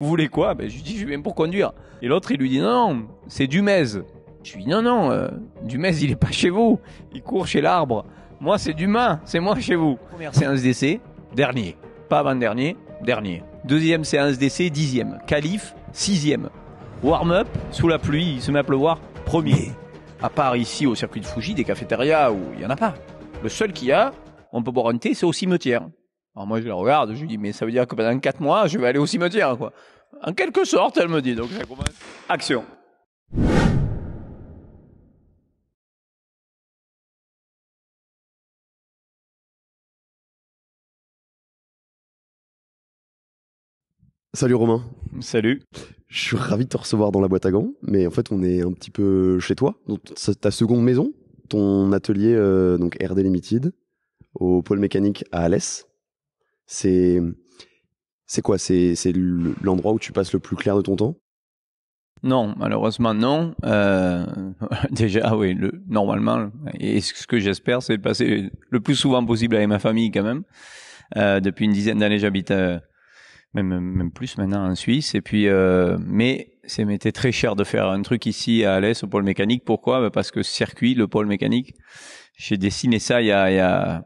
Vous voulez quoi ben, Je lui dis, je viens pour conduire. Et l'autre, il lui dit, non, non c'est Dumez. Je lui dis, non, non, euh, Dumez, il est pas chez vous. Il court chez l'arbre. Moi, c'est Dumas, c'est moi chez vous. Première séance d'essai, dernier. Pas avant-dernier, dernier. Deuxième séance d'essai, dixième. Calife, sixième. Warm-up, sous la pluie, il se met à pleuvoir, premier. À part ici, au circuit de Fuji, des cafétérias où il y en a pas. Le seul qu'il y a, on peut boire un thé, c'est au cimetière. Alors moi, je la regarde, je lui dis, mais ça veut dire que pendant 4 mois, je vais aller aussi me dire quoi. En quelque sorte, elle me dit. Donc, Action. Salut Romain. Salut. Je suis ravi de te recevoir dans la boîte à gants, mais en fait on est un petit peu chez toi, dans ta seconde maison, ton atelier euh, donc RD Limited au pôle mécanique à Alès c'est c'est quoi C'est l'endroit où tu passes le plus clair de ton temps Non, malheureusement non. Euh, déjà, ah oui, normalement. Et ce que j'espère, c'est de passer le plus souvent possible avec ma famille quand même. Euh, depuis une dizaine d'années, j'habite euh, même même plus maintenant en Suisse. Et puis, mais ça m'était très cher de faire un truc ici à Alès au pôle mécanique. Pourquoi bah, Parce que circuit, le pôle mécanique, j'ai dessiné ça il y a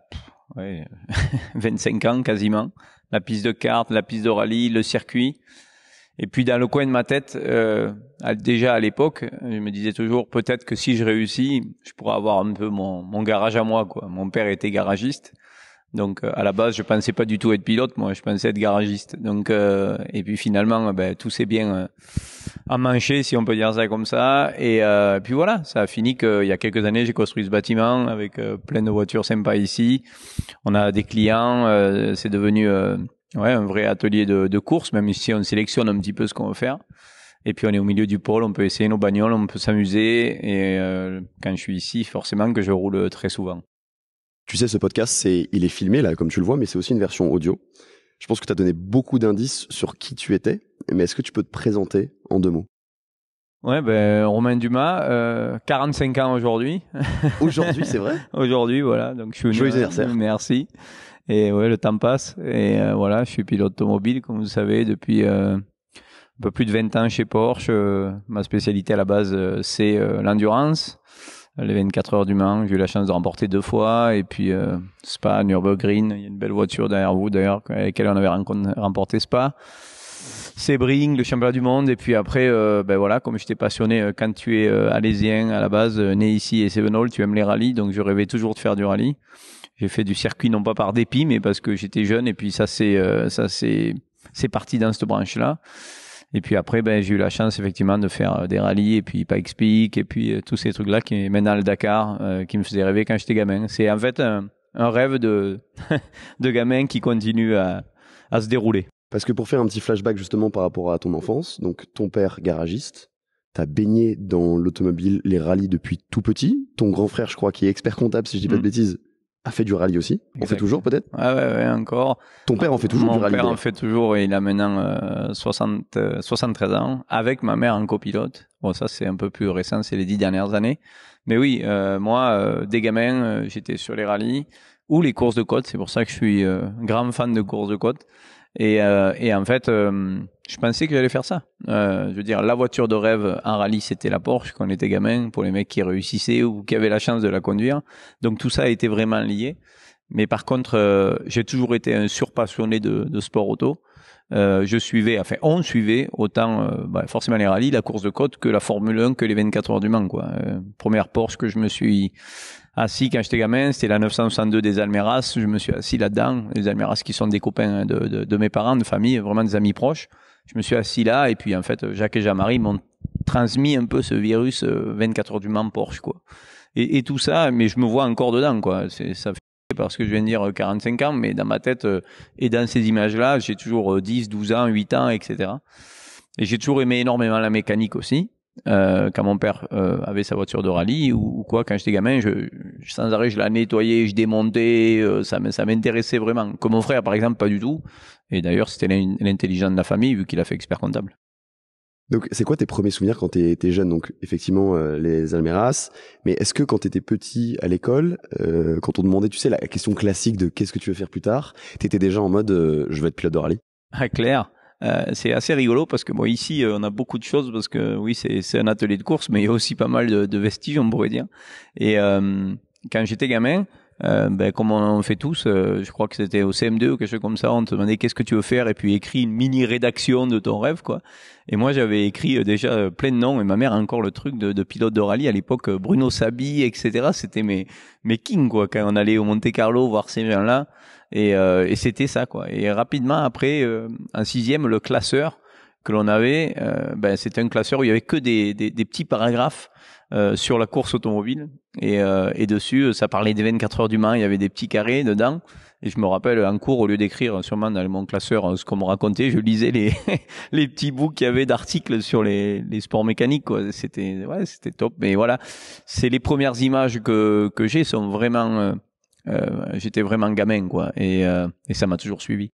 25 ans quasiment. La piste de cartes, la piste de rallye, le circuit. Et puis dans le coin de ma tête, euh, déjà à l'époque, je me disais toujours peut-être que si je réussis, je pourrais avoir un peu mon, mon garage à moi. Quoi. Mon père était garagiste donc euh, à la base, je pensais pas du tout être pilote, moi je pensais être garagiste. Donc euh, et puis finalement, eh ben, tout s'est bien euh, emmanché, si on peut dire ça comme ça. Et euh, puis voilà, ça a fini qu'il y a quelques années, j'ai construit ce bâtiment avec euh, plein de voitures sympas ici. On a des clients, euh, c'est devenu ouais un vrai atelier de, de course, même si on sélectionne un petit peu ce qu'on veut faire. Et puis on est au milieu du pôle, on peut essayer nos bagnoles, on peut s'amuser. Et quand je suis ici, forcément que je roule très souvent. Tu sais, ce podcast, c'est, il est filmé, là, comme tu le vois, mais c'est aussi une version audio. Je pense que tu as donné beaucoup d'indices sur qui tu étais, mais est-ce que tu peux te présenter en deux mots Ouais, ben, Romain Dumas, euh, 45 ans aujourd'hui. Aujourd'hui, c'est vrai Aujourd'hui, voilà. Donc, je suis Joyeux anniversaire. Merci. Et ouais, le temps passe. Et euh, voilà, je suis pilote automobile, comme vous savez, depuis euh, un peu plus de 20 ans chez Porsche. Euh, ma spécialité à la base, c'est l'endurance les 24 heures du Mans. J'ai eu la chance de remporter deux fois. Et puis euh, Spa, Nürburgring, il y a une belle voiture derrière vous d'ailleurs, avec laquelle on avait remporté Spa. Sebring, le championnat du monde. Et puis après, euh, ben voilà, comme j'étais passionné euh, quand tu es euh, alésien à la base, euh, né ici et Sevenol, tu aimes les rallyes. Donc je rêvais toujours de faire du rallye. J'ai fait du circuit non pas par dépit, mais parce que j'étais jeune. Et puis ça c'est ça c'est c'est parti dans cette branche là. Et puis après, ben, j'ai eu la chance effectivement de faire euh, des rallyes et puis Pikes Peak et puis euh, tous ces trucs-là qui mènent à le Dakar, euh, qui me faisaient rêver quand j'étais gamin. C'est en fait un, rêve de, de gamin qui continue à, se dérouler. Parce que pour faire un petit flashback justement par rapport à ton enfance, donc ton père garagiste, T'as baigné dans l'automobile, les rallyes depuis tout petit. Ton grand frère, je crois, qui est expert comptable, si je dis pas de mm. bêtises, a fait du rallye aussi. On fait toujours peut-être ah ouais, ouais, encore. Ton père en fait toujours Mon du rallye Mon père en fait toujours et il a maintenant 73 euh, euh, ans avec ma mère en copilote. Bon, ça c'est un peu plus récent, c'est les dix dernières années. Mais oui, euh, moi, des gamins, j'étais sur les rallyes ou les courses de côte. C'est pour ça que je suis grand fan de courses de côte. Et, euh, et en fait, euh, je pensais que j'allais faire ça. Euh, je veux dire, la voiture de rêve en rallye, c'était la Porsche quand on était gamin, pour les mecs qui réussissaient ou qui avaient la chance de la conduire. Donc tout ça a été vraiment lié. Mais par contre, j'ai toujours été un surpassionné de, de sport auto. Euh, je suivais, enfin on suivait autant euh, bah, forcément les rallyes, la course de côte que la Formule 1, que les 24 heures du Mans. Quoi. Euh, première Porsche que je me suis assis quand j'étais gamin, c'était la 962 des Almeras. Je me suis assis là-dedans, les Almeras qui sont des copains de, mes parents, de famille, vraiment des amis proches. Je me suis assis là et puis en fait Jacques et Jean-Marie m'ont transmis un peu ce virus 24 heures du Mans Porsche. quoi. Et, tout ça, mais je me vois encore dedans. quoi. C'est, ça parce que je viens de dire 45 euh, ans, mais dans ma tête euh, et dans ces images-là, j'ai toujours 10, euh, 12 ans, 8 ans, etc. Et j'ai toujours aimé énormément la mécanique aussi. quand mon père avait sa voiture de rallye ou, quoi, quand j'étais gamin, je, sans arrêt, je la nettoyais, je démontais, ça, m'intéressait vraiment. Comme mon frère, par exemple, pas du tout. Et d'ailleurs, c'était l'intelligent de la famille, vu qu'il a fait expert comptable. Donc, c'est quoi tes premiers souvenirs quand tu étais jeune Donc, effectivement, euh, les Almeras. Mais est-ce que quand t'étais petit à l'école, euh, quand on demandait, tu sais, la question classique de qu'est-ce que tu veux faire plus tard, t'étais déjà en mode euh, je veux être pilote de rallye Ah, clair. c'est assez rigolo parce que moi, ici on a beaucoup de choses parce que oui c'est un atelier de course mais il y a aussi pas mal de, de vestiges on pourrait dire et quand j'étais gamin euh, ben, comme on fait tous, euh, je crois que c'était au CM2 ou quelque chose comme ça, on te demandait qu'est-ce que tu veux faire et puis écris une mini rédaction de ton rêve, quoi. Et moi, j'avais écrit euh, déjà euh, plein de noms et ma mère a encore le truc de, pilote de rallye à l'époque, Bruno Sabi, etc. C'était mes, mes kings, quoi, quand on allait au Monte Carlo voir ces gens-là. Et, et c'était ça, quoi. Et rapidement après, en sixième, le classeur que l'on avait, ben, c'était un classeur où il y avait que des, des, des petits paragraphes euh, sur la course automobile. Et, euh, dessus, euh, ça parlait des 24 heures du Mans, il y avait des petits carrés dedans. Et je me rappelle, en cours, au lieu d'écrire sûrement dans mon classeur ce qu'on me racontait, je lisais les, les petits bouts qu'il y avait d'articles sur les, les sports mécaniques. C'était, ouais, c'était top. Mais voilà, c'est les premières images que, que j'ai sont vraiment... j'étais vraiment gamin, quoi. Et, et ça m'a toujours suivi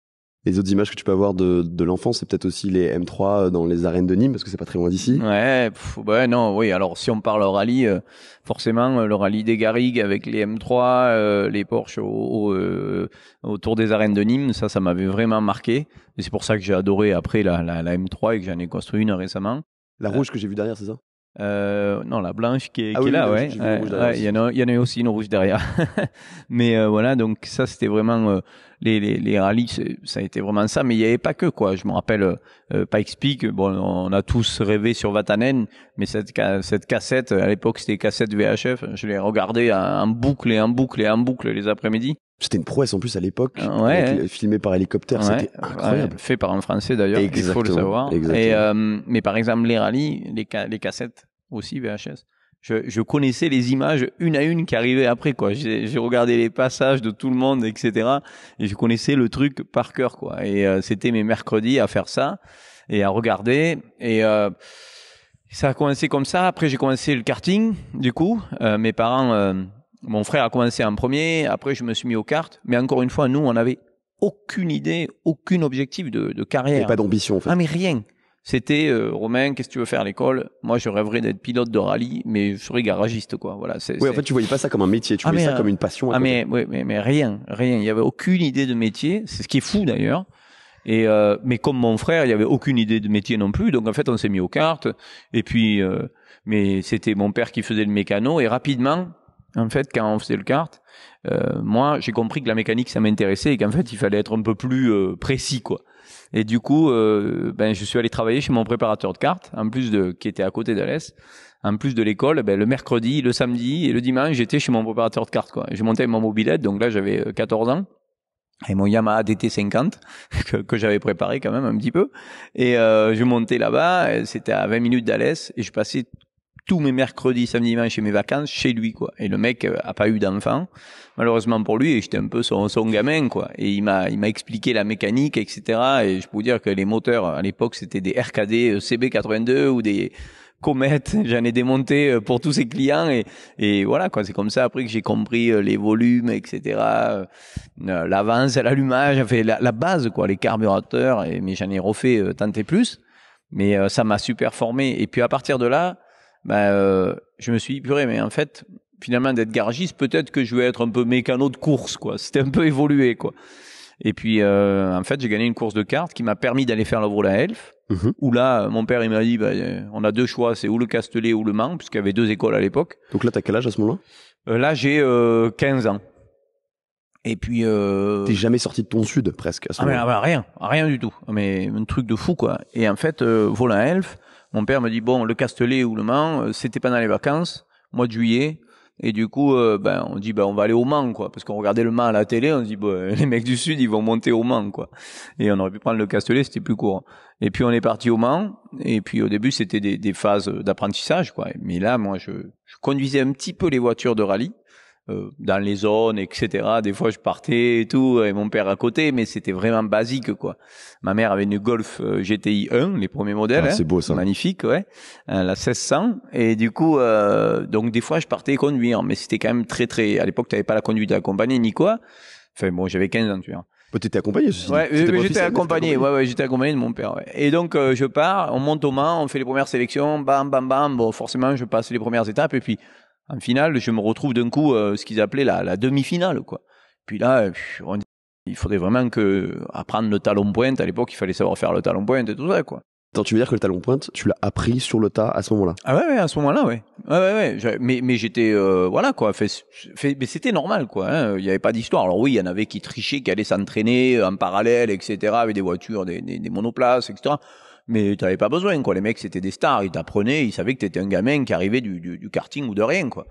les autres images que tu peux avoir de, de l'enfance, c'est peut-être aussi les M3 euh, dans les arènes de Nîmes, parce que c'est pas très loin d'ici. Ouais, non, oui. Alors si on parle au rallye, euh, forcément euh, le rallye des Garrigues avec les M3, les Porsche autour des arènes de Nîmes, ça, ça m'avait vraiment marqué. Et c'est pour ça que j'ai adoré après la, la, la M3 et que j'en ai construit une récemment. La rouge que j'ai vue derrière, c'est ça euh, non, la blanche qui est, ah là, ouais. Il y, y, en a aussi une rouge derrière. mais euh, voilà, donc ça, c'était vraiment euh, les, les, rallyes, ça a été vraiment ça. Mais il n'y avait pas que quoi. Je me rappelle euh, Pikes Peak. Bon, on a tous rêvé sur Vatanen, mais cette, cette cassette, à l'époque, c'était cassette VHF. Je l'ai regardé en boucle et en boucle et en boucle les après-midi. C'était une prouesse en plus à l'époque, euh, ouais. filmé par hélicoptère, c'était incroyable. Fait par un Français d'ailleurs, il faut le savoir. Euh, mais par exemple les rallyes, les, cassettes aussi VHS. Je, connaissais les images une à une qui arrivaient après quoi. J'ai regardé les passages de tout le monde, etc. Et je connaissais le truc par cœur quoi. Et euh, c'était mes mercredis à faire ça et à regarder. Et ça a commencé comme ça. Après j'ai commencé le karting du coup. mes parents mon frère a commencé en premier, après je me suis mis aux cartes, mais encore une fois, nous, on n'avait aucune idée, aucun objectif de, de carrière. pas d'ambition, en fait. Ah, mais rien. C'était euh, Romain, qu'est-ce que tu veux faire à l'école Moi, je rêverais d'être pilote de rallye, mais je serais garagiste, quoi. Voilà. oui, en fait, tu voyais pas ça comme un métier, tu ah, voyais ça comme une passion. Ah, mais, rien, rien. Il n'y avait aucune idée de métier. C'est ce qui est fou d'ailleurs. Et euh, mais comme mon frère, il n'y avait aucune idée de métier non plus, donc en fait on s'est mis aux cartes. Et puis, euh, mais c'était mon père qui faisait le mécano et rapidement, en fait, quand on faisait le kart, euh, moi, j'ai compris que la mécanique, ça m'intéressait et qu'en fait, il fallait être un peu plus euh, précis, quoi. Et du coup, euh, ben, je suis allé travailler chez mon préparateur de kart, en plus de qui était à côté d'Alès. En plus de l'école, ben, le mercredi, le samedi et le dimanche, j'étais chez mon préparateur de kart. quoi. J'ai monté mon mobilette, donc là, j'avais 14 ans et mon Yamaha DT50 que, j'avais préparé quand même un petit peu et je montais là-bas c'était à 20 minutes d'Alès et je passais tous mes mercredis, samedi, dimanche chez mes vacances chez lui, quoi. Et le mec euh, a pas eu d'enfant, malheureusement pour lui, et j'étais un peu son, son gamin, quoi. Et il m'a, il m'a expliqué la mécanique, etc. Et je peux vous dire que les moteurs, à l'époque, c'était des RKD euh, CB82 ou des Comet. J'en ai démonté euh, pour tous ses clients et, voilà, quoi. C'est comme ça après que j'ai compris les volumes, etc. L'avance, l'allumage, fait la, base, quoi, les carburateurs. Et, mais j'en ai refait tant et plus. Mais ça m'a super formé. Et puis à partir de là, bah, euh, je me suis dit, purée, mais en fait, finalement, d'être garagiste, peut-être que je vais être un peu mécano de course, quoi. C'était un peu évolué, quoi. Et puis, euh, en fait, j'ai gagné une course de cartes qui m'a permis d'aller faire l'œuvre la Elf, mhm. où là, mon père, il m'a dit, bah, euh, on a deux choix, c'est ou le Castellet ou le Mans, puisqu'il y avait deux écoles à l'époque. Donc là, t'as quel âge à ce moment-là Là, j'ai 15 ans. Et puis. T'es jamais sorti de ton sud presque. À ce ah, moment-là ah, bah, rien, rien du tout. Mais un truc de fou quoi. Et en fait, Vola Elf, mon père me dit bon, le Castellet ou le Mans, euh, c'était pendant les vacances, mois de juillet. Et du coup, euh, ben, on dit, ben, on va aller au Mans, quoi. Parce qu'on regardait le Mans à la télé, on dit, les mecs du Sud, ils vont monter au Mans, quoi. Et on aurait pu prendre le Castellet, c'était plus court. Et puis, on est parti au Mans. Et puis, au début, c'était des, phases d'apprentissage, quoi. Mais là, moi, je, je, conduisais un petit peu les voitures de rallye. Euh, dans les zones, etc. Des fois, je partais et tout, euh, et mon père à côté, mais c'était vraiment basique, quoi. Ma mère avait une Golf euh, GTI 1, les premiers modèles. Ah, hein. c'est beau, ça. Magnifique, ouais. la 1600. Et du coup, donc des fois, je partais conduire, mais c'était quand même très, très. À l'époque, tu n'avais pas la conduite accompagnée ni quoi. Enfin, bon, j'avais 15 ans, tu vois. Bah, t'étais accompagné, Ouais, j'étais accompagné, Ouais, ouais, j'étais accompagné de mon père. Et donc je pars, on monte au Mans, on fait les premières sélections, bam, bam, bam. Bon, forcément, je passe les premières étapes et puis en finale, je me retrouve d'un coup euh, ce qu'ils appelaient la, la demi-finale, quoi. Puis là, il faudrait vraiment que apprendre le talon pointe. À l'époque, il fallait savoir faire le talon pointe et tout ça, quoi. Attends, tu veux dire que le talon pointe, tu l'as appris sur le tas à ce moment-là Ah ouais, ouais, à ce moment-là, ouais. ouais, ouais, ouais. Mais, mais j'étais, euh, voilà quoi. Fait, mais c'était normal, quoi. Hein. Il n'y avait pas d'histoire. Alors oui, il y en avait qui trichaient, qui allaient s'entraîner en parallèle, etc. Avec des voitures, des, des, des monoplaces, etc mais tu t'avais pas besoin, quoi. Les mecs, c'était des stars, ils t'apprenaient, ils savaient que tu étais un gamin qui arrivait du, karting ou de rien, quoi.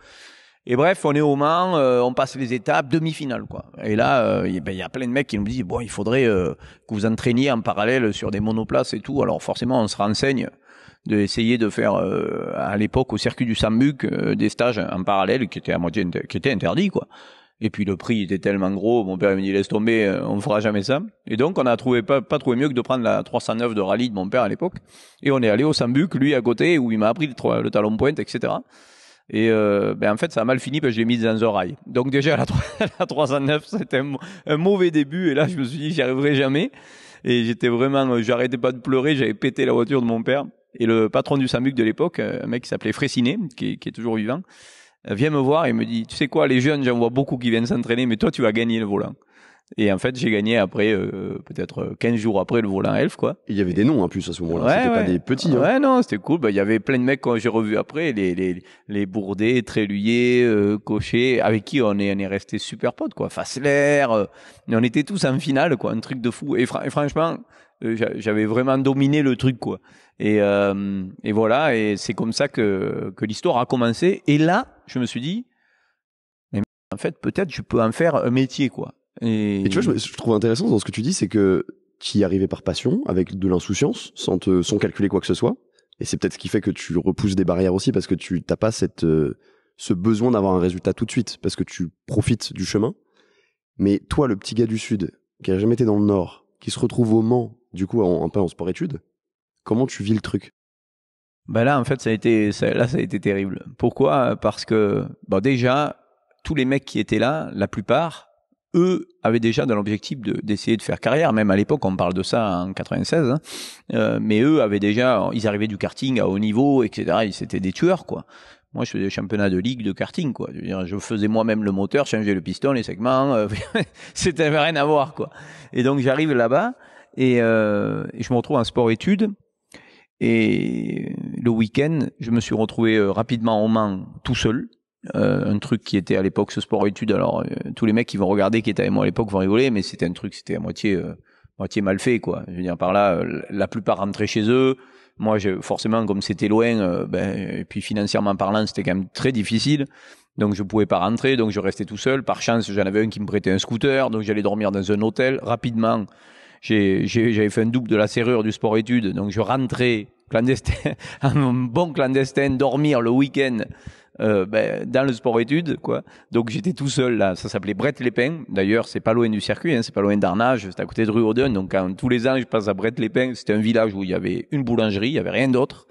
Et bref, on est au Mans, euh, on passe les étapes, demi-finale, quoi. Et là, euh, ben, il y a plein de mecs qui nous disent, bon, il faudrait euh, que vous entraîniez en parallèle sur des monoplaces et tout. Alors forcément, on se renseigne d'essayer de faire à l'époque au circuit du Sambuc des stages en parallèle qui étaient à moitié qui étaient interdits quoi et puis le prix était tellement gros, mon père il me dit laisse tomber, euh, on ne fera jamais ça. Et donc on n'a trouvé pas, pas trouvé mieux que de prendre la 309 de rallye de mon père à l'époque. Et on est allé au Sambuc, lui à côté, où il m'a appris le, talon pointe, etc. Et euh, ben en fait, ça a mal fini parce que j'ai mis dans un rail. Donc déjà, la, 309, c'était un, mauvais début. Et là, je me suis dit, j'y arriverai jamais. Et j'étais vraiment, euh, j'arrêtais pas de pleurer. J'avais pété la voiture de mon père. Et le patron du Sambuc de l'époque, un mec qui s'appelait Fressinet, qui, est toujours vivant, euh, vient me voir et me dit, tu sais quoi, les jeunes, j'en vois beaucoup qui viennent s'entraîner, mais toi, tu vas gagner le volant. Et en fait, j'ai gagné après, euh, peut-être 15 euh, jours après, le volant elf, quoi. Il y avait des noms, en plus, à ce moment-là. Ouais, c'était pas des petits. Hein. Ouais, non, c'était cool. Bah, il y avait plein de mecs que j'ai revu après, les, les, les cochés, avec qui on est, on est resté super potes, quoi. l'air, euh, on était tous en finale, quoi. Un truc de fou. et franchement, euh, j'avais vraiment dominé le truc quoi. Et, euh, et voilà, et c'est comme ça que, que l'histoire a commencé. Et là, je me suis dit, mais en fait, peut-être je peux en faire un métier quoi. Et, tu vois, je, je, trouve intéressant dans ce que tu dis, c'est que tu y arrivais par passion, avec de l'insouciance, sans te, sans calculer quoi que ce soit. Et c'est peut-être ce qui fait que tu repousses des barrières aussi parce que tu n'as pas cette euh, ce besoin d'avoir un résultat tout de suite parce que tu profites du chemin. Mais toi, le petit gars du sud qui a jamais été dans le nord, qui se retrouve au Mans du coup, en, peu en sport-études, comment tu vis le truc bah là, en fait, ça a été, là, ça a été terrible. Pourquoi Parce que, bah déjà, tous les mecs qui étaient là, la plupart, eux avaient déjà dans l'objectif de d'essayer de faire carrière, même à l'époque on parle de ça en 96, hein. euh, mais eux avaient déjà, ils arrivaient du karting à haut niveau, etc. Ils étaient des tueurs quoi. Moi je faisais des championnat de ligue de karting quoi. Je, faisais moi-même le moteur, changer le piston, les segments, euh, c'était rien à voir quoi. Et donc j'arrive là-bas euh, et, je me retrouve en sport-études. Et le week-end, je me suis retrouvé euh, rapidement au Mans tout seul. Euh, un truc qui était à l'époque ce sport-études. Alors tous les mecs qui vont regarder qui étaient avec moi à l'époque vont rigoler, mais c'était un truc, c'était à moitié, moitié mal fait quoi. Je veux dire par là, la plupart rentraient chez eux. Moi, forcément, comme c'était loin, ben, et puis financièrement parlant, c'était quand même très difficile. Donc je pouvais pas rentrer, donc je restais tout seul. Par chance, j'en avais un qui me prêtait un scooter, donc j'allais dormir dans un hôtel rapidement j'avais fait un double de la serrure du sport études, donc je rentrais clandestin, un bon clandestin, dormir le week-end euh, ben, dans le sport études quoi. Donc j'étais tout seul là. Ça s'appelait Brette-les-Pins. D'ailleurs, c'est pas loin du circuit, hein, c'est pas loin d'Arnage, c'est à côté de rue Audun. Donc tous les ans, je passe à Brette-les-Pins. C'était un village où il y avait une boulangerie, il y avait rien d'autre.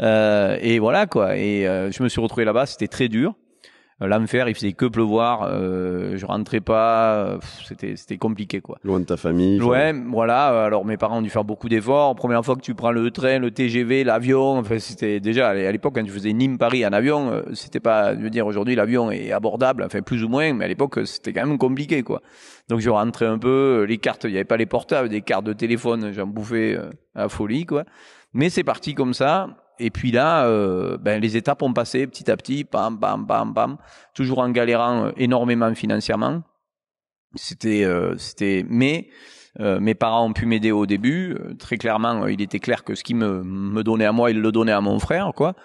Euh, et voilà quoi. Et euh, je me suis retrouvé là-bas. C'était très dur. Euh, l'enfer, il faisait que pleuvoir, euh, je rentrais pas, euh, c'était compliqué quoi. Loin de ta famille. Ouais, voilà. Alors mes parents ont dû faire beaucoup d'efforts. Première fois que tu prends le train, le TGV, l'avion, enfin c'était déjà à l'époque quand tu faisais Nîmes Paris en avion, c'était pas, je veux dire aujourd'hui l'avion est abordable, enfin plus ou moins, mais à l'époque c'était quand même compliqué quoi. Donc je rentrais un peu, les cartes, il n'y avait pas les portables, des cartes de téléphone, j'en bouffais à folie quoi. Mais c'est parti comme ça. Et puis là, euh, ben, les étapes ont passé petit à petit, bam, bam, bam, bam, toujours en galérant euh, énormément financièrement. C'était, euh, c'était, mais mes parents ont pu m'aider au début. très clairement, il était clair que ce qui me, me donnait à moi, il le donnait à mon frère, quoi.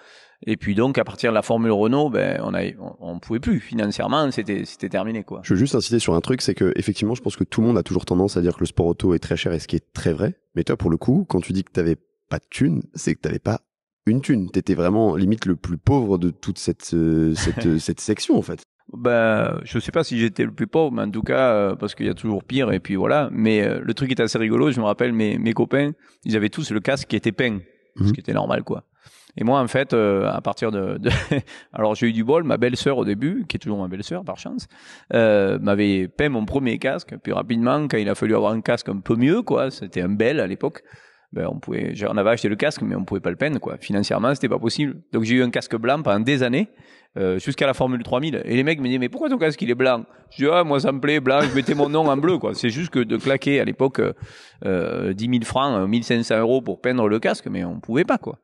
Et puis donc à partir de la Formule Renault, ben on a, on, pouvait plus financièrement, c'était c'était terminé quoi. Je veux juste insister sur un truc, c'est que effectivement, je pense que tout le monde a toujours tendance à dire que le sport auto est très cher et ce qui est très vrai. Mais toi pour le coup, quand tu dis que tu n'avais pas de thunes, c'est que tu n'avais pas une thune. T'étais vraiment limite le plus pauvre de toute euh, cette, section en fait. Ben, je sais pas si j'étais le plus pauvre, mais en tout cas, euh, parce qu'il y a toujours pire, et puis voilà. Mais euh, le truc est assez rigolo, je me rappelle, mes, mes copains, ils avaient tous le casque qui était peint, ce mhm. qui était normal, quoi. Et moi, en fait, à partir de... Alors, j'ai eu du bol, ma belle-sœur au début, qui est toujours ma belle-sœur, par chance, m'avait peint mon premier casque, puis rapidement, quand il a fallu avoir un casque un peu mieux, quoi, c'était un bel à l'époque, ben, on pouvait, on avait acheté le casque, mais on pouvait pas le peindre, quoi. Financièrement, c'était pas possible. Donc j'ai eu un casque blanc pendant des années, euh, jusqu'à la Formule 3000. Et les mecs me disaient, mais pourquoi ton casque il est blanc Je dis, ah, moi ça me plaît, blanc, je mettais mon nom en bleu, quoi. C'est juste que de claquer à l'époque 10 euh, 000 francs, 1500 euh, euros pour peindre le casque, mais on pouvait pas, quoi.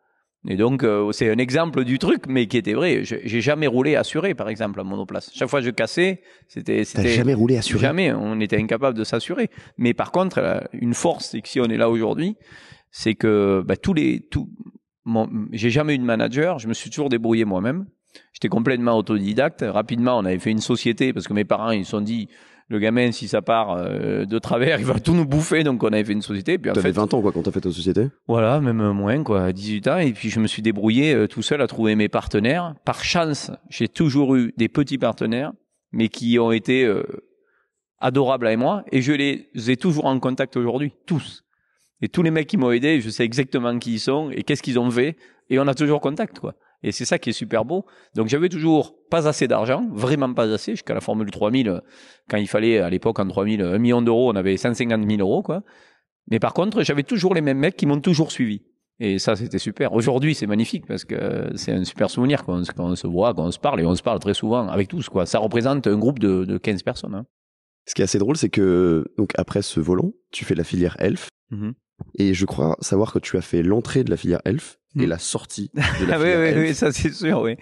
Et donc, c'est un exemple du truc, mais qui était vrai. J'ai jamais roulé assuré, par exemple, à monoplace. Chaque fois que je cassais, c'était... n'as jamais roulé assuré Jamais, on était incapable de s'assurer. Mais par contre, une force, c'est que si on est là aujourd'hui, c'est que bah, tous les tout, j'ai jamais eu de manager, je me suis toujours débrouillé moi-même. J'étais complètement autodidacte. Rapidement, on avait fait une société parce que mes parents ils se sont dit le gamin si ça part euh, de travers, il va tout nous bouffer donc on avait fait une société puis T'avais fait 20 ans quoi quand t'as fait ta société Voilà, même moins quoi, 18 ans et puis je me suis débrouillé euh, tout seul à trouver mes partenaires. Par chance, j'ai toujours eu des petits partenaires mais qui ont été euh, adorables à moi et je les ai toujours en contact aujourd'hui, tous. Et tous les mecs qui m'ont aidé, je sais exactement qui ils sont et qu'est-ce qu'ils ont fait. Et on a toujours contact, quoi. Et c'est ça qui est super beau. Donc j'avais toujours pas assez d'argent, vraiment pas assez, jusqu'à la Formule 3000, quand il fallait, à l'époque, en 3000, un million d'euros, on avait 150 000 euros, quoi. Mais par contre, j'avais toujours les mêmes mecs qui m'ont toujours suivi. Et ça, c'était super. Aujourd'hui, c'est magnifique parce que c'est un super souvenir quand on, se voit, quand on se parle, et on se parle très souvent avec tous, quoi. Ça représente un groupe de, de 15 personnes. Hein. Ce qui est assez drôle, c'est que, donc, après ce volant, tu fais la filière ELF. Mmh et je crois savoir que tu as fait l'entrée de la filière elf et hmm. la sortie de la filière oui, elf. Oui, oui, ça c'est sûr, oui.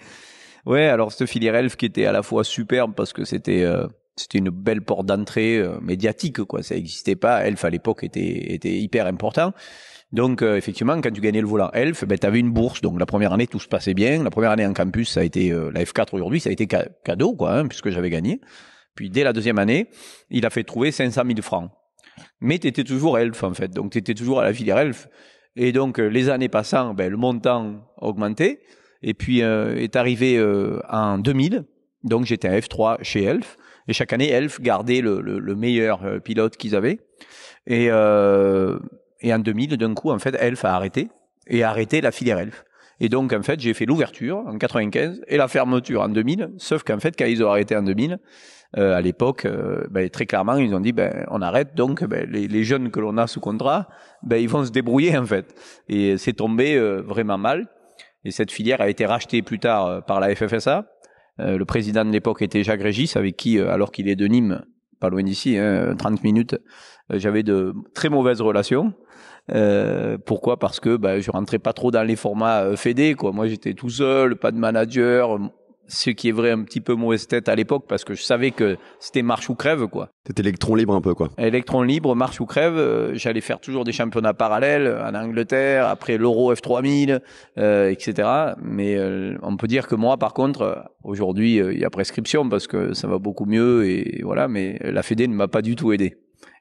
Ouais, alors cette filière elf qui était à la fois superbe parce que c'était euh, c'était une belle porte d'entrée euh, médiatique, quoi. Ça n'existait pas. Elf à l'époque était était hyper important. Donc euh, effectivement, quand tu gagnais le volant Elf, ben, tu avais une bourse. Donc la première année, tout se passait bien. La première année en campus, ça a été la F4 aujourd'hui, ça a été cadeau, quoi, hein, puisque j'avais gagné. Puis dès la deuxième année, il a fait trouver 500 000 francs mais tu toujours elfe en fait, donc tu étais toujours à la filière Elf Et donc euh, les années passant, ben, le montant augmentait, et puis euh, est arrivé euh, en 2000, donc j'étais un F3 chez Elf et chaque année Elf gardait le, le, meilleur pilote qu'ils avaient. Et, et en 2000, d'un coup, en fait, Elf a arrêté, et arrêté la filière Elf Et donc, en fait, j'ai fait l'ouverture en 95 et la fermeture en 2000, sauf qu'en fait, quand ils ont arrêté en 2000, euh, à l'époque, euh, ben, très clairement, ils ont dit ben on arrête. Donc ben, les, jeunes que l'on a sous contrat, ben ils vont se débrouiller en fait. Et c'est tombé euh, vraiment mal. Et cette filière a été rachetée plus tard par la FFSA. le président de l'époque était Jacques Régis, avec qui, alors qu'il est de Nîmes, pas loin d'ici, hein, 30 minutes, j'avais de très mauvaises relations. Euh, pourquoi Parce que bah, je rentrais pas trop dans les formats FED, Quoi. Moi, j'étais tout seul, pas de manager ce qui est vrai un petit peu mauvaise tête à l'époque parce que je savais que c'était marche ou crève quoi. C'était électron libre un peu quoi. Électron libre, marche ou crève, euh, j'allais faire toujours des championnats parallèles euh, en Angleterre, après l'Euro F3000, euh, etc. Mais on peut dire que moi par contre, aujourd'hui il y a prescription parce que ça va beaucoup mieux et voilà, mais la Fédé ne m'a pas du tout aidé.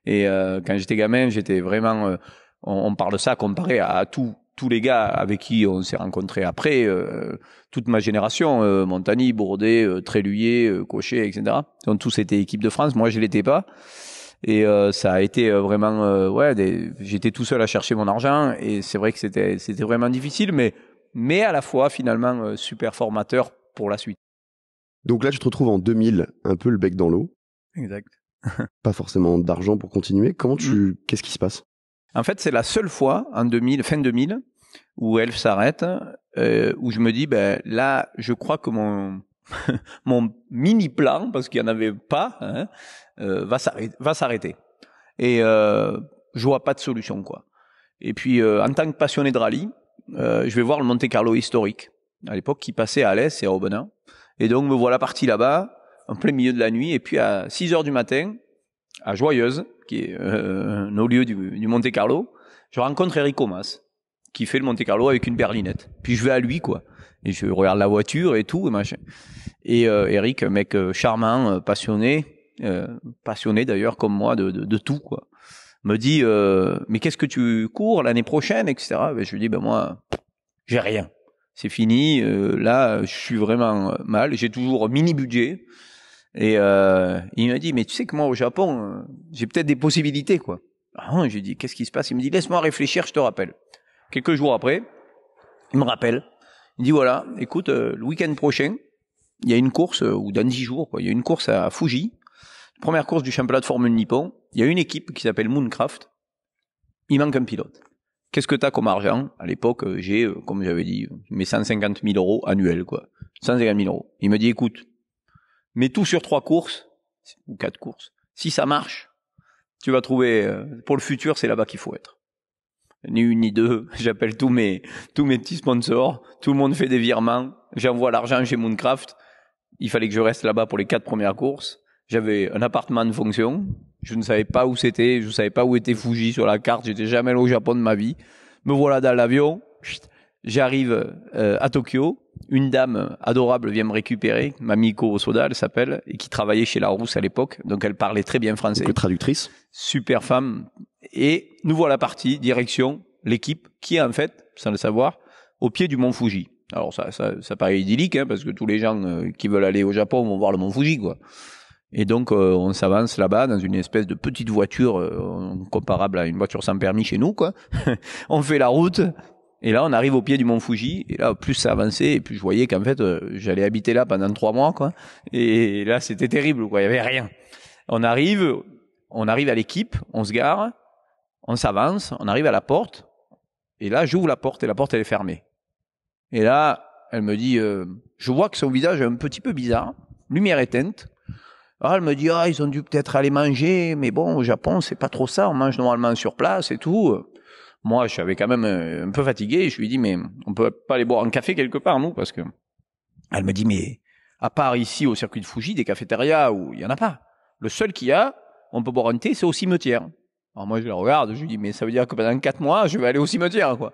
Et quand j'étais gamin, j'étais vraiment... On, parle de ça comparé à tout tous les gars avec qui on s'est rencontrés après, euh, toute ma génération, euh, Montagny, Bourdet, euh, Tréluier, Tréluyer, Cochet, etc. Ils ont tous été équipe de France. Moi, je l'étais pas. Et ça a été vraiment, ouais, j'étais tout seul à chercher mon argent. Et c'est vrai que c'était, vraiment difficile, mais, mais à la fois finalement super formateur pour la suite. Donc là, tu te retrouves en 2000, un peu le bec dans l'eau. Exact. pas forcément d'argent pour continuer. Comment tu, mm. qu'est-ce qui se passe en fait, c'est la seule fois en 2000, fin 2000 où Elf s'arrête, euh, où je me dis, ben, là, je crois que mon, mon mini plan, parce qu'il n'y en avait pas, hein, euh, va s'arrêter. Et euh, je vois pas de solution, quoi. Et puis, euh, en tant que passionné de rallye, euh, je vais voir le Monte Carlo historique, à l'époque qui passait à Alès et à Aubenin. Et donc, me voilà parti là-bas, en plein milieu de la nuit, et puis à 6 heures du matin, à Joyeuse, qui est un euh, lieu du, Monte Carlo, je rencontre Eric Comas qui fait le Monte Carlo avec une berlinette. Puis je vais à lui, quoi. Et je regarde la voiture et tout, et machin. Et euh, Eric, mec euh, charmant, passionné, passionné d'ailleurs comme moi de, tout, quoi, me dit Mais qu'est-ce que tu cours l'année prochaine, etc. Ben, je lui dis Ben moi, j'ai rien. C'est fini. là, je suis vraiment mal. J'ai toujours mini budget. Et euh, il m'a dit, mais tu sais que moi au Japon, euh, j'ai peut-être des possibilités, quoi. Ah, hein, j'ai dit, qu'est-ce qui se passe Il me dit, laisse-moi réfléchir, je te rappelle. Quelques jours après, il me rappelle. Il dit, voilà, écoute, euh, le week-end prochain, il y a une course, ou dans dix jours, quoi, il y a une course à Fuji, première course du championnat de Formule Nippon. Il y a une équipe qui s'appelle Mooncraft. Il manque un pilote. Qu'est-ce que as comme argent À l'époque, j'ai, comme j'avais dit, mes 150 000 euros annuels, quoi. 150 000 euros. Il me dit, écoute, mais tout sur trois courses ou quatre courses. Si ça marche, tu vas trouver euh, pour le futur, c'est là-bas qu'il faut être. Ni une ni deux, j'appelle tous mes tous mes petits sponsors, tout le monde fait des virements, j'envoie l'argent chez Mooncraft. Il fallait que je reste là-bas pour les quatre premières courses. J'avais un appartement de fonction, je ne savais pas où c'était, je ne savais pas où était Fuji sur la carte, j'étais jamais allé au Japon de ma vie. Me voilà dans l'avion, J'arrive euh, à Tokyo. Une dame adorable vient me récupérer, Mamiko Soda, elle s'appelle, et qui travaillait chez La Rousse à l'époque, donc elle parlait très bien français. que traductrice. Super femme. Et nous voilà partis, direction l'équipe, qui est en fait, sans le savoir, au pied du mont Fuji. Alors ça, ça, ça paraît idyllique, hein, parce que tous les gens euh, qui veulent aller au Japon vont voir le mont Fuji, quoi. Et donc euh, on s'avance là-bas dans une espèce de petite voiture comparable à une voiture sans permis chez nous, quoi. on fait la route, et là, on arrive au pied du mont Fuji. Et là, plus ça avançait, et plus je voyais qu'en fait, euh, j'allais habiter là pendant trois mois, quoi. Et là, c'était terrible, quoi. Il y avait rien. On arrive, on arrive à l'équipe, on se gare, on s'avance, on arrive à la porte. Et là, j'ouvre la porte et la porte elle est fermée. Et là, elle me dit, euh, je vois que son visage est un petit peu bizarre, lumière éteinte. Ah, elle me dit, ah, ils ont dû peut-être aller manger, mais bon, au Japon, c'est pas trop ça, on mange normalement sur place et tout. Moi, je suis quand même euh, un peu fatigué je lui dis, mais on peut pas aller boire un café quelque part, nous, parce que elle me dit, mais à part ici au circuit de Fuji, des cafétérias où il y en a pas. Le seul qu'il y a, on peut boire un thé, c'est au cimetière. Alors moi, je la regarde, je lui dis, mais ça veut dire que pendant quatre mois, je vais aller au cimetière, quoi.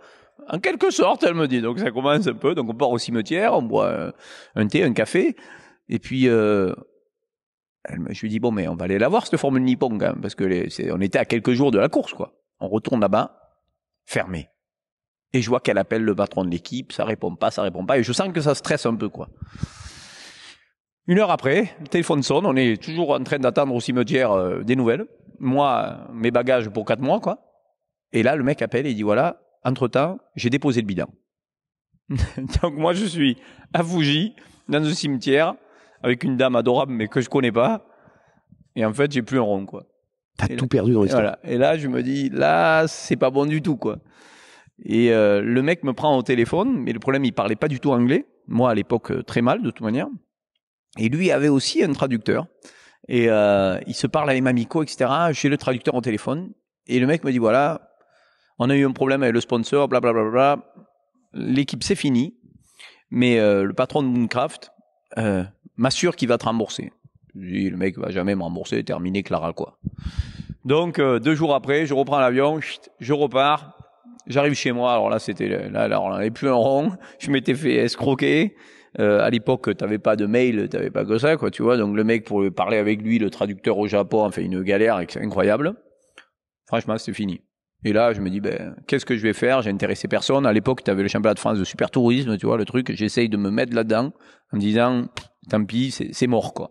En quelque sorte, elle me dit. Donc ça commence un peu. Donc on part au cimetière, on boit euh, un thé, un café. Et puis, euh, elle me, je lui dis, bon, mais on va aller la voir, cette Formule Nippon, quand parce que les, on était à quelques jours de la course, quoi. On retourne là-bas fermé. Et je vois qu'elle appelle le patron de l'équipe, ça répond pas, ça répond pas, et je sens que ça stresse un peu, quoi. Une heure après, le téléphone sonne, on est toujours en train d'attendre au cimetière euh, des nouvelles. Moi, mes bagages pour quatre mois, quoi. Et là, le mec appelle et dit voilà, entre-temps, j'ai déposé le bilan. Donc moi, je suis à Fuji, dans un cimetière, avec une dame adorable, mais que je connais pas. Et en fait, j'ai plus un rond, quoi. T'as tout perdu dans l'histoire. Et là, je me dis, là, c'est pas bon du tout, quoi. Et euh, le mec me prend au téléphone, mais le problème, il parlait pas du tout anglais. Moi, à l'époque, euh, très mal, de toute manière. Et lui avait aussi un traducteur. Et euh, il se parle avec Mamico, etc. J'ai le traducteur au téléphone. Et le mec me dit, voilà, on a eu un problème avec le sponsor, blablabla. L'équipe, c'est fini. Mais le patron de Mooncraft m'assure qu'il va te rembourser dis, le mec va jamais me rembourser, terminé Clara, quoi. Donc, euh, deux jours après, je reprends l'avion, je repars, j'arrive chez moi. Alors là, c'était, là, là, on n'avait plus un rond. Je m'étais fait escroquer. Euh, à l'époque, t'avais pas de mail, t'avais pas que ça, quoi, tu vois. Donc, le mec, pour parler avec lui, le traducteur au Japon, a fait une galère incroyable. Franchement, c'est fini. Et là, je me dis, ben, qu'est-ce que je vais faire J'ai intéressé personne. À l'époque, tu avais le championnat de France de super tourisme, tu vois, le truc. J'essaye de me mettre là-dedans en me disant, tant pis, c'est mort, quoi.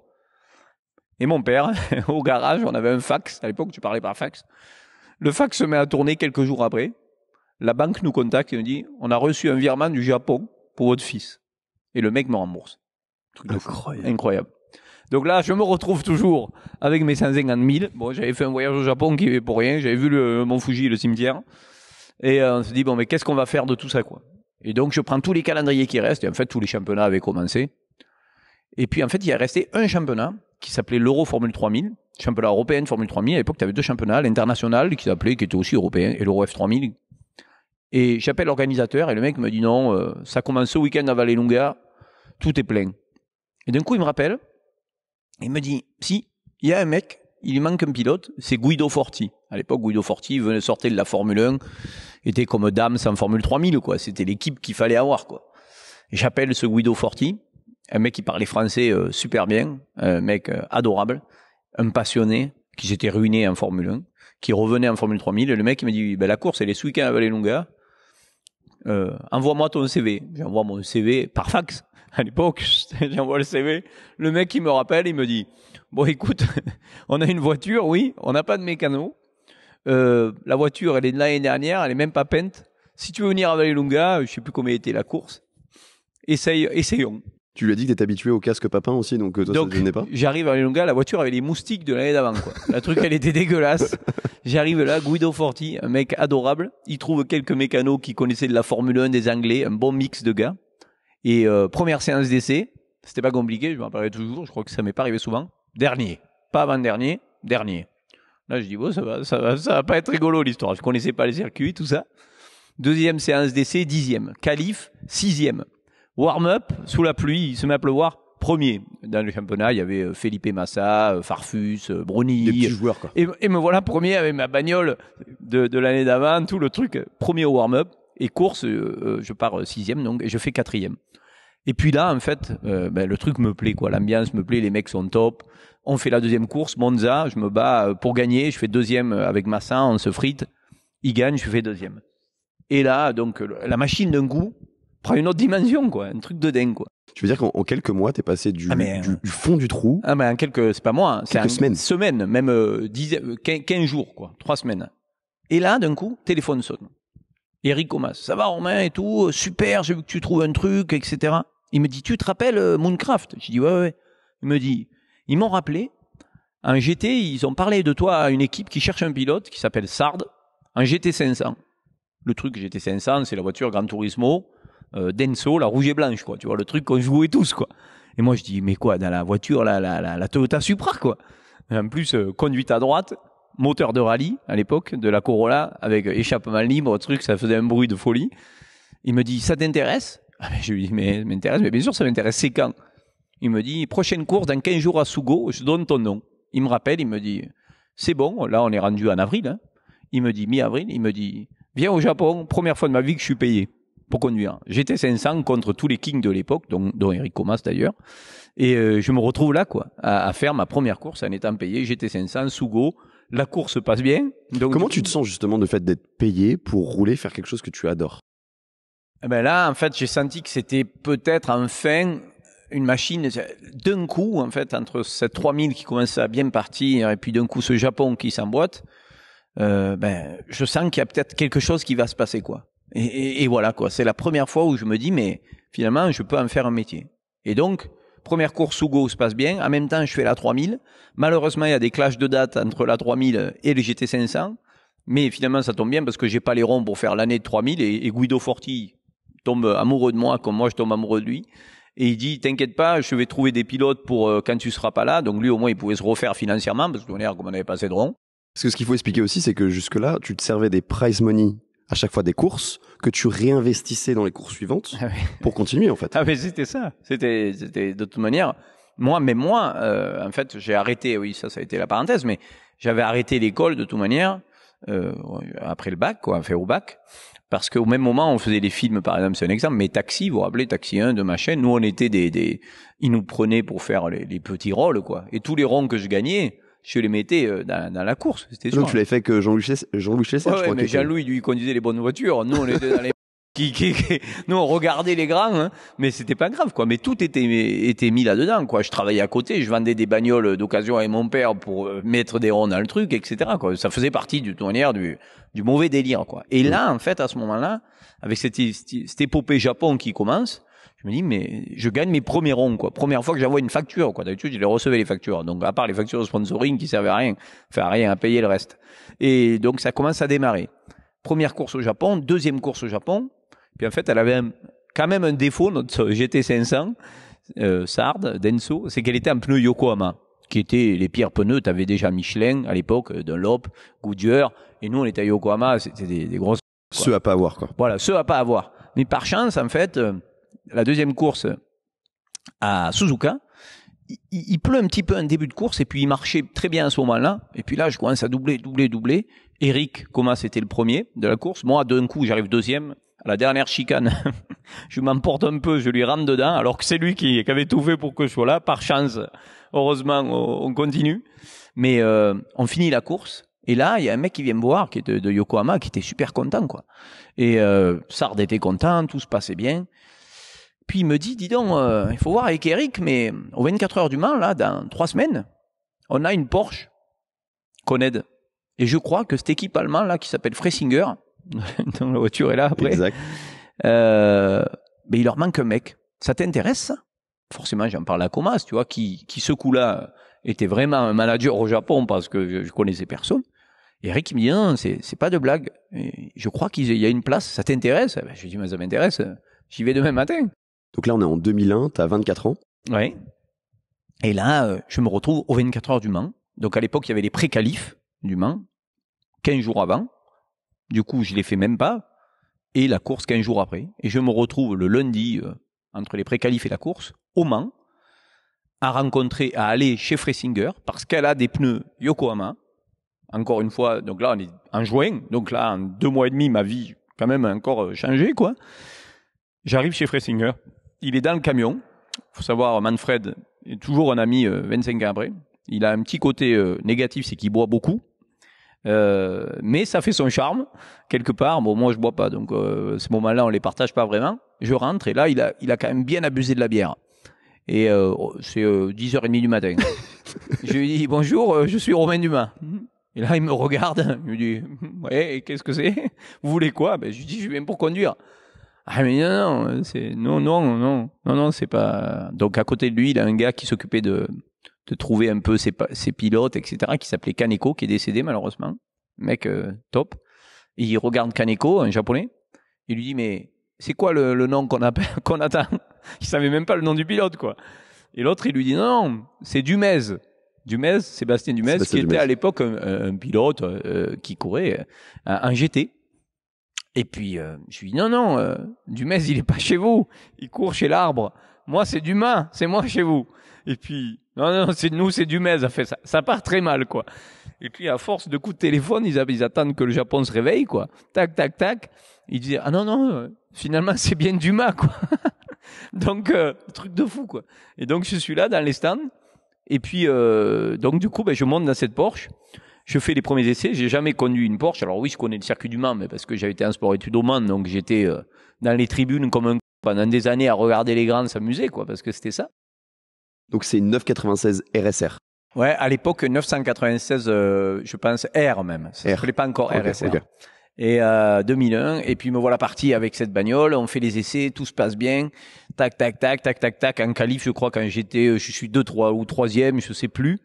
Et mon père, au garage, on avait un fax. À l'époque, tu parlais par fax. Le fax se met à tourner quelques jours après. La banque nous contacte et nous dit on a reçu un virement du Japon pour votre fils. Et le mec me rembourse. incroyable. Donc là, je me retrouve toujours avec mes 150 000. Bon, j'avais fait un voyage au Japon qui est pour rien. J'avais vu le Mont Fuji le cimetière. Et euh, on se dit bon, mais qu'est-ce qu'on va faire de tout ça, quoi Et donc, je prends tous les calendriers qui restent. Et en fait, tous les championnats avaient commencé. Et puis, en fait, il y a resté un championnat qui s'appelait l'Euro Formule 3000, championnat européen Formule 3000. À l'époque, tu avais deux championnats, l'international qui s'appelait, qui était aussi européen, et l'Euro F3000. Et j'appelle l'organisateur et le mec me dit non, euh, ça commence ce week-end à Vallelunga, tout est plein. Et d'un coup, il me rappelle, il me dit si, il y a un mec, il manque un pilote, c'est Guido Forti. À l'époque, Guido Forti venait sortir de la Formule 1, était comme dame en Formule 3000, quoi. C'était l'équipe qu'il fallait avoir, quoi. J'appelle ce Guido Forti, un mec qui parlait français euh, super bien, un mec euh, adorable, un passionné qui s'était ruiné en Formule 1, qui revenait en Formule 3000. Et le mec, il m'a dit ben, La course, elle est ce week-end à Vallelonga. Euh, envoie-moi ton CV. J'envoie mon CV par fax. À l'époque, j'envoie le CV. Le mec, il me rappelle, il me dit Bon, écoute, on a une voiture, oui, on n'a pas de mécano. Euh, la voiture, elle est de l'année dernière, elle est même pas peinte. Si tu veux venir à Vallelonga, je sais plus combien était la course, essayons. Tu lui as dit que t'étais habitué au casque papin aussi, donc euh, toi, ça te pas J'arrive à Lunga, la voiture avait les moustiques de l'année d'avant. Quoi. La truc, elle était dégueulasse. J'arrive là, Guido Forti, un mec adorable. Il trouve quelques mécanos qui connaissaient de la Formule 1 des Anglais, un bon mix de gars. Et euh, première séance d'essai, c'était pas compliqué, je m'en parlais toujours, je crois que ça m'est pas arrivé souvent. Dernier, pas avant-dernier, dernier. Là, je dis, bon, ça va, ça va, ça va pas être rigolo l'histoire. Je connaissais pas les circuits, tout ça. Deuxième séance d'essai, dixième. Calife, sixième. Warm-up, sous la pluie, il se met à pleuvoir premier dans le championnat. Il y avait euh, Felipe Massa, euh, Farfus, euh, Bruni. Des petits joueurs, Et, me voilà premier avec ma bagnole de, l'année d'avant, tout le truc. Premier au warm-up. Et course, je pars sixième, donc, et je fais quatrième. Et puis là, en fait, ben, le truc me plaît, quoi. L'ambiance me plaît, les mecs sont top. On fait la deuxième course, Monza, je me bats pour gagner, je fais deuxième avec Massa, on se frite. Il gagne, je fais deuxième. Et là, donc, la machine d'un goût, prend une autre dimension, quoi. Un truc de dingue, quoi. Tu veux dire qu'en quelques mois, t'es passé du, ah, euh, du, fond du trou. Ah, mais en quelques, c'est pas moi, hein, c'est en semaines. semaines, même 15 euh, euh, jours, quoi. Trois semaines. Et là, d'un coup, téléphone sonne. Eric Comas, ça va Romain et tout, super, j'ai vu que tu trouves un truc, etc. Il me dit, tu te rappelles Mooncraft J'ai dit, ouais, ouais, ouais. Il me dit, ils m'ont rappelé, en GT, ils ont parlé de toi à une équipe qui cherche un pilote qui s'appelle Sard, en GT500. Le truc GT500, c'est la voiture Gran Turismo euh, Denso, la rouge et blanche, quoi. Tu vois, le truc qu'on jouait tous, quoi. Et moi, je dis, mais quoi, dans la voiture, la, la, Toyota Supra, quoi. en plus, euh, conduite à droite, moteur de rallye, à l'époque, de la Corolla, avec euh, échappement libre, truc, ça faisait un bruit de folie. Il me dit, ça t'intéresse? Ah, je lui dis, mais m'intéresse, mais bien sûr, ça m'intéresse. C'est quand? Il me dit, prochaine course, dans 15 jours à Sugo, je donne ton nom. Il me rappelle, il me dit, c'est bon, là, on est rendu en avril, hein. Il me dit, mi-avril, il me dit, viens au Japon, première fois de ma vie que je suis payé pour conduire. J'étais 500 contre tous les kings de l'époque, dont, dont Eric Comas d'ailleurs. Et euh, je me retrouve là, quoi, à, faire ma première course en étant payé. J'étais 500 sous go. La course passe bien. Donc Comment tu te sens justement de fait d'être payé pour rouler, faire quelque chose que tu adores eh ben Là, en fait, j'ai senti que c'était peut-être enfin une machine d'un coup, en fait, entre cette 3000 qui commençait à bien partir et puis d'un coup ce Japon qui s'emboîte, euh, ben, je sens qu'il y a peut-être quelque chose qui va se passer, quoi. Et, voilà quoi, c'est la première fois où je me dis mais finalement je peux en faire un métier. Et donc première course sous se passe bien, en même temps je fais la 3000. Malheureusement il y a des clashs de dates entre la 3000 et le GT500, mais finalement ça tombe bien parce que j'ai pas les ronds pour faire l'année de 3000 et, Guido Forti tombe amoureux de moi comme moi je tombe amoureux de lui. Et il dit, t'inquiète pas, je vais trouver des pilotes pour euh, quand tu seras pas là. Donc lui, au moins, il pouvait se refaire financièrement parce que de manière, comme on avait passé de ronds Parce que ce qu'il faut expliquer aussi, c'est que jusque-là, tu te servais des prize money à chaque fois des courses que tu réinvestissais dans les courses suivantes ah pour continuer en fait. Ah mais c'était ça. C'était de toute manière moi mais moi euh, en fait j'ai arrêté oui ça ça a été la parenthèse mais j'avais arrêté l'école de toute manière euh, après le bac quoi, fait au bac parce qu'au même moment on faisait des films par exemple c'est un exemple mais Taxi vous vous rappelez Taxi 1 de ma chaîne nous on était des, ils nous prenaient pour faire les, les petits rôles quoi et tous les ronds que je gagnais je les mettais euh, dans, la course. C'était sûr. Donc tu hein. l'avais fait que Jean-Louis jean je mais Jean-Louis lui conduisait les bonnes voitures. Nous on était dans les qui, nous on regardait les grands, hein, mais c'était pas grave quoi. Mais tout était était mis là-dedans quoi. Je travaillais à côté, je vendais des bagnoles d'occasion à mon père pour euh, mettre des ronds dans le truc, etc. Quoi. Ça faisait partie du tournière du du mauvais délire quoi. Et mmh. là en fait à ce moment-là, avec cette, cette épopée Japon qui commence, je me dis, mais je gagne mes premiers ronds, quoi. Première fois que j'envoie une facture, quoi. D'habitude, je les recevais les factures. Donc, à part les factures de sponsoring qui servaient à rien, enfin, à rien, à payer le reste. Et donc, ça commence à démarrer. Première course au Japon, deuxième course au Japon. Puis, en fait, elle avait quand même un défaut, notre GT500, euh, Sard, Denso, c'est qu'elle était en pneu Yokohama qui était les pires pneus. Tu avais déjà Michelin à l'époque, Dunlop, Goodyear. Et nous, on était à Yokohama, c'était des, grosses. Ceux à pas avoir, quoi. Voilà, ceux à pas avoir. Mais par chance, en fait, euh, la deuxième course à Suzuka, il, pleut un petit peu en début de course et puis il marchait très bien à ce moment-là. Et puis là, je commence à doubler, doubler, doubler. Eric comment c'était le premier de la course. Moi, d'un coup, j'arrive deuxième. À la dernière chicane, je m'emporte un peu, je lui rentre dedans, alors que c'est lui qui, avait tout fait pour que je sois là. Par chance, heureusement, on, continue. Mais euh, on finit la course. Et là, il y a un mec qui vient me voir, qui est de, Yokohama, qui était super content, quoi. Et euh, Sard était content, tout se passait bien. Puis il me dit, dis donc, euh, il faut voir avec Eric, mais aux 24 heures du Mans, là, dans trois semaines, on a une Porsche qu'on aide. Et je crois que cette équipe allemande, là, qui s'appelle Freisinger, dont la voiture est là après, mais euh, ben, il leur manque un mec. Ça t'intéresse, Forcément, j'en parle à Comas, tu vois, qui, qui ce coup-là était vraiment un manager au Japon parce que je, connaissais personne. Eric me dit, non, c'est pas de blague. je crois qu'il y a une place, ça t'intéresse eh ben, Je lui dis, mais ça m'intéresse, j'y vais demain matin. Donc là, on est en 2001, tu 24 ans. Oui. Et là, euh, je me retrouve aux 24 heures du Mans. Donc à l'époque, il y avait les pré du Mans, 15 jours avant. Du coup, je les fais même pas. Et la course 15 jours après. Et je me retrouve le lundi, euh, entre les pré et la course, au Mans, à rencontrer, à aller chez Freisinger, parce qu'elle a des pneus Yokohama. Encore une fois, donc là, on est en juin. Donc là, en deux mois et demi, ma vie, quand même, encore euh, changé, quoi. J'arrive chez Freisinger il est dans le camion. faut savoir, Manfred est toujours un ami 25 ans après. Il a un petit côté euh, négatif, c'est qu'il boit beaucoup. Euh, mais ça fait son charme quelque part. Bon, moi je bois pas, donc euh, ces ce moment-là on les partage pas vraiment. Je rentre et là il a, il a quand même bien abusé de la bière. Et oh, c'est 10h30 du matin. je lui dis bonjour, je suis Romain Dumas. Et là il me regarde, il me dit ouais, qu'est-ce que c'est Vous voulez quoi ben, Je lui dis je viens pour conduire. Ah mais non, non, c'est non, non, non, non, non, c'est pas. Donc à côté de lui, il a un gars qui s'occupait de, de trouver un peu ses, ses pilotes, etc., qui s'appelait Kaneko, qui est décédé malheureusement. Mec euh, top. Et il regarde Kaneko, un japonais. Il lui dit mais c'est quoi le, le nom qu'on qu'on attend Il savait même pas le nom du pilote quoi. Et l'autre il lui dit non, c'est Dumez. Dumez, Sébastien Dumez, qui était à l'époque un, pilote euh, qui courait un euh, GT et puis, euh, je lui dis, non, non, euh, Dumais, il est pas chez vous. Il court chez l'arbre. Moi, c'est Dumas. C'est moi chez vous. Et puis, non, non, c'est nous, c'est Dumais a fait ça. Ça part très mal, quoi. Et puis, à force de coups de téléphone, ils, attendent que le Japon se réveille, quoi. Tac, tac, tac. Ils disent, ah non, non, euh, finalement, c'est bien Dumas, quoi. donc, euh, truc de fou, quoi. Et donc, je suis là dans les stands. Et puis, donc, du coup, ben, je monte dans cette Porsche. Je fais les premiers essais. J'ai jamais conduit une Porsche. Alors oui, je connais le circuit du Mans, mais parce que j'avais été en sport études au Mans, donc j'étais euh, dans les tribunes comme un pendant des années à regarder les grands s'amuser, quoi, parce que c'était ça. Donc c'est une 996 RSR. Ouais, à l'époque 996, euh, je pense R même. Ça ne pas encore RSR. Et 2001, euh, et puis me voilà parti avec cette bagnole. On fait les essais, tout se passe bien. Tac, tac, tac, tac, tac, tac. En qualif, je crois quand j'étais, je suis 2 3 ou troisième, je sais plus.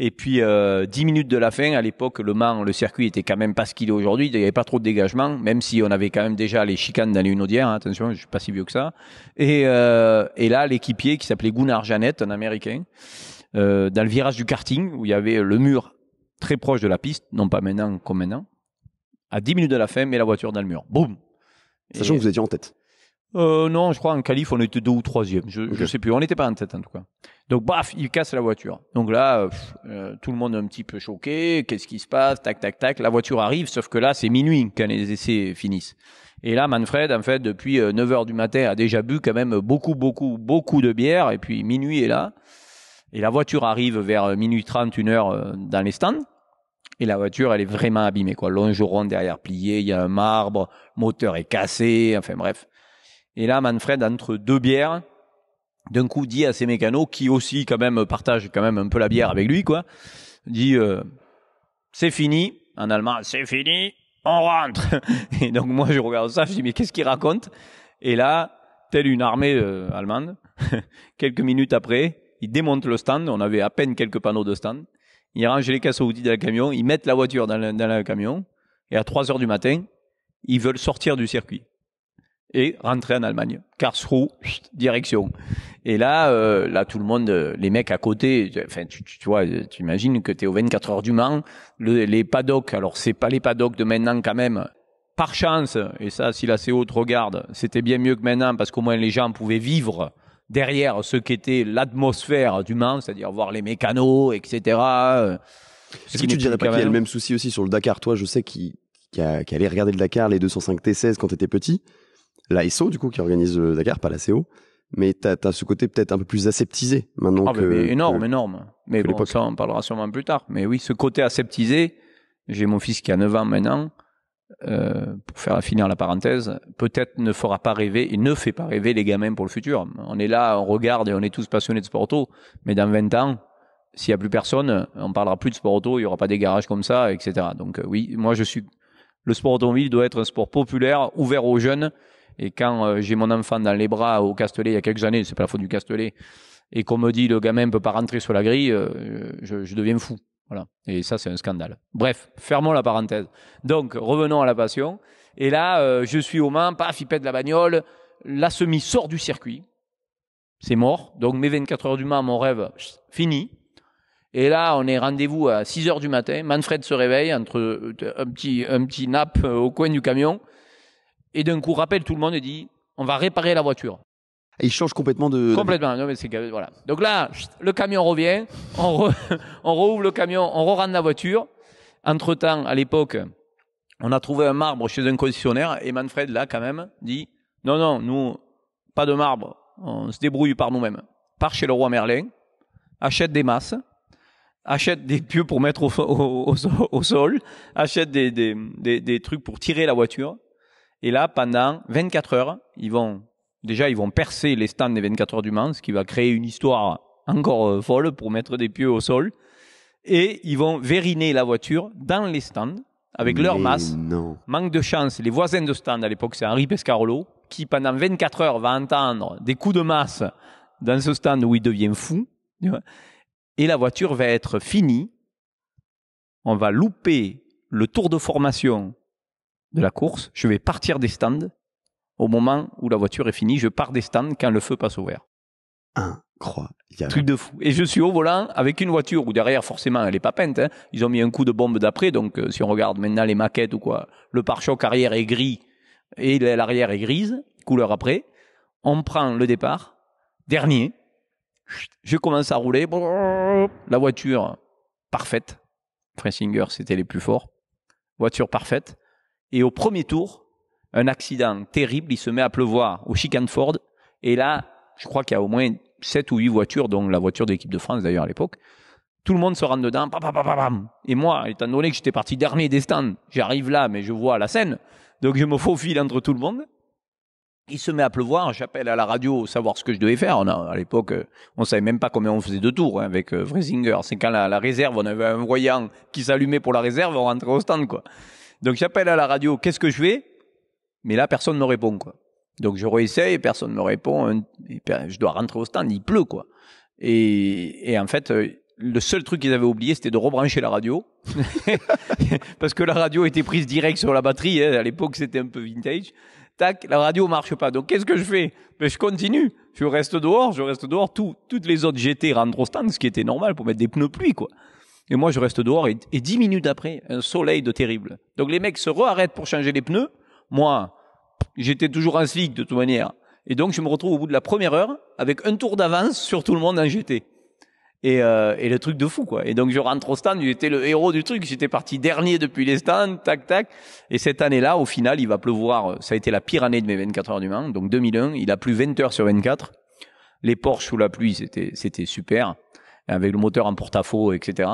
Et puis, euh, 10 minutes de la fin, à l'époque, Le Mans, le circuit était quand même pas ce qu'il est aujourd'hui. Il n'y avait pas trop de dégagement, même si on avait quand même déjà les chicanes dans les unodières. Hein, attention, je ne suis pas si vieux que ça. Euh, et, là, l'équipier qui s'appelait Gunnar Janet, un Américain, euh, dans le virage du karting, où il y avait le mur très proche de la piste, non pas maintenant comme maintenant, à 10 minutes de la fin, met la voiture dans le mur. Boum Sachant que vous étiez en tête. Euh, non, je crois en qualif, on était deux ou troisième. Je, sais plus. On n'était pas en tête en tout cas. Donc baf, il casse la voiture. Donc là, euh, tout le monde est un petit peu choqué. Qu'est-ce qui se passe Tac, tac, tac. La voiture arrive, sauf que là, c'est minuit quand les essais finissent. Et là, Manfred, en fait, depuis 9 euh, heures du matin, a déjà bu quand même beaucoup, beaucoup, beaucoup de bière. Et puis minuit est là. Et la voiture arrive vers euh, minuit 30, une heure dans les stands. Et la voiture, elle est vraiment abîmée, quoi. Longeron derrière plié, il y a un marbre, moteur est cassé, enfin bref. Et là, Manfred, entre deux bières, d'un coup dit à ses mécanos, qui aussi quand même partagent quand même un peu la bière avec lui, quoi, dit euh, c'est fini, en allemand, c'est fini, on rentre. Et donc moi je regarde ça, je dis mais qu'est-ce qu'il raconte Et là, telle une armée euh, allemande, quelques minutes après, ils démontent le stand, on avait à peine quelques panneaux de stand, ils rangent les caisses outils dans le camion, ils mettent la voiture dans le, camion, et à 3 heures du matin, ils veulent sortir du circuit et rentrer en Allemagne. Karlsruhe, direction. Et là, là, tout le monde, les mecs à côté, enfin, tu, vois, tu imagines que tu es aux 24 heures du Mans, les paddocks, alors c'est pas les paddocks de maintenant quand même, par chance, et ça, si la CO te regarde, c'était bien mieux que maintenant parce qu'au moins les gens pouvaient vivre derrière ce qu'était l'atmosphère du Mans, c'est-à-dire voir les mécanos, etc. Est-ce que tu dirais pas qu'il y a le même souci aussi sur le Dakar Toi, je sais qu'il qui, a, qui allait regarder le Dakar, les 205 T16 quand tu étais petit l'ASO du coup qui organise euh, Dakar, pas la CO. Mais tu as ce côté peut-être un peu plus aseptisé maintenant ah, Mais énorme, énorme. Mais bon, ça on parlera sûrement plus tard. Mais oui, ce côté aseptisé, j'ai mon fils qui a 9 ans maintenant. Euh, pour faire finir la parenthèse, peut-être ne fera pas rêver et ne fait pas rêver les gamins pour le futur. On est là, on regarde et on est tous passionnés de sport auto, mais dans 20 ans, s'il n'y a plus personne, on parlera plus de sport auto, il n'y aura pas des garages comme ça, etc. Donc euh, oui, moi je suis... Le sport automobile doit être un sport populaire, ouvert aux jeunes, et quand euh, j'ai mon enfant dans les bras au Castellet il y a quelques années, c'est pas la faute du Castellet, et qu'on me dit le gamin peut pas rentrer sur la grille, euh, je, deviens fou. Voilà. Et ça, c'est un scandale. Bref, fermons la parenthèse. Donc, revenons à la passion. Et là, euh, je suis au mains, paf, il pète la bagnole. La semi sort du circuit. C'est mort. Donc, mes 24 heures du Mans mon rêve, fini. Et là, on est rendez-vous à 6 heures du matin. Manfred se réveille entre un petit, un petit nap au coin du camion. Et d'un coup, rappelle tout le monde et dit on va réparer la voiture. Et il change complètement de. Complètement. Non, mais c'est Donc là, le camion revient, on, rouvre le camion, on re la voiture. Entre temps, à l'époque, on a trouvé un marbre chez un concessionnaire et Manfred là quand même dit non non nous pas de marbre, on se débrouille par nous-mêmes. Part chez le roi Merlin, achète des masses, achète des pieux pour mettre au, au sol, achète des, des, des, des trucs pour tirer la voiture et là, pendant 24 heures, ils vont déjà ils vont percer les stands des 24 heures du Mans, ce qui va créer une histoire encore euh, folle pour mettre des pieux au sol. Et ils vont vériner la voiture dans les stands avec leur masse. Manque de chance, les voisins de stand à l'époque, c'est Henri Pescarolo, qui pendant 24 heures va entendre des coups de masse dans ce stand où il devient fou. Et la voiture va être finie. On va louper le tour de formation de la course, je vais partir des stands au moment où la voiture est finie. Je pars des stands quand le feu passe au vert. Incroyable. Truc de fou. Et je suis au volant avec une voiture où derrière, forcément, elle est pas peinte. Hein. Ils ont mis un coup de bombe d'après. Donc, euh, si on regarde maintenant les maquettes ou quoi, le pare-choc arrière est gris et l'arrière est grise, couleur après. On prend le départ. Dernier. Je commence à rouler. La voiture, parfaite. Freisinger, c'était les plus forts. Voiture parfaite. Et au premier tour, un accident terrible, il se met à pleuvoir au Ford. Et là, je crois qu'il y a au moins 7 ou 8 voitures, dont la voiture de l'équipe de France d'ailleurs à l'époque. Tout le monde se rend dedans, pam, pam, Et moi, étant donné que j'étais parti dernier des stands, j'arrive là, mais je vois la scène. Donc je me faufile entre tout le monde. Il se met à pleuvoir, j'appelle à la radio savoir ce que je devais faire. On à l'époque, euh, on savait même pas combien on faisait de tours hein, avec euh, Freisinger. C'est quand la, réserve, on avait un voyant qui s'allumait pour la réserve, on rentrait au stand quoi. Donc j'appelle à la radio, qu'est-ce que je fais Mais là, personne ne me répond, quoi. Donc je réessaye, personne ne me répond. Je dois rentrer au stand, il pleut, quoi. Et, en fait, euh, le seul truc qu'ils avaient oublié, c'était de rebrancher la radio. Parce que la radio était prise direct sur la batterie. Hein, à l'époque, c'était un peu vintage. Tac, la radio marche pas. Donc qu'est-ce que je fais Mais ben, Je continue. Je reste dehors, je reste dehors. toutes les autres GT rentrent au stand, ce qui était normal pour mettre des pneus pluie, quoi. Et moi, je reste dehors et, dix minutes après, un soleil de terrible. Donc les mecs se rearrêtent pour changer les pneus. Moi, j'étais toujours en slick de toute manière. Et donc je me retrouve au bout de la première heure avec un tour d'avance sur tout le monde en GT. Et, euh, et, le truc de fou quoi. Et donc je rentre au stand, j'étais le héros du truc, j'étais parti dernier depuis les stands, tac tac. Et cette année-là, au final, il va pleuvoir. Ça a été la pire année de mes 24 heures du Mans, donc 2001. Il a plus 20 heures sur 24. Les Porsche sous la pluie, c'était c'était super, avec le moteur en porte-à-faux, etc.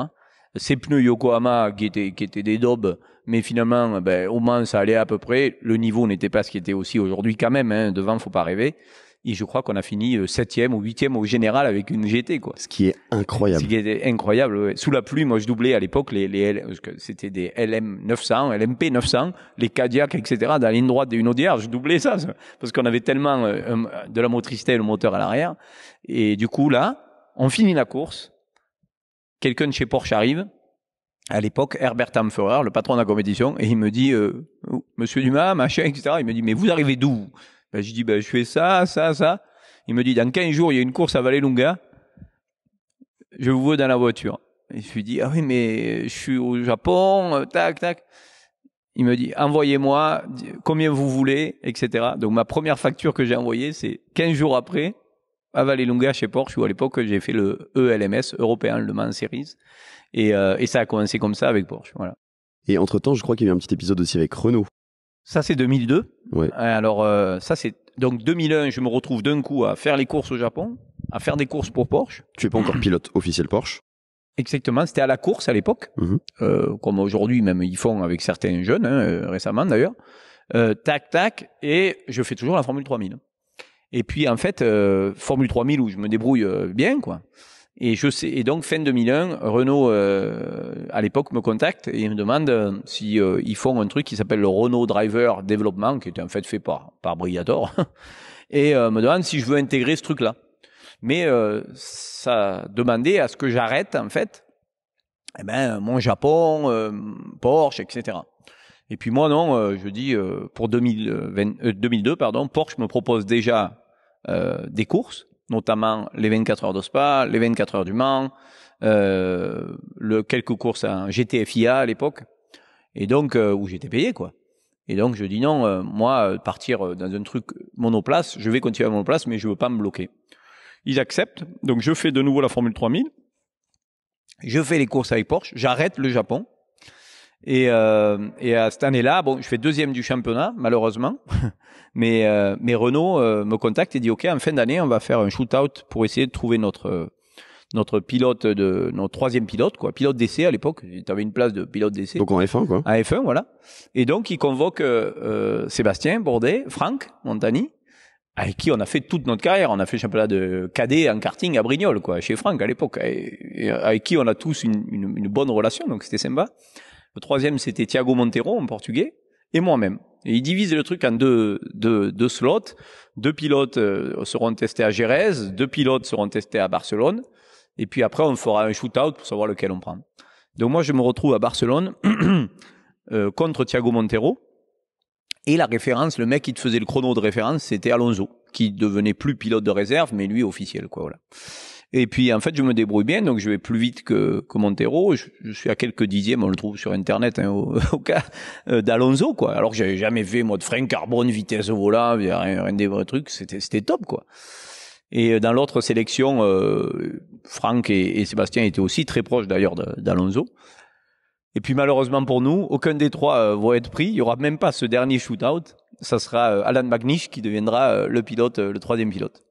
Ces pneus Yokohama qui étaient, qui étaient des daubes, mais finalement, ben, au moins, ça allait à peu près. Le niveau n'était pas ce qui était aussi aujourd'hui quand même. Hein. Devant, faut pas rêver. Et je crois qu'on a fini euh, septième ou huitième au général avec une GT, quoi. Ce qui est incroyable. Ce qui incroyable. Sous la pluie, moi, je doublais à l'époque les, les c'était des LM 900, LMP 900, les Cadillac, etc. Dans la ligne droite d'une ODR, je doublais ça, parce qu'on avait tellement euh, de la motricité et le moteur à l'arrière. Et du coup, là, on finit la course quelqu'un de chez Porsche arrive, à l'époque, Herbert Amferer, le patron de la compétition, et il me dit, euh, Monsieur Dumas, machin, etc. Il me dit, mais vous arrivez d'où ben, Je dis, ben, je fais ça, ça, ça. Il me dit, dans 15 jours, il y a une course à Vallelunga. Je vous veux dans la voiture. je lui dis, ah oui, mais je suis au Japon, euh, tac, tac. Il me dit, envoyez-moi combien vous voulez, etc. Donc ma première facture que j'ai envoyée, c'est 15 jours après, à longue chez Porsche où à l'époque j'ai fait le ELMS européen, le Mans Series. Et, euh, et, ça a commencé comme ça avec Porsche. Voilà. Et entre-temps, je crois qu'il y a eu un petit épisode aussi avec Renault. Ça, c'est 2002. Euh, alors, euh, ça, c'est. Donc, 2001, je me retrouve d'un coup à faire les courses au Japon, à faire des courses pour Porsche. Tu n'es pas encore pilote officiel Porsche Exactement, c'était à la course à l'époque, mm-hmm. comme aujourd'hui même ils font avec certains jeunes, hein, récemment d'ailleurs. tac, tac, et je fais toujours la Formule 3000. Et puis, en fait, euh, Formule 3000 où je me débrouille euh, bien, quoi. Et je sais, et donc fin 2001, Renault euh, à l'époque me contacte et me demande si ils font un truc qui s'appelle le Renault Driver Development, qui était en fait fait par par et me demande si je veux intégrer ce truc-là. Mais ça demandait à ce que j'arrête en fait, eh ben mon Japon, Porsche, etc. Et puis moi, non, euh, je dis, euh, pour 2002, euh, pardon, Porsche me propose déjà des courses, notamment les 24 heures de Spa, les 24 heures du Mans, le, quelques courses en GTFIA à l'époque, et donc où j'étais payé, quoi. Et donc je dis non, moi, partir dans un truc monoplace, je vais continuer à monoplace, mais je veux pas me bloquer. Ils acceptent, donc je fais de nouveau la Formule 3000, je fais les courses avec Porsche, j'arrête le Japon, et, euh, et, à cette année-là, bon, je fais deuxième du championnat, malheureusement. mais, euh, mais Renault euh, me contacte et dit OK, en fin d'année, on va faire un shootout pour essayer de trouver notre euh, notre pilote de notre troisième pilote quoi, pilote d'essai à l'époque. Tu avais une place de pilote d'essai. Donc en F1 quoi. En F1 voilà. Et donc il convoque euh, Sébastien Bordet Franck Montani, avec qui on a fait toute notre carrière. On a fait le championnat de cadet en karting à Brignoles, quoi, chez Franck à l'époque, avec qui on a tous une, une, une bonne relation, donc c'était sympa. Le troisième, c'était Thiago Montero, en portugais, et moi-même. Et ils divisent le truc en deux, deux, deux slots. Deux pilotes euh, seront testés à Jerez, deux pilotes seront testés à Barcelone. Et puis après, on fera un shootout pour savoir lequel on prend. Donc moi, je me retrouve à Barcelone euh, contre Thiago Montero. Et la référence, le mec qui te faisait le chrono de référence, c'était Alonso, qui devenait plus pilote de réserve, mais lui officiel, quoi, voilà. Et puis en fait, je me débrouille bien, donc je vais plus vite que, que Montero. Je, suis à quelques dixièmes, on le trouve sur internet, hein, au, cas euh, d'Alonso, quoi. Alors que j'avais jamais fait de frein carbone, vitesse au volant, rien, rien des vrais trucs. C'était c'était top, quoi. Et euh, dans l'autre sélection, euh, Franck et, Sébastien étaient aussi très proches d'ailleurs d'Alonso. Et puis malheureusement pour nous, aucun des trois euh, va être pris. Il y aura même pas ce dernier shootout. Ça sera Alan Magnish qui deviendra le pilote, le troisième pilote.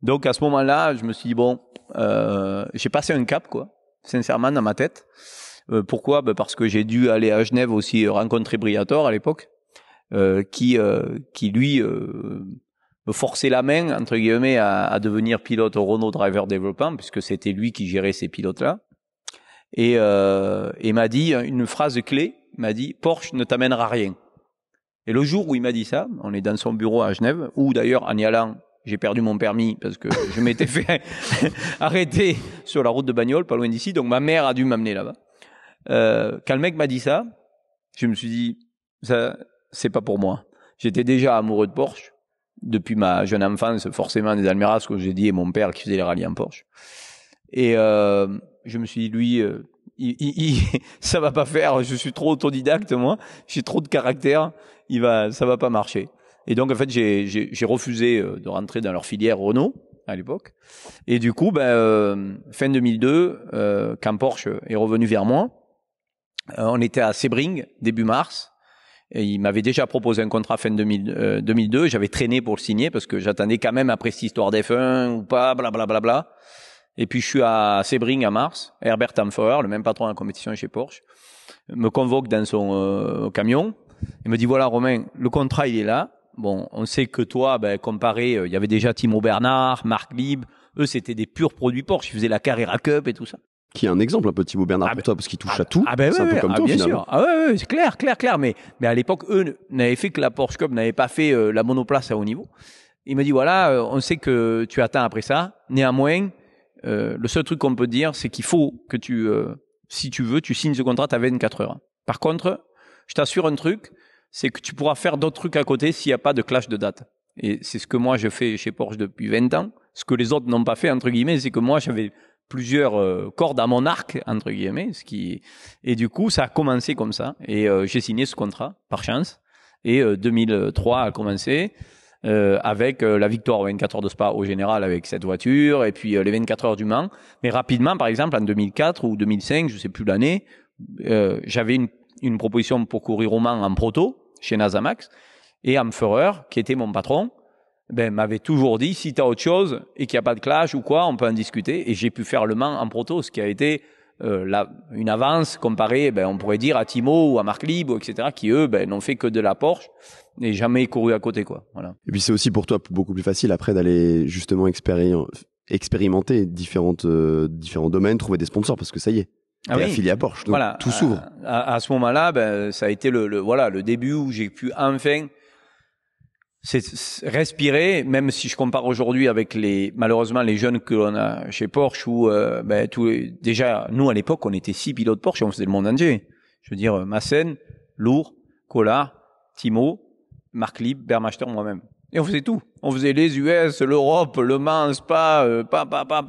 Donc à ce moment-là, je me suis dit bon, euh, j'ai passé un cap, quoi, sincèrement, dans ma tête. Euh, pourquoi ben, Parce que j'ai dû aller à Genève aussi euh, rencontrer Briator à l'époque, qui, qui lui me forçait la main, entre guillemets, à, devenir pilote au Renault Driver Development, puisque c'était lui qui gérait ces pilotes-là. Et, et m'a dit une phrase clé, m'a dit Porsche ne t'amènera rien. Et le jour où il m'a dit ça, on est dans son bureau à Genève, où d'ailleurs en y allant, j'ai perdu mon permis parce que je m'étais fait arrêter sur la route de bagnole, pas loin d'ici. Donc ma mère a dû m'amener là-bas. Euh, quand le mec m'a dit ça, je me suis dit, ça, c'est pas pour moi. J'étais déjà amoureux de Porsche depuis ma jeune enfance, forcément des Almeras, ce que j'ai dit, et mon père qui faisait les rallyes en Porsche. Et euh, je me suis dit, lui, euh, il, ça va pas faire. Je suis trop autodidacte moi. J'ai trop de caractère. Il va, ça va pas marcher. Et donc, en fait, j'ai refusé euh, de rentrer dans leur filière Renault à l'époque. Et du coup, ben, euh, fin 2002, quand euh, Porsche est revenu vers moi, on était à Sebring, début mars. Et il m'avait déjà proposé un contrat fin 2002. J'avais traîné pour le signer parce que j'attendais quand même après cette histoire d'F1 ou pas, blablabla. Bla, bla, bla. Et puis, je suis à Sebring à mars. Herbert Amfer, le même patron en compétition chez Porsche, me convoque dans son camion. Il me dit, voilà, Romain, le contrat, il est là Bon, on sait que toi, ben, comparé, euh, il y avait déjà Timo Bernard, Marc Lieb, eux c'était des purs produits Porsche, ils faisaient la à Cup et tout ça. Qui est un exemple un peu Timo Bernard ah, pour ben, toi, parce qu'il touche ah, à tout. Ah ben oui, ah, bien sûr. Ah ouais, ouais, c'est clair, clair, clair. Mais, mais à l'époque, eux n'avaient fait que la Porsche Cup, n'avaient pas fait euh, la monoplace à haut niveau. Il me dit voilà, euh, on sait que tu attends après ça. Néanmoins, le seul truc qu'on peut dire, c'est qu'il faut que tu, si tu veux, tu signes ce contrat à 24 heures. Par contre, je t'assure un truc, c'est que tu pourras faire d'autres trucs à côté s'il n'y a pas de clash de date. Et c'est ce que moi je fais chez Porsche depuis 20 ans. Ce que les autres n'ont pas fait, entre guillemets, c'est que moi j'avais plusieurs euh, cordes à mon arc, entre guillemets. Ce qui... Et du coup, ça a commencé comme ça. Et euh, j'ai signé ce contrat, par chance. Et 2003 euh, a commencé. avec la victoire aux 24 heures de Spa au général avec cette voiture et puis les 24 heures du Mans. Mais rapidement, par exemple, en 2004 ou 2005, je sais plus l'année, j'avais une, une, proposition pour courir au Mans en proto chez Nazamax. Et Amferer, qui était mon patron, ben, m'avait toujours dit si tu as autre chose et qu'il n'y a pas de clash ou quoi, on peut en discuter. Et j'ai pu faire le main en proto, ce qui a été euh, une avance comparée, ben, on pourrait dire, à Timo ou à Marc Libre, etc., qui eux ben, n'ont fait que de la Porsche et jamais couru à côté. quoi. Voilà. Et puis c'est aussi pour toi beaucoup plus facile après d'aller justement expérimenter euh, différents domaines, trouver des sponsors, parce que ça y est, ah oui. à Porsche. Donc tout s'ouvre. À, ce moment-là, ben, ça a été le, voilà le début où j'ai pu enfin respirer, même si je compare aujourd'hui avec les malheureusement les jeunes que l'on a chez Porsche où euh, ben, déjà nous à l'époque on était six pilotes Porsche et on faisait le monde entier. Je veux dire Massen, Lourd, Collard, Timo, Marc Lib, Bermaster, moi-même. Et on faisait tout. On faisait les US, l'Europe, le Mans, pas, pas, pas,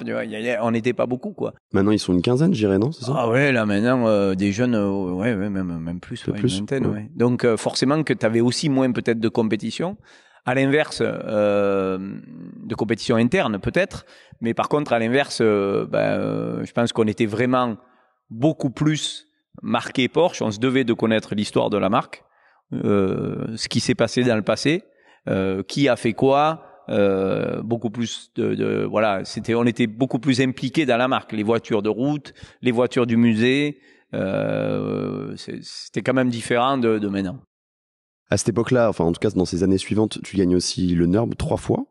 on n'était pas beaucoup, quoi. Maintenant, ils sont une quinzaine, j'irais, non Ah ouais, là, maintenant, euh, des jeunes, euh, ouais, même, plus, plus une vingtaine, ouais. Donc, euh, forcément que tu avais aussi moins, peut-être, de compétition. À l'inverse, de compétition interne, peut-être. Mais par contre, à l'inverse, ben, je pense qu'on était vraiment beaucoup plus marqué Porsche. On se devait de connaître l'histoire de la marque, ce qui s'est passé dans le passé euh, qui a fait quoi, euh, beaucoup plus de, voilà, c'était on était beaucoup plus impliqués dans la marque, les voitures de route, les voitures du musée, euh, c'était quand même différent de, maintenant. À cette époque-là, enfin en tout cas dans ces années suivantes, tu gagnes aussi le NURB trois fois.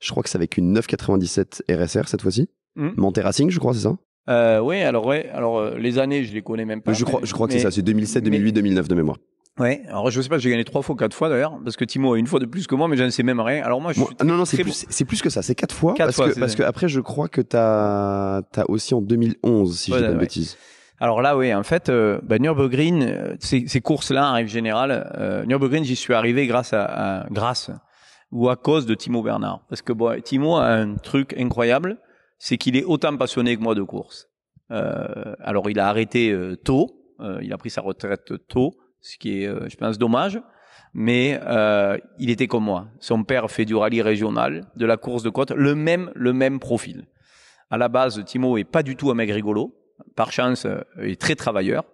Je crois que c'est avec une 997 RSR cette fois-ci. Mmh. Racing, je crois, c'est ça Oui, alors, ouais, alors les années, je les connais même pas. Je crois, je crois que c'est ça, c'est 2007, 2008, 2009 de mémoire. Ouais. Alors je sais pas, j'ai gagné trois fois, quatre fois d'ailleurs, parce que Timo a une fois de plus que moi, mais je ne sais même rien. Alors moi, non non, c'est plus, c'est plus que ça, c'est quatre fois, parce fois, que parce que après je crois que t'as as aussi en 2011 si ouais, je dis pas de bêtises. Alors là, oui, en fait, euh, bah, Nürburgring, euh, ces, courses-là, en règle générale, euh, Nürburgring, j'y suis arrivé grâce à, grâce ou à cause de Timo Bernard, parce que Timo a un truc incroyable, c'est qu'il est autant passionné que moi de course. Euh, alors il a arrêté tôt, il a pris sa retraite tôt ce qui est, euh, je pense, dommage. Mais euh, il était comme moi. Son père fait du rallye régional, de la course de côte, le même, le même profil. À la base, Timo est pas du tout un mec rigolo. Par chance, il euh, est très travailleur.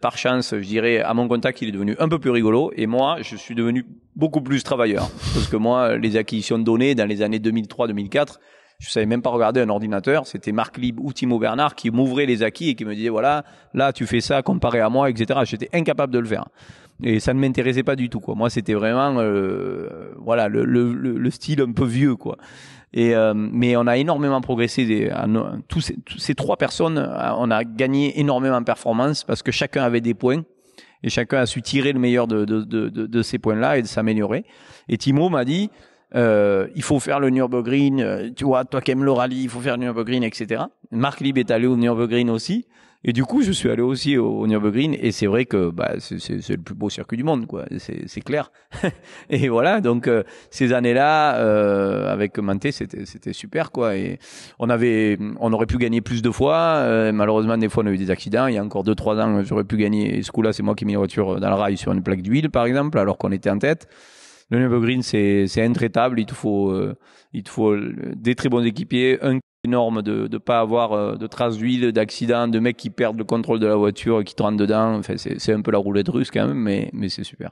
par chance, je dirais, à mon contact, il est devenu un peu plus rigolo. Et moi, je suis devenu beaucoup plus travailleur. Parce que moi, les acquisitions de données dans les années 2003-2004, je savais même pas regarder un ordinateur. C'était Marc Lib ou Timo Bernard qui m'ouvraient les acquis et qui me disaient voilà, là tu fais ça comparé à moi, etc. J'étais incapable de le faire et ça ne m'intéressait pas du tout quoi. Moi c'était vraiment euh, voilà le, style un peu vieux quoi. Et euh, mais on a énormément progressé. Des, tous, ces, trois personnes, euh, on a gagné énormément en performance parce que chacun avait des points et chacun a su tirer le meilleur de, de ces points-là et de s'améliorer. Et Timo m'a dit, euh, il faut faire le Nürburgring, euh, tu vois, toi qui aimes le rallye, il faut faire le Nürburgring, etc. Marc Lib est allé au Nürburgring aussi. Et du coup, je suis allé aussi au, Nürburgring et c'est vrai que bah, c'est le plus beau circuit du monde, quoi. C'est clair. et voilà, donc euh, ces années-là, avec Manté, c'était super, quoi. Et on avait, on aurait pu gagner plus de fois. malheureusement, des fois, on a eu des accidents. Il y a encore deux, trois ans, j'aurais pu gagner. Et ce coup-là, c'est moi qui ai mis la voiture dans le rail sur une plaque d'huile, par exemple, alors qu'on était en tête. Le Nürburgring, c'est, c'est intraitable. Il te faut, euh, il faut euh, des très bons équipiers, un énorme de ne pas avoir euh, de traces d'huile, d'accidents, de mecs qui perdent le contrôle de la voiture, et qui te rentrent dedans. c'est, un peu la roulette russe quand même, mais, mais c'est super.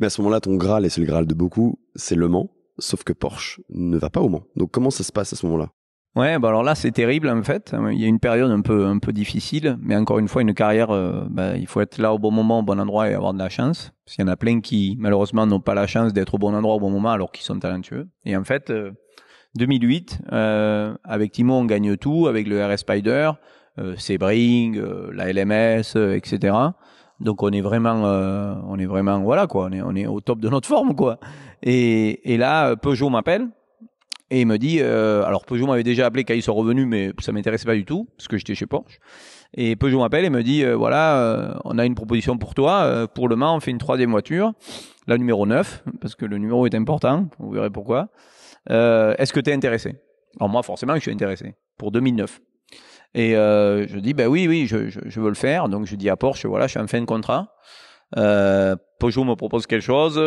Mais à ce moment-là, ton Graal, et c'est le Graal de beaucoup, c'est Le Mans, sauf que Porsche ne va pas au Mans. Donc comment ça se passe à ce moment-là Ouais, bah alors là c'est terrible en fait. Il y a une période un peu un peu difficile, mais encore une fois une carrière, euh, bah, il faut être là au bon moment, au bon endroit et avoir de la chance. Parce qu'il y en a plein qui malheureusement n'ont pas la chance d'être au bon endroit au bon moment alors qu'ils sont talentueux. Et en fait, 2008, euh, euh, avec Timo on gagne tout, avec le RS Spider, Sebring, la LMS, etc. Donc on est vraiment, on est vraiment voilà quoi, on est, on est au top de notre forme quoi. Et, et là Peugeot m'appelle et il me dit, euh, alors Peugeot m'avait déjà appelé quand ils sont revenus, mais ça m'intéressait pas du tout, parce que j'étais chez Porsche. Et Peugeot m'appelle et me dit, euh, voilà, euh, on a une proposition pour toi. Euh, pour le Mans, on fait une troisième voiture, la numéro 9, parce que le numéro est important, vous verrez pourquoi. Est-ce que tu es intéressé Alors moi, forcément, je suis intéressé, pour 2009. Et je dis, ben oui, oui, je, je, veux le faire. Donc je dis à Porsche, voilà, je suis en fin de contrat. Peugeot me propose quelque chose,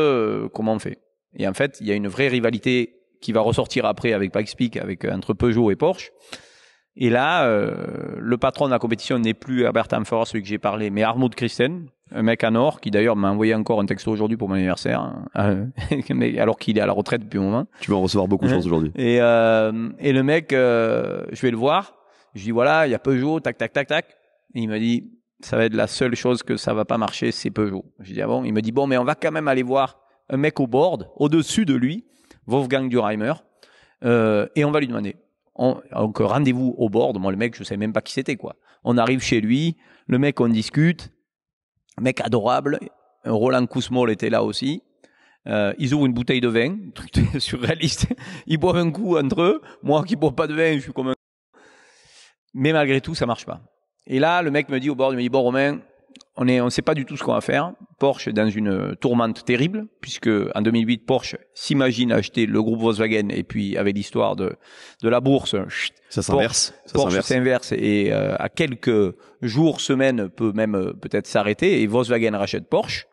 comment on fait Et en fait, il y a une vraie rivalité qui va ressortir après avec Pikespeak, avec euh, entre Peugeot et Porsche. Et là, euh, le patron de la compétition n'est plus Herbert Force, celui que j'ai parlé, mais Armoud Christen, un mec à Nord, qui d'ailleurs m'a envoyé encore un texto aujourd'hui pour mon anniversaire, hein. euh, Mais alors qu'il est à la retraite depuis un moment. Tu vas en recevoir beaucoup, de hein choses aujourd'hui. Et, le mec, je vais le voir, je dis voilà, il y a Peugeot, tac, tac, tac, tac. il me dit, ça va être la seule chose que ça va pas marcher, c'est Peugeot. Je dis ah bon, il me dit bon, mais on va quand même aller voir un mec au board, au-dessus de lui, Wolfgang Durheimer, euh, et on va lui demander. donc rendez-vous au bord. moi le mec, je savais même pas qui c'était quoi. On arrive chez lui, le mec, on discute, mec adorable, Roland Cousmol était là aussi. Euh, ils ouvrent une bouteille de vin, truc surréaliste. Ils boivent un coup entre eux. Moi qui bois pas de vin, je suis comme un. Mais malgré tout, ça marche pas. Et là, le mec me dit au bord il me dit bon Romain, on ne sait pas du tout ce qu'on va faire. Porsche est dans une tourmente terrible, puisque en 2008, Porsche s'imagine acheter le groupe Volkswagen, et puis avec l'histoire de, la bourse, ça s'inverse. Porsche s'inverse et euh, à quelques jours, semaines, peut même euh, peut-être s'arrêter, et Volkswagen rachète Porsche.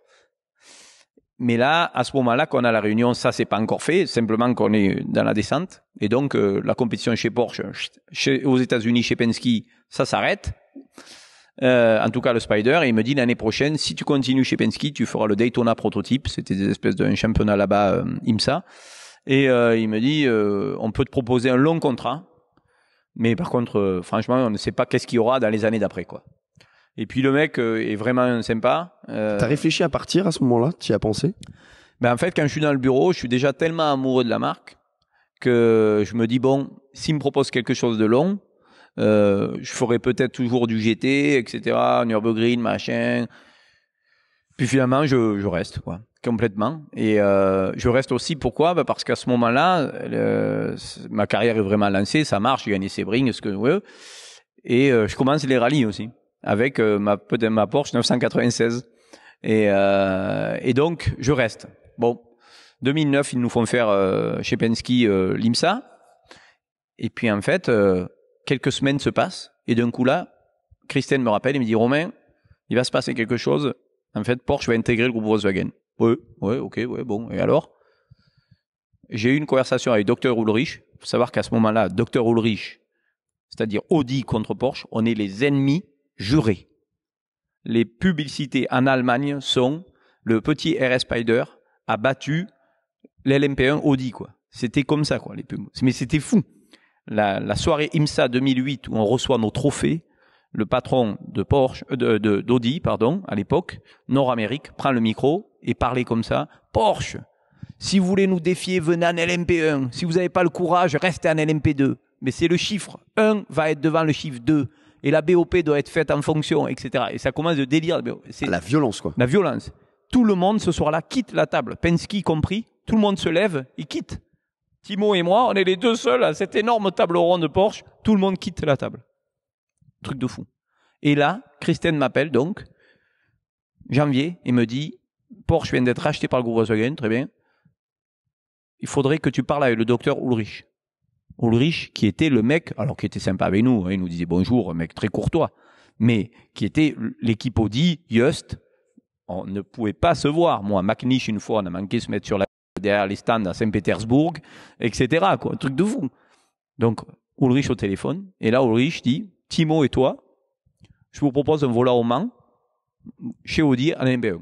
Mais là, à ce moment-là, qu'on a la réunion, ça c'est pas encore fait, simplement qu'on est dans la descente, et donc euh, la compétition chez Porsche, chez, aux États-Unis, chez Penske, ça s'arrête. Euh, en tout cas, le Spider. Et il me dit l'année prochaine, si tu continues chez Penske, tu feras le Daytona prototype. C'était des espèces d'un championnat là-bas, euh, IMSA. Et euh, il me dit, on peut te proposer un long contrat. Mais par contre, franchement, on ne sait pas qu'est-ce qu'il y aura dans les années d'après, quoi. Et puis le mec est vraiment sympa. T'as réfléchi à partir à ce moment-là Tu y as pensé ben, En fait, quand je suis dans le bureau, je suis déjà tellement amoureux de la marque que je me dis, bon, s'il me propose quelque chose de long, euh, je ferais peut-être toujours du GT, etc., Nürburgring, machin. Puis finalement, je, je reste, quoi, complètement. Et euh, je reste aussi, pourquoi bah Parce qu'à ce moment-là, ma carrière est vraiment lancée, ça marche, j'ai gagné Sebring, ce que veux. Et euh, je commence les rallyes aussi, avec ma, ma Porsche 996. Et, et donc, je reste. Bon, 2009, ils nous font faire chez Penske l'IMSA. Et puis en fait, quelques semaines se passent, et d'un coup là, Christian me rappelle et me dit Romain, il va se passer quelque chose. En fait, Porsche va intégrer le groupe Volkswagen. Oui, ok, ouais, bon. Et alors J'ai eu une conversation avec Dr Ulrich. Il faut savoir qu'à ce moment-là, Dr Ulrich, c'est-à-dire Audi contre Porsche, on est les ennemis jurés. Les publicités en Allemagne sont le petit RS Spider a battu l'LMP1 Audi, quoi. C'était comme ça, quoi, les Mais c'était fou la, soirée IMSA 2008 où on reçoit nos trophées, le patron de Porsche, euh, d'Audi, pardon, à l'époque, Nord Amérique, prend le micro et parlait comme ça. Porsche, si vous voulez nous défier, venez en LMP1. Si vous n'avez pas le courage, restez en LMP2. Mais c'est le chiffre 1 va être devant le chiffre 2 et la BOP doit être faite en fonction, etc. Et ça commence de délire. la violence, quoi. La violence. Tout le monde ce soir-là quitte la table, Pensky compris. Tout le monde se lève et quitte. Timo et moi, on est les deux seuls à cette énorme table ronde de Porsche. Tout le monde quitte la table. Truc de fou. Et là, Christine m'appelle donc, janvier, et me dit Porsche vient d'être racheté par le groupe Volkswagen, très bien. Il faudrait que tu parles avec le docteur Ulrich. Ulrich, qui était le mec, alors qui était sympa avec nous, hein, il nous disait bonjour, mec très courtois, mais qui était l'équipe Audi, Just. On ne pouvait pas se voir. Moi, McNish, une fois, on a manqué se mettre sur la derrière les stands à Saint-Pétersbourg, etc. Quoi, un truc de fou. Donc, Ulrich au téléphone. Et là, Ulrich dit, Timo et toi, je vous propose un volant au Mans chez Audi à l'NBE.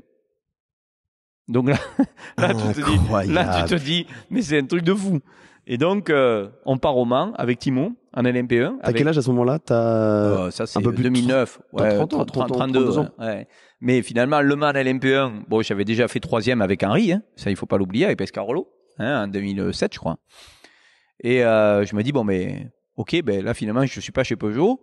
Donc là, là, tu te dis, là, tu te dis, mais c'est un truc de fou. Et donc, euh, on part au Mans avec Timon en LMP1. T'as quel âge à ce moment-là T'as euh, ça c'est un peu plus 2009, de 32 ans. Mais finalement, le Mans LMP1, bon, j'avais déjà fait troisième avec Henri, hein, ça il faut pas l'oublier, avec Pescarolo, hein, en 2007 je crois. Et euh, je me dis bon, mais ok, ben là finalement je suis pas chez Peugeot,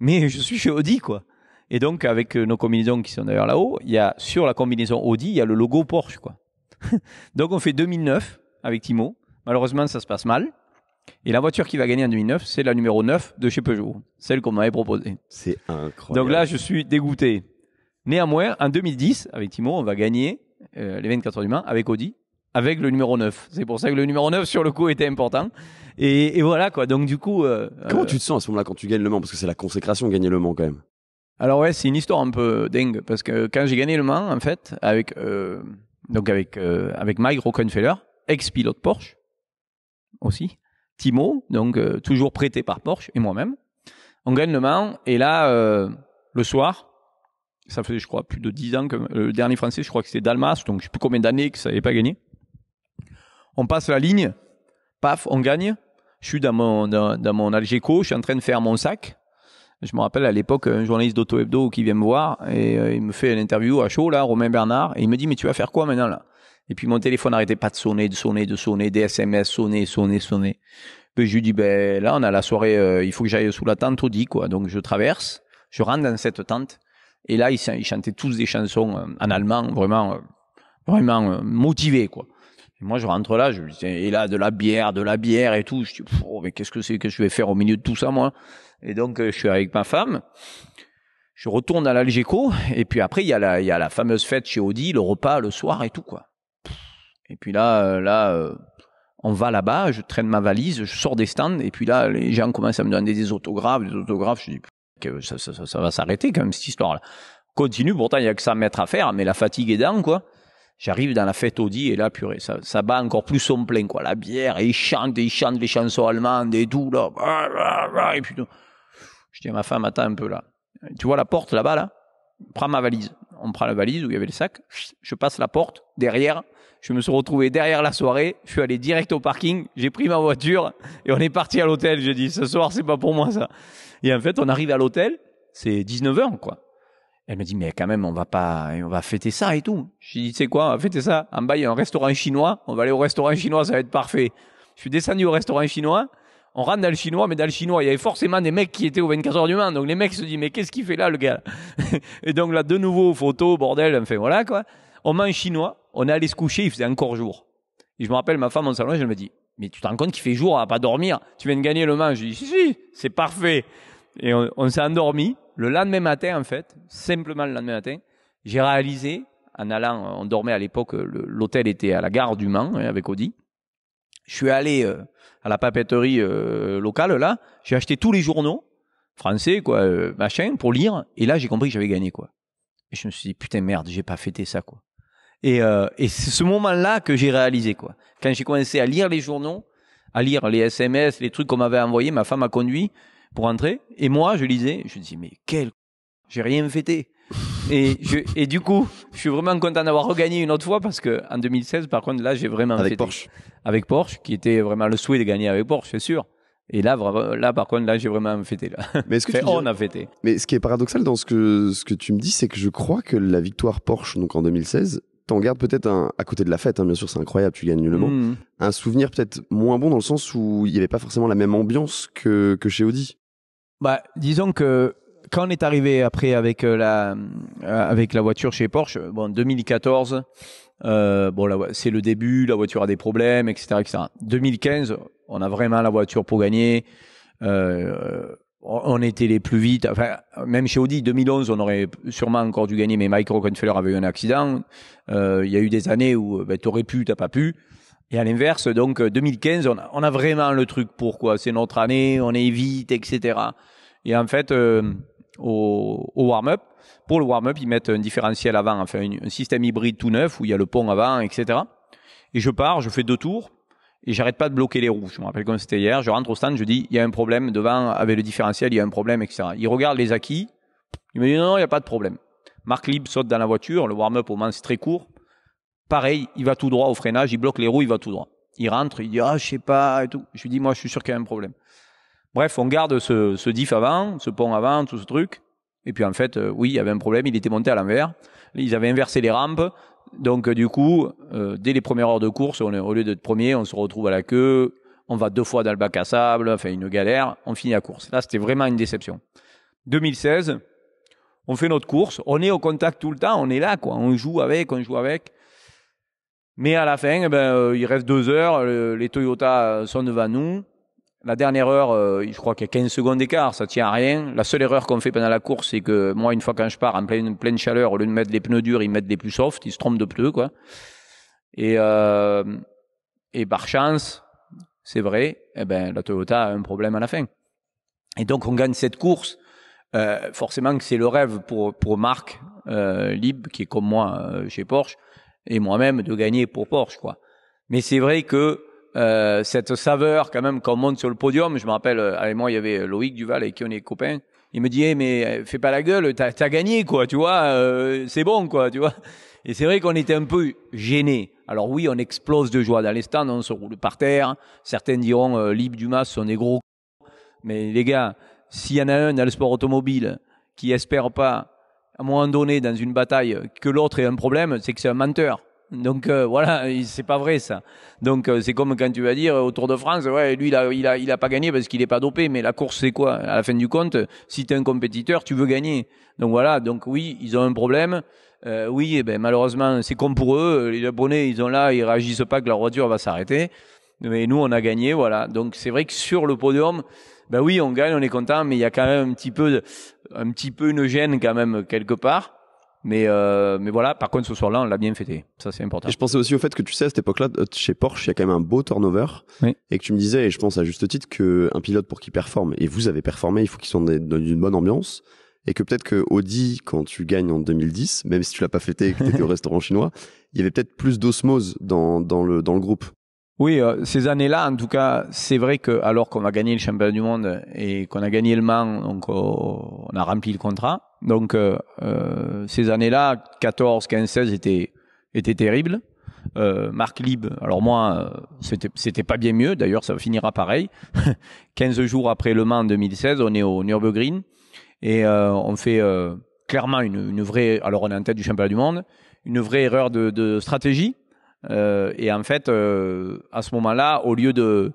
mais je suis chez Audi quoi. Et donc avec euh, nos combinaisons qui sont d'ailleurs là-haut, il y a sur la combinaison Audi, il y a le logo Porsche quoi. donc on fait 2009 avec Timo Malheureusement, ça se passe mal. Et la voiture qui va gagner en 2009, c'est la numéro 9 de chez Peugeot, celle qu'on m'avait proposée. C'est incroyable. Donc là, je suis dégoûté. Néanmoins, en 2010, avec Timo, on va gagner euh, les 24 heures du Mans avec Audi, avec le numéro 9. C'est pour ça que le numéro 9, sur le coup, était important. Et, voilà, quoi. Donc du coup... Euh, euh, Comment tu te sens à ce moment-là quand tu gagnes Le Mans Parce que c'est la consécration, gagner Le Mans, quand même. Alors ouais, c'est une histoire un peu dingue, parce que quand j'ai gagné Le Mans, en fait, avec, donc avec, avec Mike Rockenfeller, ex-pilote Porsche, aussi, Timo, donc euh, toujours prêté par Porsche et moi-même. On gagne Le Mans et là, euh, le soir, ça faisait je crois plus de 10 ans que euh, le dernier français, je crois que c'était Dalmas, donc je ne sais plus combien d'années que ça n'avait pas gagné. On passe la ligne, paf, on gagne. Je suis dans mon, dans, mon Algeco, je suis en train de faire mon sac. Je me rappelle à l'époque un journaliste d'Auto Hebdo qui vient me voir et il me fait une interview à chaud là, Romain Bernard, et il me dit mais tu vas faire quoi maintenant là et puis mon téléphone n'arrêtait pas de sonner, de sonner, de sonner, des SMS, sonner, sonner, sonner. Puis je lui dis, ben là, on a la soirée, euh, il faut que j'aille sous la tente Audi. quoi. Donc je traverse, je rentre dans cette tente. Et là, ils, chantaient tous des chansons euh, en allemand, vraiment, euh, vraiment motivés, quoi. moi, je rentre là, je et là, de la bière, de la bière et tout. Je dis, oh, mais qu'est-ce que c'est que je vais faire au milieu de tout ça, moi Et donc, je suis avec ma femme je retourne à l'Algeco et puis après il y a la il y a la fameuse fête chez Audi, le repas le soir et tout quoi. Et puis là, euh, là, euh, on va là-bas, je traîne ma valise, je sors des stands, et puis là, les gens commencent à me donner des autographes, des autographes. Je dis que ça, va s'arrêter quand même cette histoire-là. Continue, pourtant il y a que ça à mettre à faire, mais la fatigue est dans quoi. J'arrive dans la fête Audi et là, purée, ça, ça bat encore plus son plein, quoi. La bière, et ils chantent, ils chantent les chansons allemandes et tout, là. Et puis, je dis à ma femme, attends un peu, là. Tu vois la porte là-bas, là? Prends ma valise. On prend la valise où il y avait les sacs. Je passe la porte. Derrière, je me suis retrouvé derrière la soirée. Je suis allé direct au parking. J'ai pris ma voiture et on est parti à l'hôtel. J'ai dit, ce soir, c'est pas pour moi, ça. Et en fait, on arrive à l'hôtel. C'est 19h, quoi. Elle me dit, mais quand même, on va pas, on va fêter ça et tout. J'ai dit, sais quoi, on va fêter ça. En bas, il y a un restaurant chinois. On va aller au restaurant chinois, ça va être parfait. Je suis descendu au restaurant chinois. On rentre dans le chinois, mais dans le chinois, il y avait forcément des mecs qui étaient aux 24 heures du matin. Donc les mecs se disent, mais qu'est-ce qu'il fait là, le gars Et donc là, de nouveau, photo, bordel, enfin voilà, quoi. On mange chinois on est allé se coucher, il faisait encore jour. Et je me rappelle, ma femme en salon, je me dis, mais tu te rends compte qu'il fait jour, à pas dormir, tu viens de gagner le Mans. Je dis, si, si, c'est parfait. Et on, s'est endormi. Le lendemain matin, en fait, simplement le lendemain matin, j'ai réalisé, en allant, on dormait à l'époque, l'hôtel était à la gare du Mans, hein, avec Audi. Je suis allé euh, à la papeterie euh, locale, là, j'ai acheté tous les journaux, français, quoi, euh, machin, pour lire, et là, j'ai compris que j'avais gagné, quoi. Et je me suis dit, putain, merde, j'ai pas fêté ça, quoi. Et, euh, et c'est ce moment-là que j'ai réalisé, quoi. Quand j'ai commencé à lire les journaux, à lire les SMS, les trucs qu'on m'avait envoyés, ma femme a conduit pour entrer. Et moi, je lisais, je me dis, mais quel, j'ai rien fêté. Et, je, et du coup, je suis vraiment content d'avoir regagné une autre fois parce que en 2016, par contre, là, j'ai vraiment avec Porsche, avec Porsche, qui était vraiment le souhait de gagner avec Porsche, c'est sûr. Et là, là, par contre, là, j'ai vraiment fêté. Là. Mais ce que tu on a fêté Mais ce qui est paradoxal dans ce que ce que tu me dis, c'est que je crois que la victoire Porsche, donc en 2016, on garde peut-être à côté de la fête, hein, bien sûr, c'est incroyable, tu gagnes nullement mm. un souvenir peut-être moins bon dans le sens où il n'y avait pas forcément la même ambiance que, chez Audi. Bah, disons que quand on est arrivé après avec euh, la, euh, avec la voiture chez Porsche, euh, bon, 2014, bon, c'est le début, la voiture a des problèmes, etc., etc. 2015, on a vraiment la voiture pour gagner on était les plus vite. Enfin, même chez Audi, 2011, on aurait sûrement encore dû gagner, mais Mike avait eu un accident. Euh, il y a eu des années où euh, ben, aurais pu, t'as pas pu. Et à l'inverse, donc 2015, euh, on a, vraiment le truc Pourquoi C'est notre année, on est vite, etc. Et en fait, au, warm-up, pour le warm-up, ils mettent un différentiel avant, enfin un, un système hybride tout neuf où il y a le pont avant, etc. Et je pars, je fais deux tours et j'arrête pas de bloquer les roues. Je me rappelle quand c'était hier, je rentre au stand, je dis, il y a un problème devant avec le différentiel, il y a un problème, etc. Il regarde les acquis, il me dit, non, non, il n'y a pas de problème. Marc Lib saute dans la voiture, le warm-up au moment c'est très court. Pareil, il va tout droit au freinage, il bloque les roues, il va tout droit. Il rentre, il dit, ah, je sais pas, et tout. Je lui dis, moi, je suis sûr qu'il y a un problème. Bref, on garde ce, diff avant, ce pont avant, tout ce truc. Et puis en fait, euh, oui, il y avait un problème, il était monté à l'envers. Ils avaient inversé les rampes, donc euh, du coup, euh, dès les premières heures de course, on est, au lieu d'être premier, on se retrouve à la queue, on va deux fois dans le bac à sable, enfin une galère, on finit la course. Là, c'était vraiment une déception. 2016, on fait notre course, on est au contact tout le temps, on est là, quoi. On joue avec, on joue avec. Mais à la fin, eh ben, euh, il reste deux heures, les Toyota sont devant nous. La dernière erreur, euh, je crois qu'il y a 15 secondes d'écart, ça tient à rien. La seule erreur qu'on fait pendant la course, c'est que moi, une fois quand je pars en pleine, chaleur, au lieu de mettre des pneus durs, ils mettent des plus soft, ils se trompent de pneus, quoi. Et, euh, et par chance, c'est vrai, eh ben, la Toyota a un problème à la fin. Et donc, on gagne cette course. Euh, forcément que c'est le rêve pour, pour Marc Lib, qui est comme moi chez Porsche, et moi-même, de gagner pour Porsche. quoi. Mais c'est vrai que euh, cette saveur quand même quand on monte sur le podium. Je me rappelle, euh, moi il y avait euh, Loïc Duval et qui on est copains. Il me dit eh, mais fais pas la gueule, t'as gagné quoi, tu vois, c'est bon quoi, tu vois. Et c'est vrai qu'on était un peu gêné. Alors oui, on explose de joie dans les stands, on se roule par terre. Certains diront euh, Libre Dumas on est gros. Mais les gars, s'il y en a un dans le sport automobile qui espère pas à un moment donné dans une bataille que l'autre ait un problème, c'est que c'est un menteur. Donc euh, voilà, c'est pas vrai ça. Donc euh, c'est comme quand tu vas dire euh, au Tour de France, ouais, lui il a, pas gagné parce qu'il n'est pas dopé, mais la course c'est quoi À la fin du compte, si tu es un compétiteur, tu veux gagner. Donc voilà, donc oui, ils ont un problème. oui, eh ben, malheureusement, c'est comme pour eux. Les abonnés, ils ont là, ils réagissent pas que la voiture va s'arrêter. Mais nous, on a gagné, voilà. Donc c'est vrai que sur le podium, ben oui, on gagne, on est content, mais il y a quand même un petit peu, un petit peu une gêne quand même quelque part. Mais, euh, mais voilà, par contre, ce soir-là, on l'a bien fêté. Ça, c'est important. Et je pensais aussi au fait que tu sais, à cette époque-là, euh, chez Porsche, il y a quand même un beau turnover. Oui. Et que tu me disais, et je pense à juste titre, qu'un pilote pour qu'il performe, et vous avez performé, il faut qu'ils soit dans une bonne ambiance. Et que peut-être que Audi, quand tu gagnes en 2010, même si tu l'as pas fêté et que tu étais au restaurant chinois, il y avait peut-être plus d'osmose dans, dans, le, dans le groupe. Oui, euh, ces années-là, en tout cas, c'est vrai que alors qu'on a gagné le championnat du monde et qu'on a gagné le Mans, donc oh, on a rempli le contrat donc euh, euh, ces années-là, 14, 15, 16 étaient, étaient terribles. Euh, Marc Lib, alors moi, ce c'était pas bien mieux, d'ailleurs ça finira pareil. 15 jours après Le Mans 2016, on est au Nürburgring et on fait clairement une, vraie, alors on est en tête du championnat du monde, une vraie erreur de, stratégie. et en fait, à ce moment-là, au lieu de,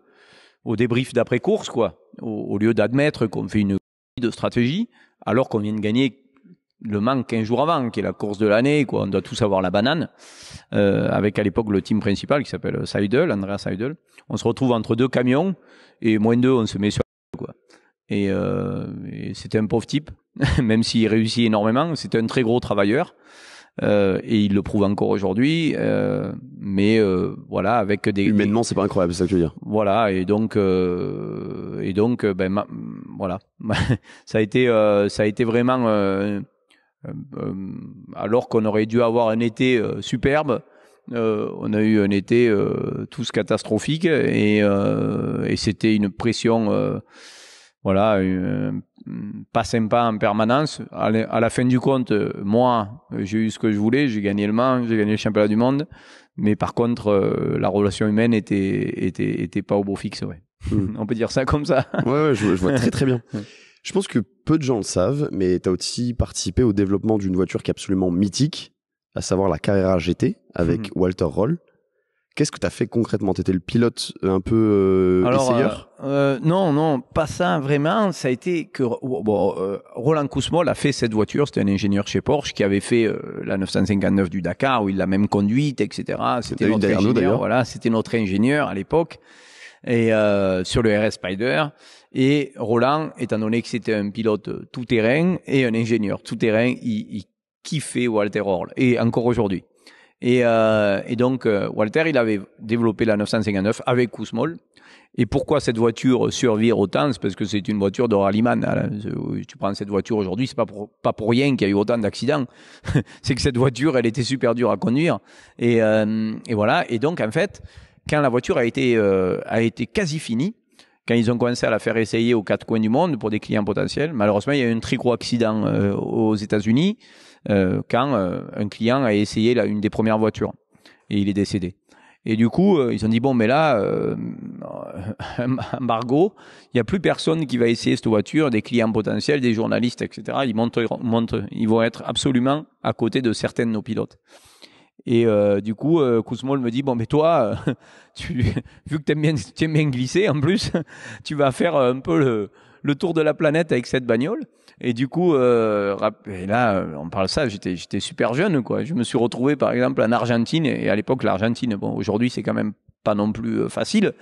au débrief d'après-course, quoi, au, au lieu d'admettre qu'on fait une de stratégie, alors qu'on vient de gagner le manque un jour avant, qui est la course de l'année, quoi. On doit tous avoir la banane. Euh, avec à l'époque le team principal qui s'appelle Seidel, Andrea Seidel. On se retrouve entre deux camions et moins deux, on se met sur quoi. Et, euh, et c'était un pauvre type, même s'il réussit énormément. C'était un très gros travailleur. Euh, et il le prouve encore aujourd'hui. Euh, mais euh, voilà, avec des humainement, c'est pas incroyable, c'est ça que je veux dire. Voilà, et donc et donc ben voilà, ça a été ça a été vraiment alors qu'on aurait dû avoir un été superbe. on a eu un été tous catastrophique et, et c'était une pression voilà, pas sympa en permanence. À la, fin du compte, moi, j'ai eu ce que je voulais, j'ai gagné le Mans, j'ai gagné le championnat du monde, mais par contre, euh, la relation humaine était, pas au beau fixe, ouais. Hmm. On peut dire ça comme ça. Ouais, je, vois très très bien. Je pense que peu de gens le savent, mais tu as aussi participé au développement d'une voiture qui est absolument mythique, à savoir la Carrera GT avec mhm. Walter Roll. Qu'est-ce que tu as fait concrètement Tu le pilote euh, un peu euh, euh, euh, Non, non, pas ça vraiment. Ça a été que bon, Roland Cousmol a fait cette voiture. C'était un ingénieur chez Porsche qui avait fait la 959 du Dakar où il l'a même conduite, etc. C'était notre, ingénieur, voilà, c'était notre ingénieur à l'époque et sur le RS Spider. Et Roland, étant donné que c'était un pilote tout-terrain et un ingénieur tout-terrain, il, il kiffait Walter Orle et encore aujourd'hui. Euh, et, donc, euh, Walter, il avait développé la 959 avec Kousmol. Et pourquoi cette voiture survit autant C'est parce que c'est une voiture de rallyman. Hein, euh, tu prends cette voiture aujourd'hui, c'est pas pour, pas pour rien qu'il y a eu autant d'accidents. c'est que cette voiture, elle était super dure à conduire. Et, voilà. Et donc, en fait, quand la voiture a été, a été quasi finie, quand ils ont commencé à la faire essayer aux quatre coins du monde pour des clients potentiels, malheureusement, il y a eu un très gros accident aux États-Unis. Euh, quand euh, un client a essayé là, une des premières voitures et il est décédé. Et du coup, euh, ils ont dit bon, mais là, embargo, il n'y a plus personne qui va essayer cette voiture, des clients potentiels, des journalistes, etc. Ils montrent ils vont être absolument à côté de certains de nos pilotes. Et du coup, me dit bon, mais toi, tu, vu que tu aimes, aimes bien glisser, en plus, tu vas faire un peu le le tour de la planète avec cette bagnole. Et du coup, euh, là, euh, on parle ça, j'étais, super jeune, Je me suis retrouvé, par exemple, en Argentine, et à l'époque, l'Argentine, bon, aujourd'hui, c'est quand même pas non plus euh, facile,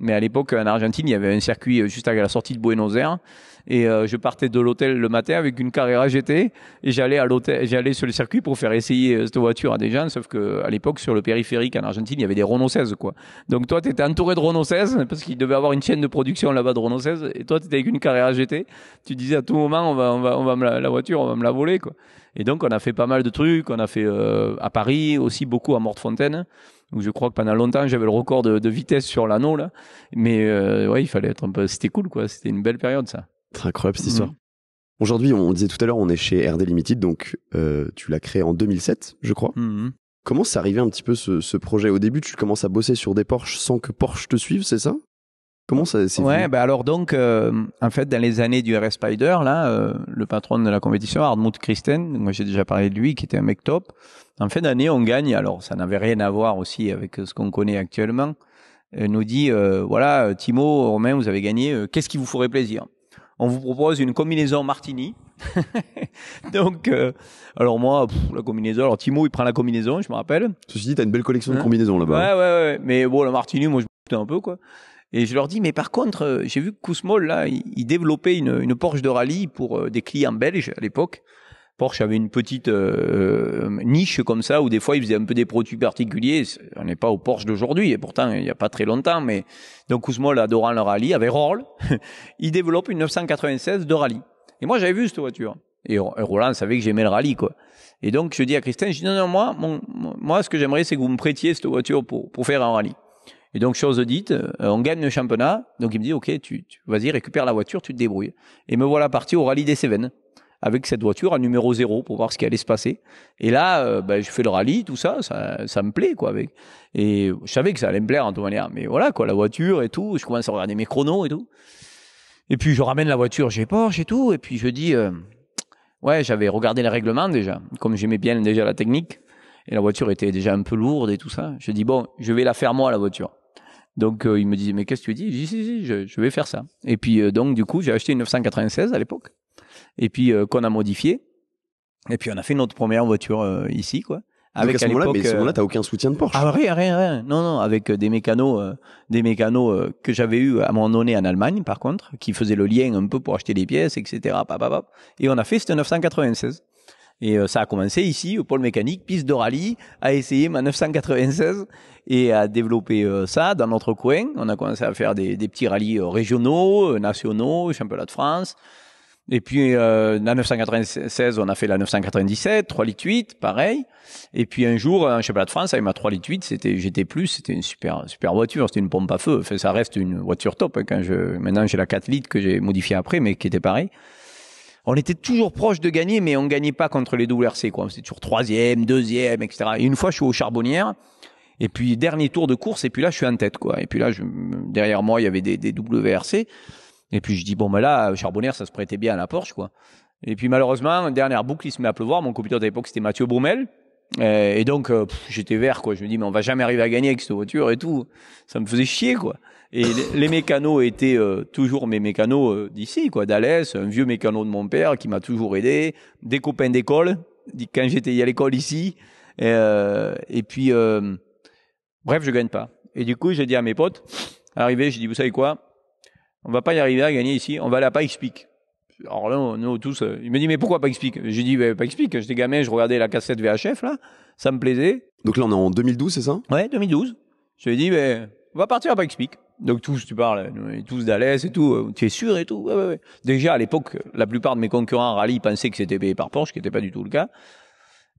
mais à l'époque, en Argentine, il y avait un circuit juste à la sortie de Buenos Aires, et euh, je partais de l'hôtel le matin avec une Carrera GT et j'allais à l'hôtel, j'allais sur le circuit pour faire essayer euh, cette voiture à des gens. Sauf qu'à l'époque, sur le périphérique en Argentine, il y avait des Renault 16, quoi. Donc toi, tu étais entouré de Renault 16 parce qu'il devait avoir une chaîne de production là-bas de Renault 16. Et toi, tu étais avec une Carrera GT. Tu disais à tout moment, on va, on va, on va me la, voiture, on va me la voler, quoi. Et donc, on a fait pas mal de trucs. On a fait euh, à Paris aussi beaucoup à Mortefontaine. Donc, je crois que pendant longtemps, j'avais le record de, vitesse sur l'anneau là. Mais ouais, il fallait être un peu. C'était cool, quoi. C'était une belle période, ça. C'est incroyable cette mhm. histoire. Aujourd'hui, on disait tout à l'heure, on est chez RD Limited, donc euh, tu l'as créé en 2007, je crois. Mhm. Comment s'est arrivé un petit peu ce, projet Au début, tu commences à bosser sur des Porsche sans que Porsche te suive, c'est ça Comment ça s'est Ouais, bah alors donc, euh, en fait, dans les années du RS Spider, là, euh, le patron de la compétition, Hartmut Christen, moi j'ai déjà parlé de lui, qui était un mec top. En fin d'année, on gagne. Alors, ça n'avait rien à voir aussi avec ce qu'on connaît actuellement. Il nous dit, voilà, Timo, Romain, vous avez gagné. Qu'est-ce qui vous ferait plaisir on vous propose une combinaison martini. Donc, euh, alors moi, la combinaison, alors Timo, il prend la combinaison, je me rappelle. Ceci dit, as une belle collection de hein combinaisons là-bas. Hein. Ouais, ouais, ouais. Mais bon, la martini, moi, je me un peu, quoi. Et je leur dis, mais par contre, euh, j'ai vu que Kousmol, là, il, développait une, une Porsche de rallye pour euh, des clients belges à l'époque. Porsche avait une petite euh, niche comme ça où des fois ils faisaient un peu des produits particuliers. On n'est pas au Porsche d'aujourd'hui et pourtant il n'y a pas très longtemps. Mais donc Ousmol adorant le rallye avait Roll, il développe une 996 de rallye. Et moi j'avais vu cette voiture. Et Roland savait que j'aimais le rallye quoi. Et donc je dis à christine' je dis non non moi moi ce que j'aimerais c'est que vous me prêtiez cette voiture pour faire un rallye. Et donc, chose dite, euh, on gagne le championnat. Donc, il me dit, OK, tu, vas-y, récupère la voiture, tu te débrouilles. Et me voilà parti au rallye des Cévennes avec cette voiture à numéro zéro pour voir ce qui allait se passer. Et là, euh, ben, je fais le rallye, tout ça, ça, me plaît, quoi. Avec. Et je savais que ça allait me plaire, en toute manière. Mais voilà, quoi, la voiture et tout, je commence à regarder mes chronos et tout. Et puis, je ramène la voiture chez Porsche et tout. Et puis, je dis, euh, ouais, j'avais regardé les règlements déjà. Comme j'aimais bien déjà la technique. Et la voiture était déjà un peu lourde et tout ça. Je dis, bon, je vais la faire moi, la voiture. Donc euh, il me dit, mais qu'est-ce que tu dis Je dis si, si, je, vais faire ça. Et puis donc du coup j'ai acheté une 996 à l'époque et puis euh, qu'on a modifié. Et puis on a fait notre première voiture euh, ici, quoi. Avec à ce moment-là, mais à ce moment-là, euh, t'as aucun soutien de Porsche. Ah rien, rien, rien. Non, non, avec des mécanos, des mécanos que j'avais eu à un moment donné en Allemagne, par contre, qui faisaient le lien un peu pour acheter des pièces, etc. Et on a fait cette 996. Et ça a commencé ici au pôle mécanique, piste de rallye, à essayer ma 996 et à développer ça dans notre coin. On a commencé à faire des, des petits rallyes régionaux, nationaux, championnat de France. Et puis euh, la 996, on a fait la 997, 3 litres 8, pareil. Et puis un jour, un euh, championnat de France avec ma 3 litres 8, c'était plus, c'était une super super voiture, c'était une pompe à feu. Enfin, ça reste une voiture top. Hein, quand je maintenant j'ai la 4 litres que j'ai modifiée après, mais qui était pareil. On était toujours proche de gagner, mais on gagnait pas contre les WRC. Quoi. C'était toujours troisième, deuxième, etc. Et une fois, je suis au Charbonnières. Et puis dernier tour de course, et puis là je suis en tête quoi. Et puis là, je, derrière moi il y avait des, des WRC. Et puis je dis, bon, mais ben là, euh, Charbonnière, ça se prêtait bien à la Porsche, quoi. Et puis malheureusement, dernière boucle, il se met à pleuvoir. Mon copilote à l'époque, c'était Mathieu Brumel. Euh, et donc, euh, j'étais vert, quoi. Je me dis, mais on va jamais arriver à gagner avec cette voiture et tout. Ça me faisait chier, quoi. Et les, mécanos étaient toujours mes mécanos d'ici, quoi, d'Alès, un vieux mécano de mon père qui m'a toujours aidé, des copains d'école, quand j'étais à l'école ici. Et, et puis, bref, je gagne pas. Et du coup, j'ai dit à mes potes, arrivé, j'ai dit, vous savez quoi, on va pas y arriver à gagner ici. On va aller à pas Alors là, nous tous, euh, il me dit, mais pourquoi pas J'ai dit, pas J'étais gamin, je regardais la cassette VHF, là. Ça me plaisait. Donc là, on est en 2012, c'est ça Ouais, 2012. Je lui ai dit, on va partir à pas Donc tous, tu parles, tous d'Alès et tout, euh, tu es sûr et tout. Déjà, à l'époque, la plupart de mes concurrents rallye pensaient que c'était payé par Porsche, ce qui n'était pas du tout le cas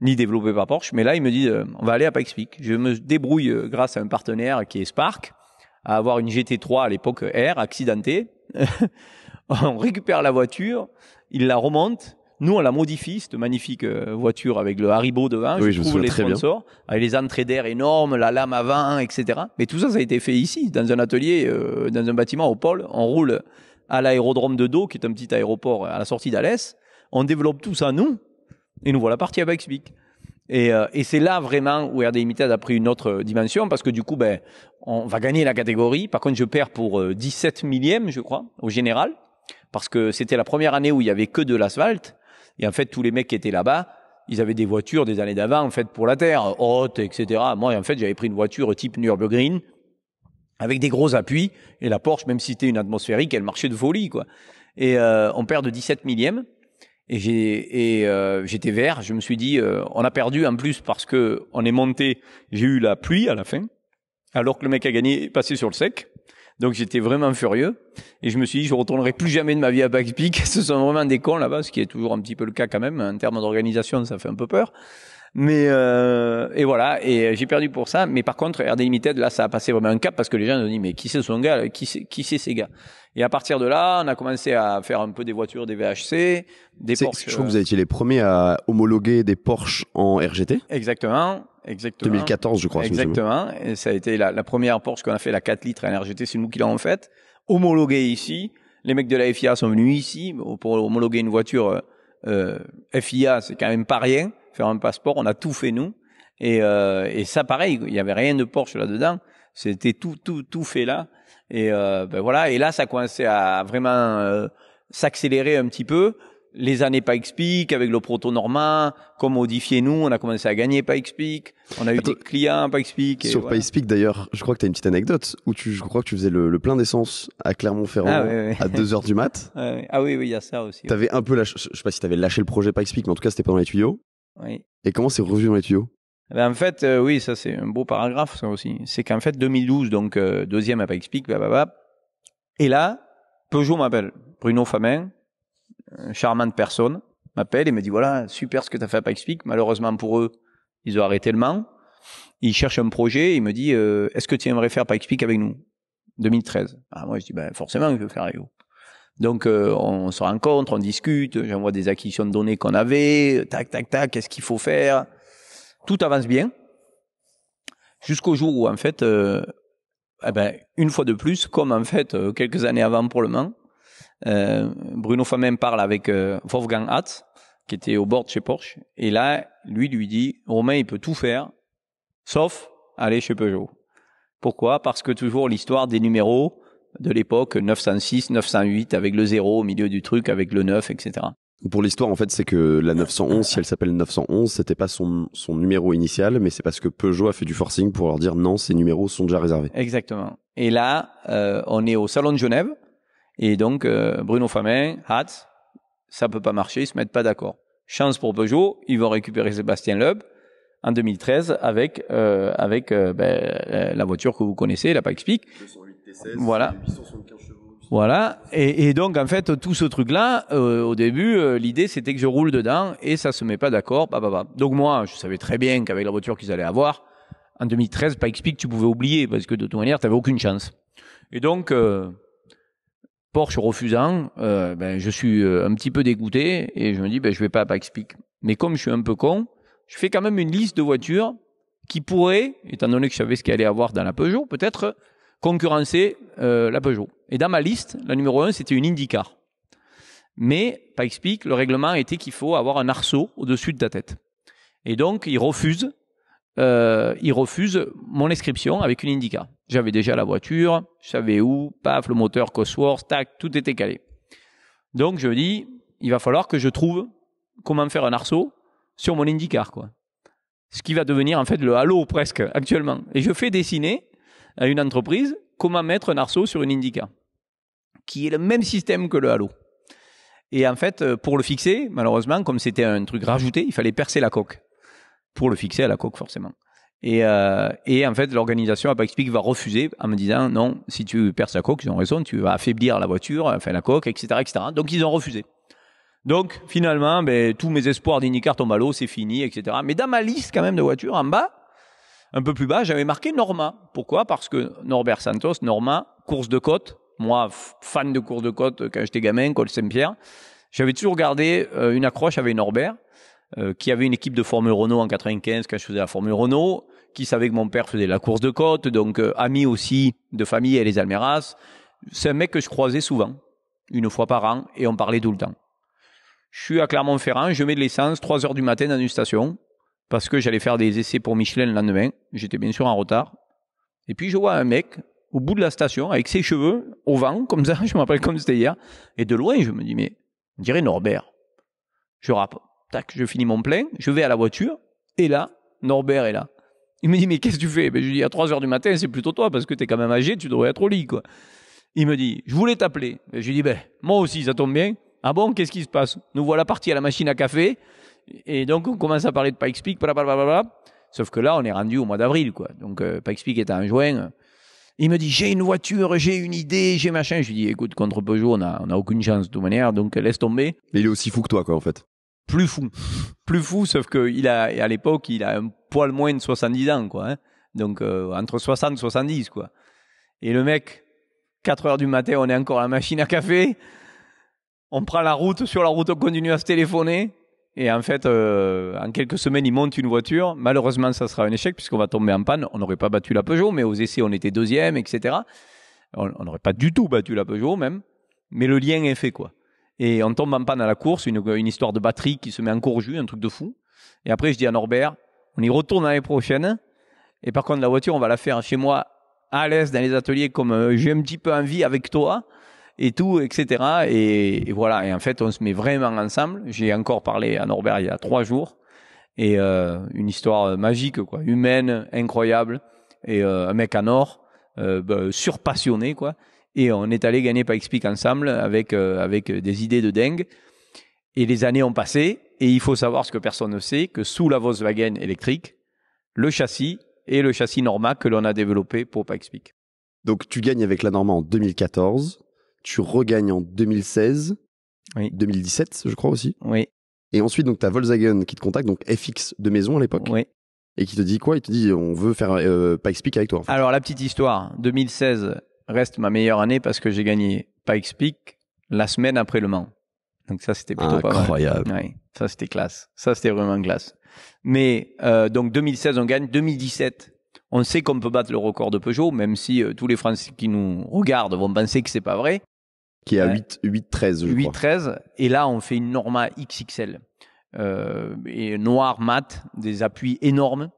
ni développé par Porsche. Mais là, il me dit, euh, on va aller à Paxpic. Je me débrouille grâce à un partenaire qui est Spark, à avoir une GT3 à l'époque R accidentée. on récupère la voiture, il la remonte. Nous, on la modifie, cette magnifique euh, voiture avec le Haribo devant, vin, je, trouve les sponsors, avec les entrées d'air énormes, la lame à avant, etc. Mais tout ça, ça a été fait ici, dans un atelier, euh, dans un bâtiment au pôle. On roule à l'aérodrome de Dos, qui est un petit aéroport à la sortie d'Alès. On développe tout ça, nous, et nous voilà partis à Bikespeak. Et, euh, et c'est là vraiment où RD Limited a pris une autre dimension parce que du coup, ben, on va gagner la catégorie. Par contre, je perds pour 17 euh, millièmes, je crois, au général, parce que c'était la première année où il y avait que de l'asphalte. Et en fait, tous les mecs qui étaient là-bas, ils avaient des voitures des années d'avant, en fait, pour la terre, haute, etc. Moi, en fait, j'avais pris une voiture type Nürburgring avec des gros appuis et la Porsche, même si c'était une atmosphérique, elle marchait de folie, quoi. Et euh, on perd de 17 millièmes. Et euh, j'étais vert. Je me suis dit, euh, on a perdu en plus parce que on est monté. J'ai eu la pluie à la fin, alors que le mec a gagné, passé sur le sec. Donc j'étais vraiment furieux et je me suis dit je retournerai plus jamais de ma vie à Backpeak. Ce sont vraiment des cons là-bas, ce qui est toujours un petit peu le cas quand même. En termes d'organisation, ça fait un peu peur. Mais euh, et voilà, et euh, j'ai perdu pour ça. Mais par contre, RD Limited, là, ça a passé vraiment un cap parce que les gens ont dit mais qui c'est son gars, euh, qui c'est, qui c'est ces gars. Et à partir de là, on a commencé à faire un peu des voitures, des VHC, des Porsche. Je crois que euh, vous étiez les premiers à homologuer des Porsche en RGT. Exactement. Exactement. 2014, je crois. Exactement. Et ça a été la, première Porsche qu'on a fait, la 4 litres en RGT, c'est nous qui l'avons faite, homologuée ici. Les mecs de la FIA sont venus ici pour homologuer une voiture euh, FIA, c'est quand même pas rien faire un passeport. On a tout fait nous. Et, euh, et ça, pareil, il n'y avait rien de Porsche là-dedans. C'était tout, tout, tout fait là. Et euh, ben voilà. Et là, ça commençait à vraiment euh, s'accélérer un petit peu. Les années PyXpeak avec le proto normand, comme modifier nous, on a commencé à gagner PyXpeak. On a eu des clients PyXpeak. Sur voilà. d'ailleurs, je crois que tu as une petite anecdote où tu, je crois que tu faisais le, plein d'essence à Clermont-Ferrand ah, à 2 heures du mat. ah oui, oui, il y a ça aussi. Tu avais un peu lâché, je sais pas si tu avais lâché le projet PyXpeak, mais en tout cas c'était dans les tuyaux. Et comment c'est revu dans les tuyaux eh ben, en fait, euh, oui, ça c'est un beau paragraphe ça aussi. C'est qu'en fait 2012, donc euh, deuxième à Pikespeak, ba Et là, Peugeot m'appelle, Bruno Famin, charmante personne, m'appelle et me dit voilà super ce que tu as fait à PAXPIC. Malheureusement pour eux, ils ont arrêté le Mans. Ils cherchent un projet. Et il me dit euh, est-ce que tu aimerais faire PAXPIC avec nous 2013. Ah moi je dis ben forcément je veux faire avec donc euh, on se rencontre, on discute, j'envoie des acquisitions de données qu'on avait, tac, tac, tac, qu'est-ce qu'il faut faire. Tout avance bien. Jusqu'au jour où, en fait, euh, eh ben, une fois de plus, comme en fait euh, quelques années avant pour le Mans, Bruno Famin parle avec Wolfgang Hatz, qui était au bord de chez Porsche. Et là, lui lui dit, Romain, il peut tout faire, sauf aller chez Peugeot. Pourquoi Parce que toujours l'histoire des numéros, de l'époque, 906, 908, avec le 0 au milieu du truc, avec le 9, etc. Pour l'histoire, en fait, c'est que la 911, si elle s'appelle 911, c'était pas son, son numéro initial, mais c'est parce que Peugeot a fait du forcing pour leur dire non, ces numéros sont déjà réservés. Exactement. Et là, euh, on est au Salon de Genève, et donc euh, Bruno Famin, Hatz, ça peut pas marcher, ils se mettent pas d'accord. Chance pour Peugeot, ils vont récupérer Sébastien Loeb en 2013 avec euh, avec ben, la voiture que vous connaissez, la Pikes voilà. Voilà. Et, donc, en fait, tout ce truc-là, euh, au début, euh, l'idée, c'était que je roule dedans et ça se met pas d'accord. Bah, bah, bah. Donc, moi, je savais très bien qu'avec la voiture qu'ils allaient avoir, en 2013, pas explique, tu pouvais oublier parce que de toute manière, tu n'avais aucune chance. Et donc, euh, Porsche refusant, ben, je suis un petit peu dégoûté et je me dis, ben, je vais pas à explique Mais comme je suis un peu con, je fais quand même une liste de voitures qui pourraient, étant donné que je savais ce qu'il allait avoir dans la Peugeot, peut-être concurrencer euh, la Peugeot. Et dans ma liste, la numéro 1, c'était une IndyCar. Mais, pas explique, le règlement était qu'il faut avoir un arceau au-dessus de ta tête. Et donc, il refuse, euh, ils mon inscription avec une IndyCar. J'avais déjà la voiture, je savais où, paf, le moteur, Cosworth, tac, tout était calé. Donc, je me dis, il va falloir que je trouve comment faire un arceau sur mon IndyCar, quoi. Ce qui va devenir, en fait, le halo presque, actuellement. Et je fais dessiner à une entreprise comment mettre un arceau sur une Indica, qui est le même système que le halo. Et en fait, euh, pour le fixer, malheureusement, comme c'était un truc rajouté, il fallait percer la coque. Pour le fixer à la coque, forcément. Et, euh, et en fait, l'organisation Apaxpic va refuser en me disant non, si tu perces la coque, ils ont raison, tu vas affaiblir la voiture, enfin la coque, etc., etc. Donc ils ont refusé. Donc finalement, ben, tous mes espoirs d'Indica tombent à l'eau, c'est fini, etc. Mais dans ma liste quand même de voitures en bas, un peu plus bas, j'avais marqué Norma. Pourquoi Parce que Norbert Santos, Norma, course de côte. Moi, fan de course de côte quand j'étais gamin, Col Saint-Pierre, j'avais toujours gardé euh, une accroche avec Norbert, euh, qui avait une équipe de Formule Renault en 95 quand je faisais la Formule Renault, qui savait que mon père faisait la course de côte, donc euh, ami aussi de famille et les Almeras. C'est un mec que je croisais souvent, une fois par an, et on parlait tout le temps. Je suis à Clermont-Ferrand, je mets de l'essence 3 heures du matin dans une station parce que j'allais faire des essais pour Michelin le lendemain. J'étais bien sûr en retard. Et puis je vois un mec au bout de la station avec ses cheveux au vent, comme ça, je m'appelle comme c'était hier. Et de loin, je me dis, mais on dirait Norbert. Je rappe, tac, je finis mon plein, je vais à la voiture, et là, Norbert est là. Il me dit, mais qu'est-ce que tu fais ben, Je lui dis, à 3 heures du matin, c'est plutôt toi, parce que tu es quand même âgé, tu devrais être au lit, quoi. Il me dit, je voulais t'appeler. Ben, je lui dis, ben, moi aussi, ça tombe bien. Ah bon, qu'est-ce qui se passe Nous voilà partis à la machine à café. Et donc, on commence à parler de Pikes Peak, blablabla. Sauf que là, on est rendu au mois d'avril, quoi. Donc, euh, Pikes Peak en juin. Il me dit, j'ai une voiture, j'ai une idée, j'ai machin. Je lui dis, écoute, contre Peugeot, on n'a on a aucune chance de toute manière, donc laisse tomber. Mais il est aussi fou que toi, quoi, en fait. Plus fou. Plus fou, sauf qu'à à l'époque, il a un poil moins de 70 ans, quoi. Hein. Donc, euh, entre 60 et 70, quoi. Et le mec, 4 heures du matin, on est encore à la machine à café. On prend la route, sur la route, on continue à se téléphoner. Et en fait, euh, en quelques semaines, il monte une voiture. Malheureusement, ça sera un échec puisqu'on va tomber en panne. On n'aurait pas battu la Peugeot, mais aux essais, on était deuxième, etc. On n'aurait pas du tout battu la Peugeot même. Mais le lien est fait, quoi. Et on tombe en panne à la course, une, histoire de batterie qui se met en courju, un truc de fou. Et après, je dis à Norbert, on y retourne l'année prochaine. Et par contre, la voiture, on va la faire chez moi, à l'aise, dans les ateliers, comme euh, j'ai un petit peu envie avec toi et tout, etc. Et, voilà. Et en fait, on se met vraiment ensemble. J'ai encore parlé à Norbert il y a trois jours. Et euh, une histoire euh, magique, quoi, humaine, incroyable. Et euh, un mec à Nord, bah, surpassionné, quoi. Et on est allé gagner Pikes ensemble avec avec des idées de dingue. Et les années ont passé. Et il faut savoir ce que personne ne sait, que sous la Volkswagen électrique, le châssis est le châssis Norma que l'on a développé pour Pikes Peak. Donc tu gagnes avec la Norma en 2014 tu regagnes en 2016, 2017, je crois aussi. Oui. Et ensuite, donc, tu as Volkswagen qui te contacte, donc FX de maison à l'époque. Oui. Et qui te dit quoi Il te dit on veut faire euh, Pikes Peak avec toi. Alors, la petite histoire 2016 reste ma meilleure année parce que j'ai gagné Pikes Peak la semaine après Le Mans. Donc, ça, c'était plutôt Incroyable. Pas mal. ça, c'était classe. Ça, c'était vraiment classe. Mais euh, donc, 2016, on gagne. 2017, on sait qu'on peut battre le record de Peugeot, même si euh, tous les Français qui nous regardent vont penser que c'est pas vrai. Qui est à 8-13, 8, 13, et là, on fait une norma XXL. Euh, et noir, mat, des appuis énormes.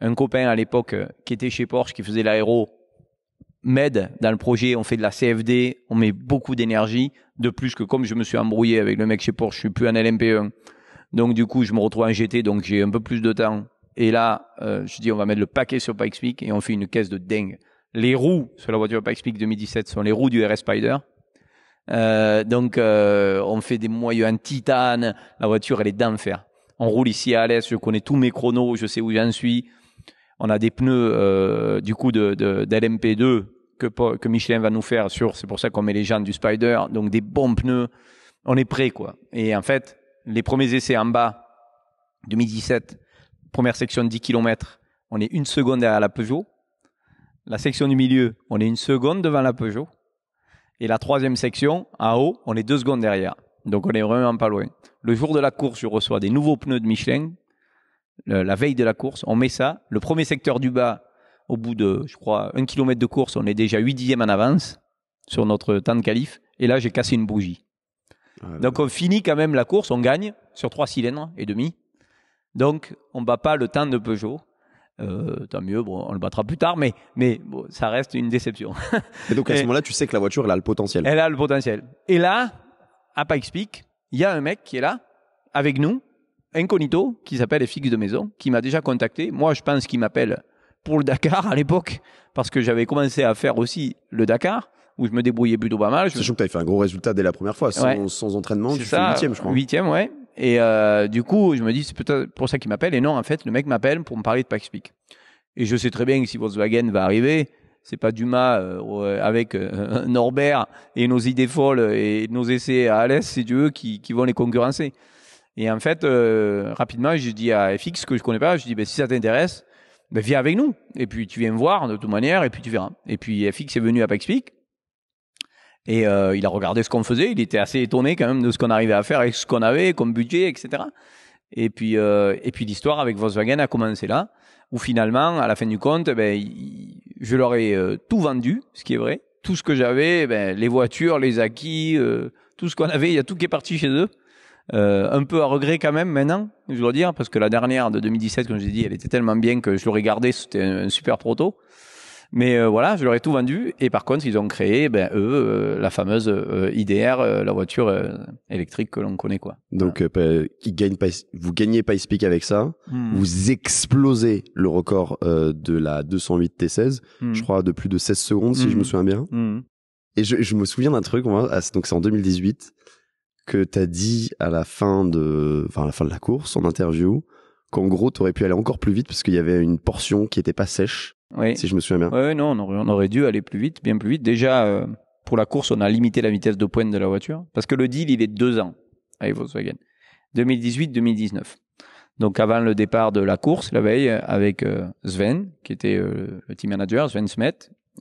Un copain à l'époque euh, qui était chez Porsche, qui faisait l'aéro, m'aide dans le projet. On fait de la CFD, on met beaucoup d'énergie. De plus que comme je me suis embrouillé avec le mec chez Porsche, je suis plus en LMP1. Donc du coup, je me retrouve en GT, donc j'ai un peu plus de temps. Et là, euh, je dis, on va mettre le paquet sur Pikes et on fait une caisse de dingue. Les roues sur la voiture Pikes Peak 2017 sont les roues du RS Spider. Euh, donc, euh, on fait des moyeux en titane. La voiture, elle est d'enfer. On roule ici à l'aise. Je connais tous mes chronos. Je sais où j'en suis. On a des pneus euh, du coup de, de d'LMP2 que, que Michelin va nous faire sur. C'est pour ça qu'on met les jantes du Spider. Donc des bons pneus. On est prêt quoi. Et en fait, les premiers essais en bas 2017, première section de 10 km, on est une seconde à la Peugeot. La section du milieu, on est une seconde devant la Peugeot. Et la troisième section, à haut, on est deux secondes derrière. Donc on est vraiment pas loin. Le jour de la course, je reçois des nouveaux pneus de Michelin. la veille de la course, on met ça. Le premier secteur du bas, au bout de, je crois, un kilomètre de course, on est déjà 8 dixièmes en avance sur notre temps de qualif. Et là, j'ai cassé une bougie. Ah, Donc on finit quand même la course, on gagne sur trois cylindres et demi. Donc on ne bat pas le temps de Peugeot. Euh, tant mieux, on le battra plus tard, mais, mais ça reste une déception. et donc à ce moment-là, tu sais que la voiture, elle a le potentiel. Elle a le potentiel. Et là, à Pikes Peak, il y a un mec qui est là, avec nous, incognito, qui s'appelle FX de Maison, qui m'a déjà contacté. Moi, je pense qu'il m'appelle pour le Dakar à l'époque, parce que j'avais commencé à faire aussi le Dakar où je me débrouillais plutôt pas mal. Je... Sachant que tu avais fait un gros résultat dès la première fois, sans, entraînement, tu ça, huitième, je crois. Huitième, ouais. Et euh, du coup, je me dis, c'est peut-être pour ça qu'il m'appelle. Et non, en fait, le mec m'appelle pour me parler de Paxpeak. Et je sais très bien que si Volkswagen va arriver, c'est pas Dumas euh, euh, avec Norbert et nos idées folles et nos essais à Alès, c'est Dieu qui, vont les concurrencer. Et en fait, rapidement, je dis à FX que je connais pas, je dis, ben, si ça t'intéresse, bah, viens avec nous. Et puis tu viens me voir de toute manière, et puis tu verras. Et puis FX est venu à Paxpeak. Et euh, il a regardé ce qu'on faisait, il était assez étonné quand même de ce qu'on arrivait à faire avec ce qu'on avait comme budget, etc. Et puis, euh, et puis l'histoire avec Volkswagen a commencé là, où finalement, à la fin du compte, eh ben, je leur ai euh, tout vendu, ce qui est vrai, tout ce que j'avais, eh ben, les voitures, les acquis, tout ce qu'on avait, il y a tout qui est parti chez eux. un peu à regret quand même maintenant, je dois dire, parce que la dernière de 2017, comme je l'ai dit, elle était tellement bien que je l'aurais gardée, c'était un, super proto. Mais euh, voilà, je leur ai tout vendu. Et par contre, ils ont créé, ben, eux, euh, la fameuse euh, IDR, la voiture électrique que l'on connaît. Quoi. Donc, voilà. ils gagnent, vous gagnez speak avec ça. Hmm. Vous explosez le record de la 208 T16, hmm. je crois, de plus de 16 secondes, si je me hmm. souviens bien. Et je, je, me souviens d'un truc, donc c'est en 2018, que tu as dit à la fin de, enfin, à la fin de la course, en interview, qu'en gros, tu aurais pu aller encore plus vite parce qu'il y avait une portion qui n'était pas sèche si je me souviens bien. Oui, non, on aurait, dû aller plus vite, bien plus vite. Déjà, euh, pour la course, on a limité la vitesse de pointe de la voiture, parce que le deal, il est deux ans avec Volkswagen, 2018-2019. Donc avant le départ de la course, la veille, euh, avec euh, Sven, qui était le team manager, Sven Smet,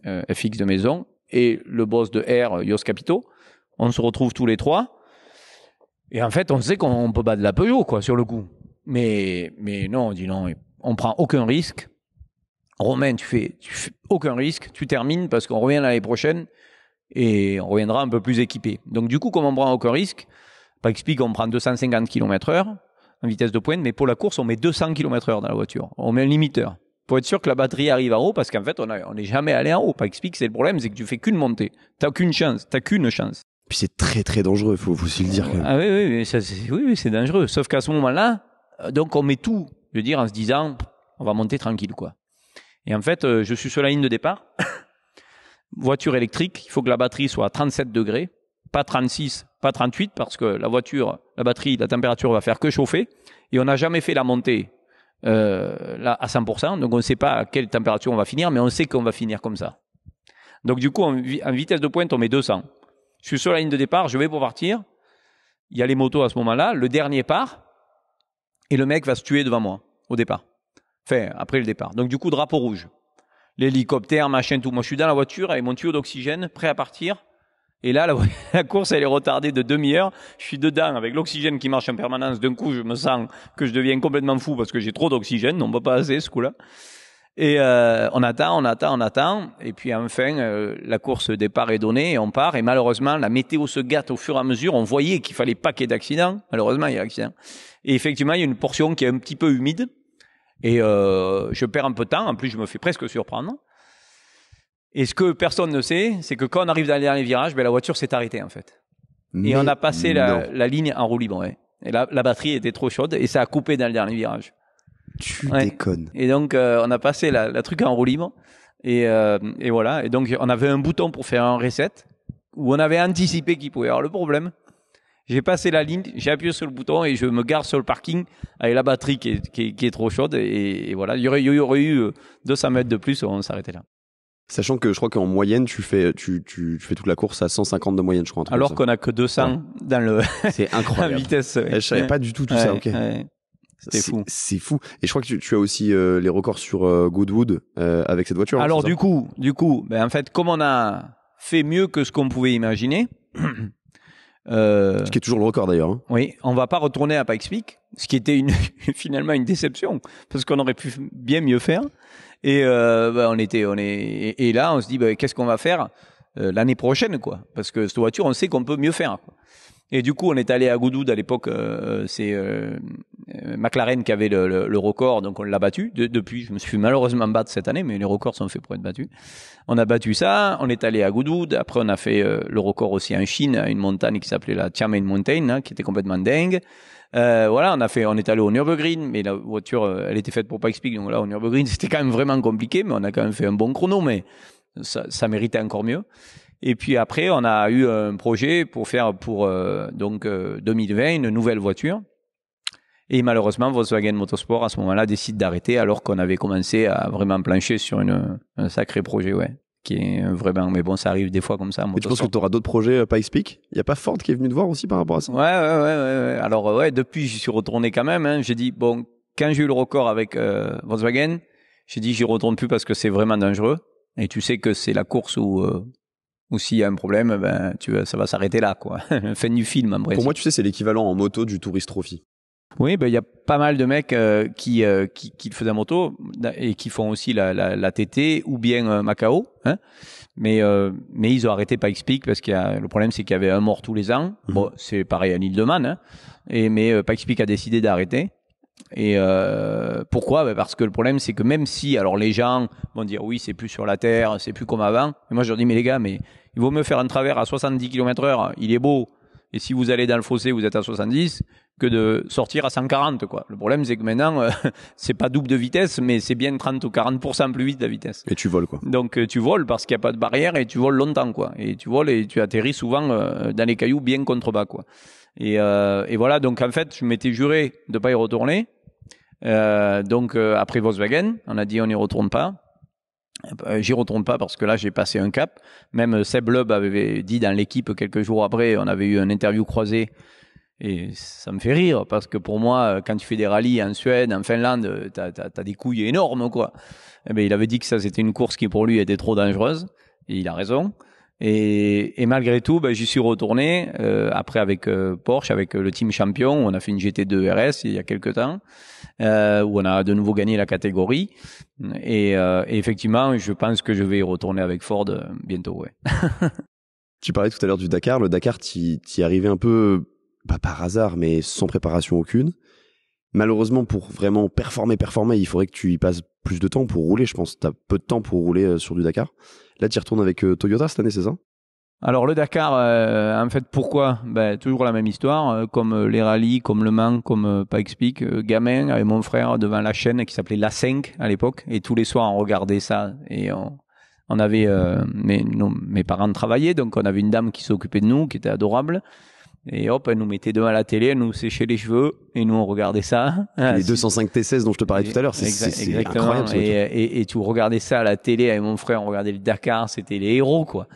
FX de maison, et le boss de R, Jos Capito, on se retrouve tous les trois. Et en fait, on sait qu'on peut battre la Peugeot, quoi, sur le coup. Mais, mais non, on dit non, on prend aucun risque Romain, tu fais, tu fais aucun risque, tu termines parce qu'on revient l'année prochaine et on reviendra un peu plus équipé. Donc du coup, comme on prend aucun risque, pas explique, on prend 250 km/h en vitesse de pointe, mais pour la course, on met 200 km/h dans la voiture. On met un limiteur pour être sûr que la batterie arrive en haut, parce qu'en fait, on n'est jamais allé en haut. Pas explique, c'est le problème, c'est que tu fais qu'une montée. T'as qu'une chance, t'as qu'une chance. Puis c'est très très dangereux, il faut aussi le dire. Ah oui, oui, oui c'est dangereux. Sauf qu'à ce moment-là, euh, donc on met tout, je veux dire, en se disant, on va monter tranquille, quoi. Et en fait, euh, je suis sur la ligne de départ. voiture électrique, il faut que la batterie soit à 37 degrés, pas 36, pas 38, parce que la voiture, la batterie, la température va faire que chauffer. Et on n'a jamais fait la montée euh, à 100%, donc on ne sait pas à quelle température on va finir, mais on sait qu'on va finir comme ça. Donc du coup, en, en, vitesse de pointe, on met 200. Je suis sur la ligne de départ, je vais pour partir. Il y a les motos à ce moment-là, le dernier part, et le mec va se tuer devant moi au départ. Enfin, après le départ. Donc du coup, drapeau rouge. L'hélicoptère, machin, tout. Moi, je suis dans la voiture avec mon tuyau d'oxygène, prêt à partir. Et là, la, course, elle est retardée de demi-heure. Je suis dedans avec l'oxygène qui marche en permanence. D'un coup, je me sens que je deviens complètement fou parce que j'ai trop d'oxygène. On ne pas assez ce coup-là. Et euh, on attend, on attend, on attend. Et puis enfin, euh, la course départ est donnée et on part. Et malheureusement, la météo se gâte au fur et à mesure. On voyait qu'il fallait pas qu'il y ait d'accident. Malheureusement, il y a l'accident. Et effectivement, il y a une portion qui est un petit peu humide. Et euh, je perds un peu de temps, en plus je me fais presque surprendre. Et ce que personne ne sait, c'est que quand on arrive dans le dernier virage, ben, la voiture s'est arrêtée en fait. et on a passé la, la, ligne en roue libre. Et la, la, batterie était trop chaude et ça a coupé dans le dernier virage. Tu déconnes. Et donc euh, on a passé la, la, truc en roue libre. Et, euh, et voilà. Et donc on avait un bouton pour faire un reset où on avait anticipé qu'il pouvait y avoir le problème. J'ai passé la ligne, j'ai appuyé sur le bouton et je me gare sur le parking avec la batterie qui est, trop chaude. Et, voilà, il y, aurait, eu 200 euh, mètres de plus, on s'arrêtait là. Sachant que je crois qu'en moyenne, tu fais, tu, tu, fais toute la course à 150 de moyenne, je crois. Alors qu'on a que 200 dans le. C'est incroyable. la vitesse. Eh, je savais pas du tout tout ça, ok. fou. C'est fou. Et je crois que tu, as aussi euh, les records sur euh, Goodwood avec cette voiture. Hein, Alors du coup, du coup, ben, en fait, comme on a fait mieux que ce qu'on pouvait imaginer, Euh, ce qui est toujours le record d'ailleurs. Hein. Oui, on va pas retourner à Pikes Peak, ce qui était finalement une déception parce qu'on aurait pu bien mieux faire. Et euh, bah, on était, là on se dit bah, qu'est-ce qu'on va faire euh, l'année prochaine quoi, parce que cette voiture on sait qu'on peut mieux faire. Et du coup, on est allé à Goudoud à l'époque. Euh, euh, c'est euh, McLaren qui avait le, record, donc on l'a battu. depuis, je me suis malheureusement battu cette année, mais les records sont faits pour être battus. On a battu ça. On est allé à Goudoud. Après, on a fait le record aussi en Chine, à une montagne qui s'appelait la Tianmen Mountain, hein, qui était complètement dingue. voilà, on a fait, on est allé au Nürburgring, mais la voiture, elle était faite pour pas expliquer. Donc là, au Nürburgring, c'était quand même vraiment compliqué, mais on a quand même fait un bon chrono. Mais ça méritait encore mieux. Et puis après, on a eu un projet pour faire pour euh, donc 2020 euh, une nouvelle voiture. Et malheureusement, Volkswagen Motorsport à ce moment-là décide d'arrêter alors qu'on avait commencé à vraiment plancher sur une, un sacré projet, ouais. Qui est vraiment, mais bon, ça arrive des fois comme ça. tu penses que tu auras d'autres projets euh, pas Il n'y a pas Ford qui est venu te voir aussi par rapport à ça ouais, ouais, ouais, ouais. Alors, ouais, depuis, je suis retourné quand même. Hein. J'ai dit, bon, quand j'ai eu le record avec euh, Volkswagen, j'ai dit, j'y retourne plus parce que c'est vraiment dangereux. Et tu sais que c'est la course où ou s'il y a un problème, ben, tu, ça va s'arrêter là, quoi. fin du film, en bref. Pour moi, tu sais, c'est l'équivalent en moto du Tourist Trophy. Oui, ben, il y a pas mal de mecs euh, euh, qui, qui, qui, faisaient moto et qui font aussi la, la, TT ou bien euh, Macao. Hein. mais, mais ils ont arrêté pas Peak parce que le problème, c'est qu'il y avait un mort tous les ans. Mhm. Bon, c'est pareil à l'île de Man. Hein. et, mais Pikes Peak a décidé d'arrêter. Et pourquoi ben, Parce que le problème, c'est que même si, alors les gens vont dire oui, c'est plus sur la terre, c'est plus comme avant. Et moi, je leur dis mais les gars, mais il vaut mieux faire un travers à 70 km/h, il est beau, et si vous allez dans le fossé, vous êtes à 70, que de sortir à 140. Quoi. Le problème, c'est que maintenant, euh, c'est pas double de vitesse, mais c'est bien 30 ou 40% plus vite la vitesse. Et tu voles, quoi. Donc euh, tu voles parce qu'il n'y a pas de barrière et tu voles longtemps, quoi. Et tu voles et tu atterris souvent euh, dans les cailloux bien contrebas, quoi. Et, voilà, donc en fait, je m'étais juré de pas y retourner. donc après Volkswagen, on a dit on n'y retourne pas. Euh, j'y retourne pas parce que là j'ai passé un cap. Même Seb Loeb avait dit dans l'équipe quelques jours après, on avait eu un interview croisée et ça me fait rire parce que pour moi, quand tu fais des rallyes en Suède, en Finlande, t'as as, des couilles énormes quoi. Eh ben, il avait dit que ça c'était une course qui pour lui était trop dangereuse et il a raison. Et, et, malgré tout, ben, j'y suis retourné euh, après avec euh, Porsche, avec euh, le team champion. On a fait une GT2 RS il y a quelques temps où on a de nouveau gagné la catégorie. Et, effectivement, je pense que je vais y retourner avec Ford bientôt. Ouais. tu parlais tout à l'heure du Dakar. Le Dakar, tu y, arrivais un peu pas par hasard, mais sans préparation aucune malheureusement, pour vraiment performer, performer, il faudrait que tu y passes plus de temps pour rouler. Je pense tu as peu de temps pour rouler euh, sur du Dakar. Là, tu y retournes avec euh, Toyota cette année, c'est ça alors le Dakar, euh, en fait, pourquoi ben, Toujours la même histoire, comme les rallyes, comme Le Mans, comme euh, pas explique. gamin avec mon frère devant la chaîne qui s'appelait La 5 à l'époque, et tous les soirs on regardait ça et on, avait mes, mes parents travaillaient, donc on avait une dame qui s'occupait de nous, qui était adorable, et hop, elle nous mettait à la télé, elle nous séchait les cheveux, et nous on regardait ça. Les 205 ah, T16 dont je te parlais tout à l'heure, c'est incroyable. et, et, et, tu regardais ça à la télé avec mon frère, on regardait le Dakar, c'était les héros quoi.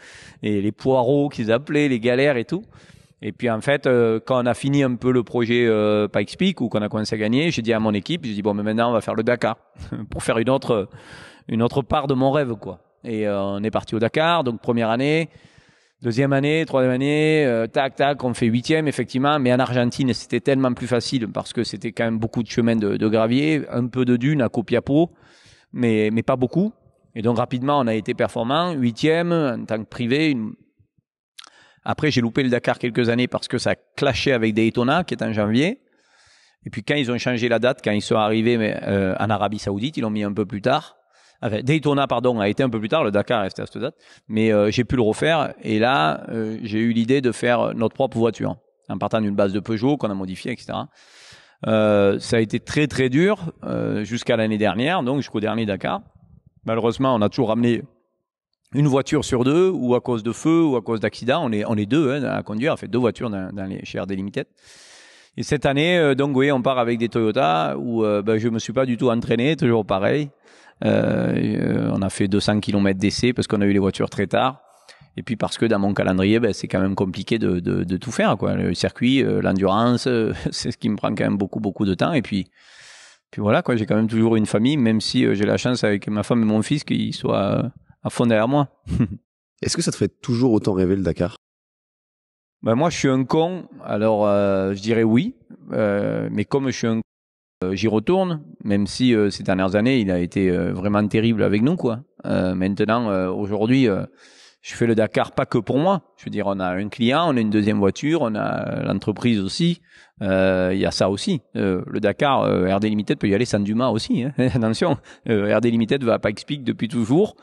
Et les poireaux qu'ils appelaient, les galères et tout. Et puis en fait, euh, quand on a fini un peu le projet euh, Pikes Peak ou qu'on a commencé à gagner, j'ai dit à mon équipe, j'ai dit bon, mais maintenant on va faire le Dakar pour faire une autre une autre part de mon rêve quoi. Et euh, on est parti au Dakar, donc première année deuxième année, troisième année, euh, tac, tac, on fait huitième, effectivement. Mais en Argentine, c'était tellement plus facile parce que c'était quand même beaucoup de chemins de, gravier, un peu de dunes à Copiapo, mais, mais pas beaucoup. Et donc, rapidement, on a été performant, huitième, en tant que privé. Après, j'ai loupé le Dakar quelques années parce que ça clashait avec Daytona, qui est en janvier. Et puis, quand ils ont changé la date, quand ils sont arrivés euh, en Arabie Saoudite, ils l'ont mis un peu plus tard enfin, Daytona pardon a été un peu plus tard, le Dakar est resté à cette date, mais euh, j'ai pu le refaire et là euh, j'ai eu l'idée de faire notre propre voiture en partant d'une base de Peugeot qu'on a modifiée, etc. Euh, ça a été très très dur jusqu'à l'année dernière, donc jusqu'au dernier Dakar. Malheureusement, on a toujours ramené une voiture sur deux, ou à cause de feu, ou à cause d'accident. On est, on est deux hein, à conduire, en fait deux voitures dans, les, chères délimitées Et cette année, euh, donc oui, on part avec des Toyota où je ben, je me suis pas du tout entraîné, toujours pareil. Euh, euh, on a fait 200 km d'essai parce qu'on a eu les voitures très tard. Et puis parce que dans mon calendrier, ben, c'est quand même compliqué de, tout faire. Le circuit, euh, l'endurance, c'est ce qui me prend quand même beaucoup, beaucoup de temps. Et puis, puis voilà, j'ai quand même toujours une famille, même si j'ai la chance avec ma femme et mon fils qu'ils soient à fond derrière moi. Est-ce que ça te fait toujours autant rêver le Dakar ben, Moi, je suis un con, alors je dirais oui. mais comme je suis un euh, j'y retourne, même si euh, ces dernières années, il a été euh, vraiment terrible avec nous. quoi. maintenant, aujourd'hui, je fais le Dakar pas que pour moi. Je veux dire, on a un client, on a une deuxième voiture, on a l'entreprise aussi. Il y a ça aussi. le Dakar, RD Limited peut y aller sans Dumas aussi. Hein. Attention, RD Limited va pas expliquer depuis toujours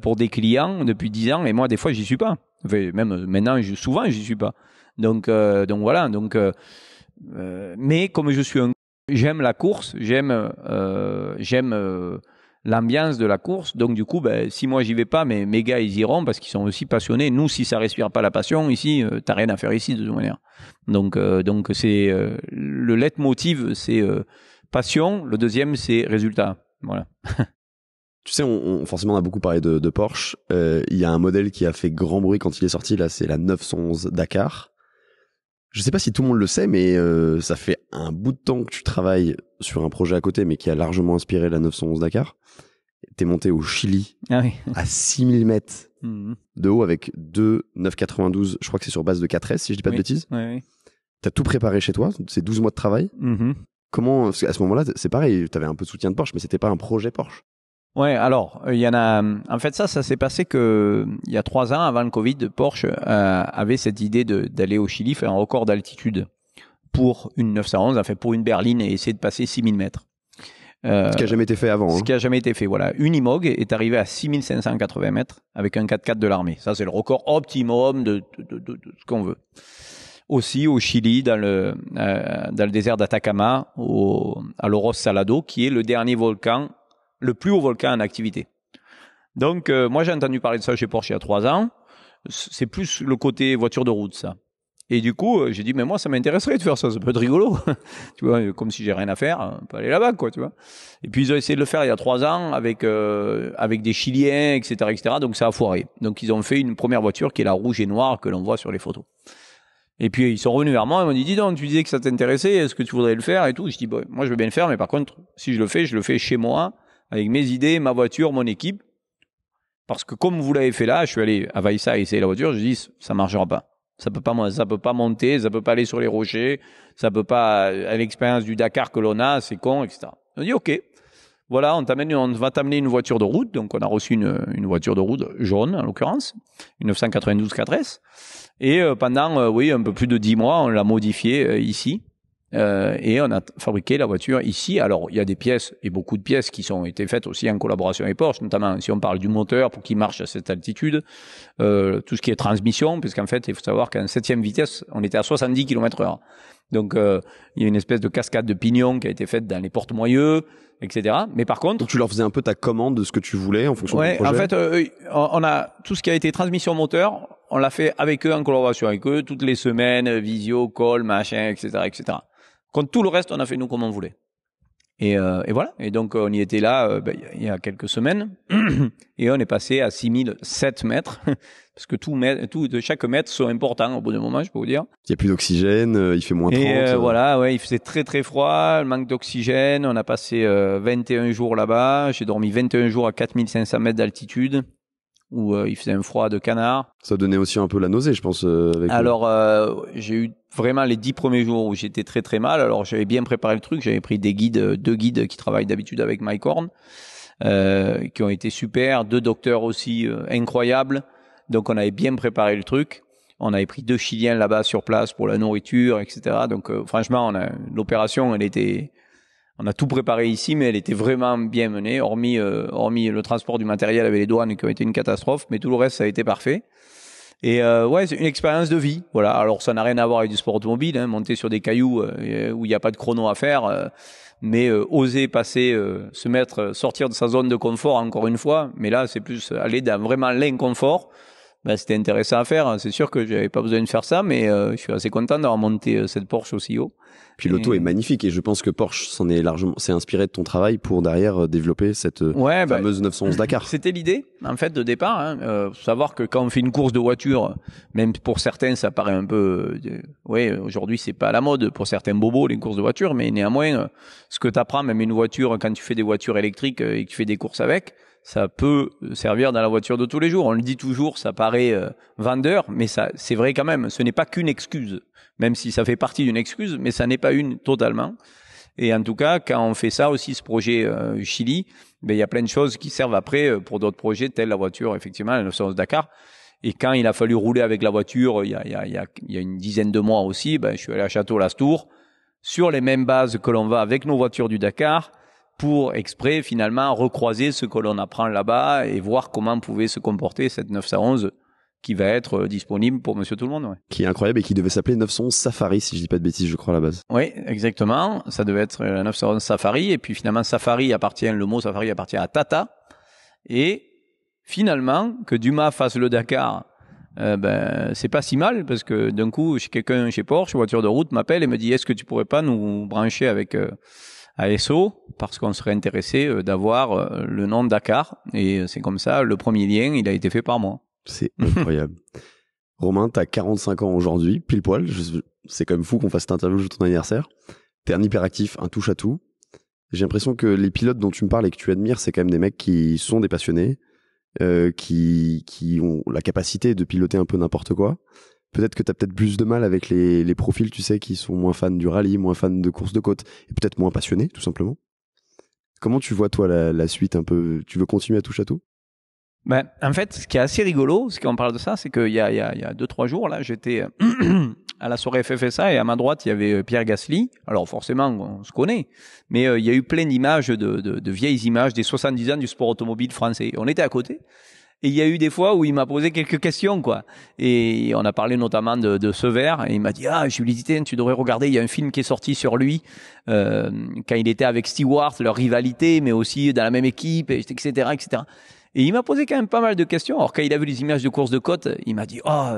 pour des clients depuis dix ans. Et moi, des fois, j'y suis pas. même maintenant, je, souvent, j'y suis pas. Donc, donc voilà. Donc, mais comme je suis un J'aime la course, j'aime euh, euh, l'ambiance de la course. Donc du coup, ben, si moi j'y vais pas, mes gars ils iront parce qu'ils sont aussi passionnés. Nous, si ça respire pas la passion ici, tu euh, t'as rien à faire ici de toute manière. Donc donc c'est le leitmotiv, c'est passion. Le deuxième, c'est résultat. Voilà. Tu sais, on, forcément, on a beaucoup parlé de, Porsche. Il y a un modèle qui a fait grand bruit quand il est sorti. Là, c'est la 911 Dakar. Je sais pas si tout le monde le sait, mais euh, ça fait un bout de temps que tu travailles sur un projet à côté, mais qui a largement inspiré la 911 Dakar. T'es monté au Chili, ah oui. à 6000 mètres mhm. de haut, avec deux 992, je crois que c'est sur base de 4S, si je dis pas de bêtises. Tu T'as tout préparé chez toi, c'est 12 mois de travail. Mhm. Comment, à ce moment-là, c'est pareil, avais un peu de soutien de Porsche, mais c'était pas un projet Porsche. Ouais, alors euh, il y en a. En fait, ça, ça s'est passé que euh, il y a trois ans, avant le Covid, Porsche euh, avait cette idée d'aller au Chili faire un record d'altitude pour une 911, enfin pour une berline, et essayer de passer 6000 mètres. ce qui a jamais été fait avant. Ce hein. qui a jamais été fait, voilà. Unimog est arrivé à 6580 mètres avec un 4x4 de l'armée. Ça, c'est le record optimum de, de, ce qu'on veut. Aussi au Chili, dans le, dans le désert d'Atacama, à l'Oros Salado, qui est le dernier volcan le plus haut volcan en activité. Donc, euh, moi, j'ai entendu parler de ça chez Porsche il y a trois ans. C'est plus le côté voiture de route, ça. Et du coup, euh, j'ai dit, mais moi, ça m'intéresserait de faire ça, ça peut être rigolo. tu vois, euh, comme si j'ai rien à faire, hein, on peut aller là-bas, quoi, tu vois. Et puis, ils ont essayé de le faire il y a trois ans avec, avec des Chiliens, etc., etc., donc ça a foiré. Donc, ils ont fait une première voiture qui est la rouge et noire que l'on voit sur les photos. Et puis, ils sont revenus vers moi et m'ont dit, dis donc, tu disais que ça t'intéressait, est-ce que tu voudrais le faire et tout. Je dis, bon, moi, je veux bien le faire, mais par contre, si je le fais, je le fais chez moi, avec mes idées, ma voiture, mon équipe. Parce que comme vous l'avez fait là, je suis allé à Vaïssa essayer la voiture, je dis ça marchera pas. Ça peut pas, ça peut pas monter, ça peut pas aller sur les rochers, ça peut pas, euh, à l'expérience du Dakar que l'on a, c'est con, etc. On dit ok, voilà, on t'amène, on va t'amener une voiture de route. Donc on a reçu une, voiture de route jaune en l'occurrence, une 992 4S. Et euh, pendant, euh, oui, un peu plus de 10 mois, on l'a modifiée ici. Euh, et on a fabriqué la voiture ici. Alors, il y a des pièces et beaucoup de pièces qui sont été faites aussi en collaboration avec Porsche, notamment si on parle du moteur pour qu'il marche à cette altitude, euh, tout ce qui est transmission, puisqu'en fait, il faut savoir qu'en septième vitesse, on était à 70 km/h. Donc, euh, il y a une espèce de cascade de pignons qui a été faite dans les portes moyeux, etc. Mais par contre, Donc, tu leur faisais un peu ta commande de ce que tu voulais en fonction du projet. En fait, euh, on a tout ce qui a été transmission moteur, on l'a fait avec eux en collaboration avec eux toutes les semaines, visio, call, machin, etc., etc. Contre tout le reste, on a fait nous comme on voulait. Et, euh, voilà. Et donc, euh, on y était là euh, ben, il y a quelques semaines. et on est passé à 6007 mètres. parce que tout, tout, de chaque mètre sont importants au bout d'un moment, je peux vous dire. Il n'y a plus d'oxygène, il fait moins 30. Et voilà, ouais, il faisait très très froid, le manque d'oxygène. On a passé 21 jours là-bas. J'ai dormi 21 jours à 4500 mètres d'altitude où euh, il faisait un froid de canard. Ça donnait aussi un peu la nausée, je pense. Euh, avec alors, euh, j'ai eu vraiment les dix premiers jours où j'étais très très mal. Alors, j'avais bien préparé le truc. J'avais pris des guides, deux guides qui travaillent d'habitude avec Mike Horn, qui ont été super. Deux docteurs aussi incroyables. Donc, on avait bien préparé le truc. On avait pris deux Chiliens là-bas sur place pour la nourriture, etc. Donc, franchement, l'opération, elle était on a tout préparé ici, mais elle était vraiment bien menée, hormis, euh, hormis le transport du matériel avec les douanes qui ont été une catastrophe, mais tout le reste, ça a été parfait. Et euh, ouais, c'est une expérience de vie. Voilà. Alors, ça n'a rien à voir avec du sport automobile, hein, monter sur des cailloux euh, où il n'y a pas de chrono à faire, mais oser passer, se mettre, sortir de sa zone de confort, encore une fois. Mais là, c'est plus aller dans vraiment l'inconfort. Ben, c'était intéressant à faire. Hein. C'est sûr que j'avais pas besoin de faire ça, mais je suis assez content d'avoir monté cette Porsche aussi haut. Puis l'auto est magnifique et je pense que Porsche s'en est largement, s'est inspiré de ton travail pour derrière euh, développer cette euh, bah, fameuse 911 Dakar. C'était l'idée en fait de départ. Hein. Euh, savoir que quand on fait une course de voiture, même pour certains ça paraît un peu, Oui, aujourd'hui c'est pas la mode pour certains bobos les courses de voiture, mais néanmoins ce que tu apprends même une voiture quand tu fais des voitures électriques et que tu fais des courses avec, ça peut servir dans la voiture de tous les jours. On le dit toujours, ça paraît vendeur, mais ça, c'est vrai quand même. Ce n'est pas qu'une excuse même si ça fait partie d'une excuse, mais ça n'est pas une totalement. Et en tout cas, quand on fait ça aussi, ce projet euh, Chili, ben, il y a plein de choses qui servent après euh, pour d'autres projets, tels la voiture, effectivement, la 911 Dakar. Et quand il a fallu rouler avec la voiture, il y a, il y a, il y a une dizaine de mois aussi, ben, je suis allé à Château-Lastour, sur les mêmes bases que l'on va avec nos voitures du Dakar, pour exprès, finalement, recroiser ce que l'on apprend là-bas et voir comment pouvait se comporter cette 911 qui va être euh, disponible pour monsieur tout le monde. Qui est incroyable et qui devait s'appeler 911 Safari, si je dis pas de bêtises, je crois, à la base. Oui, exactement. Ça devait être 911 euh, Safari. Et puis finalement, Safari appartient, le mot Safari appartient à Tata. Et finalement, que Dumas fasse le Dakar, euh, ben, c'est pas si mal parce que d'un coup, quelqu'un chez Porsche, voiture de route, m'appelle et me dit est-ce que tu pourrais pas nous brancher avec ASO parce qu'on serait intéressé d'avoir le nom Dakar. Et c'est comme ça, le premier lien, il a été fait par moi. C'est incroyable. Romain, t'as 45 ans aujourd'hui, pile poil. C'est quand même fou qu'on fasse cette interview ton anniversaire. T'es un hyperactif, un touche à tout. J'ai l'impression que les pilotes dont tu me parles et que tu admires, c'est quand même des mecs qui sont des passionnés, euh, qui, qui ont la capacité de piloter un peu n'importe quoi. Peut-être que tu as peut-être plus de mal avec les, profils, tu sais, qui sont moins fans du rallye, moins fans de course de côte, et peut-être moins passionnés, tout simplement. Comment tu vois, toi, la, la suite un peu Tu veux continuer à touche à tout ben, en fait, ce qui est assez rigolo, ce qu'on parle de ça, c'est qu'il y a, deux, trois jours, là, j'étais à la soirée FFSA et à ma droite, il y avait euh, Pierre Gasly. Alors, forcément, on se connaît, mais euh, il y a eu plein d'images, de, de, vieilles images des 70 ans du sport automobile français. On était à côté. Et il y a eu des fois où il m'a posé quelques questions, quoi. Et on a parlé notamment de, de ce verre. Et il m'a dit, ah, Julie tu devrais regarder. Il y a un film qui est sorti sur lui euh, quand il était avec Stewart, leur rivalité, mais aussi dans la même équipe, etc., etc. Et il m'a posé quand même pas mal de questions. Alors quand il a vu les images de course de côte, il m'a dit oh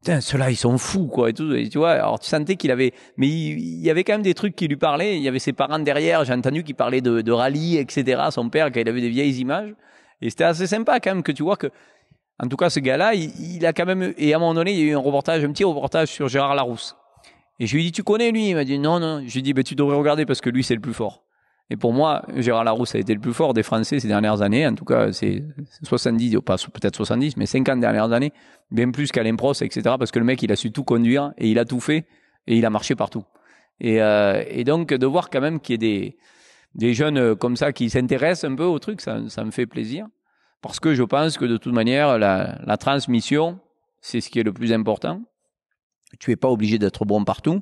putain ceux-là ils sont fous quoi et tout. Et tu vois, alors tu sentais qu'il avait, mais il, y avait quand même des trucs qui lui parlaient. Il y avait ses parents derrière. J'ai entendu qu'il parlait de, rallye, etc. Son père quand il avait des vieilles images. Et c'était assez sympa quand même que tu vois que en tout cas, ce gars-là, il, a quand même. Et à un moment donné, il y a eu un reportage, un petit reportage sur Gérard Larousse. Et je lui ai dit, tu connais lui Il m'a dit, non, non. Je lui ai dit, bah, tu devrais regarder parce que lui, c'est le plus fort. Et pour moi, Gérard Larousse a été le plus fort des Français ces dernières années. En tout cas, c'est 70, pas peut-être 70, mais 50 dernières années, bien plus qu'Alain Prost, etc. Parce que le mec, il a su tout conduire et il a tout fait et il a marché partout. Et, euh, donc, de voir quand même qu'il y ait des, des jeunes euh, comme ça qui s'intéressent un peu au truc, ça, me fait plaisir. Parce que je pense que de toute manière, la, la transmission, c'est ce qui est le plus important. Tu n'es pas obligé d'être bon partout.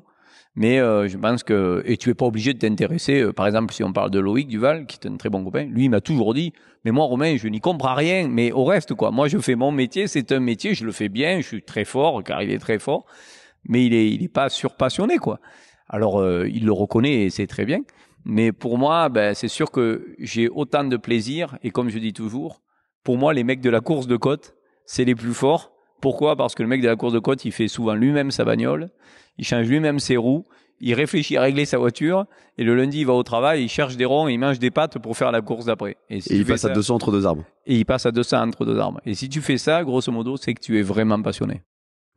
Mais euh, je pense que et tu es pas obligé de t'intéresser. Euh, par exemple, si on parle de Loïc Duval, qui est un très bon copain, lui il m'a toujours dit "Mais moi, Romain, je n'y comprends rien. Mais au reste, quoi. Moi, je fais mon métier. C'est un métier. Je le fais bien. Je suis très fort, car il est très fort. Mais il est, il est pas surpassionné, quoi. Alors, euh, il le reconnaît et c'est très bien. Mais pour moi, ben, c'est sûr que j'ai autant de plaisir. Et comme je dis toujours, pour moi, les mecs de la course de côte, c'est les plus forts pourquoi Parce que le mec de la course de côte, il fait souvent lui-même sa bagnole, il change lui-même ses roues, il réfléchit à régler sa voiture, et le lundi, il va au travail, il cherche des ronds, il mange des pâtes pour faire la course d'après. Et, il passe à 200 entre deux arbres. Et il passe à 200 entre deux arbres. Et si tu fais ça, grosso modo, c'est que tu es vraiment passionné.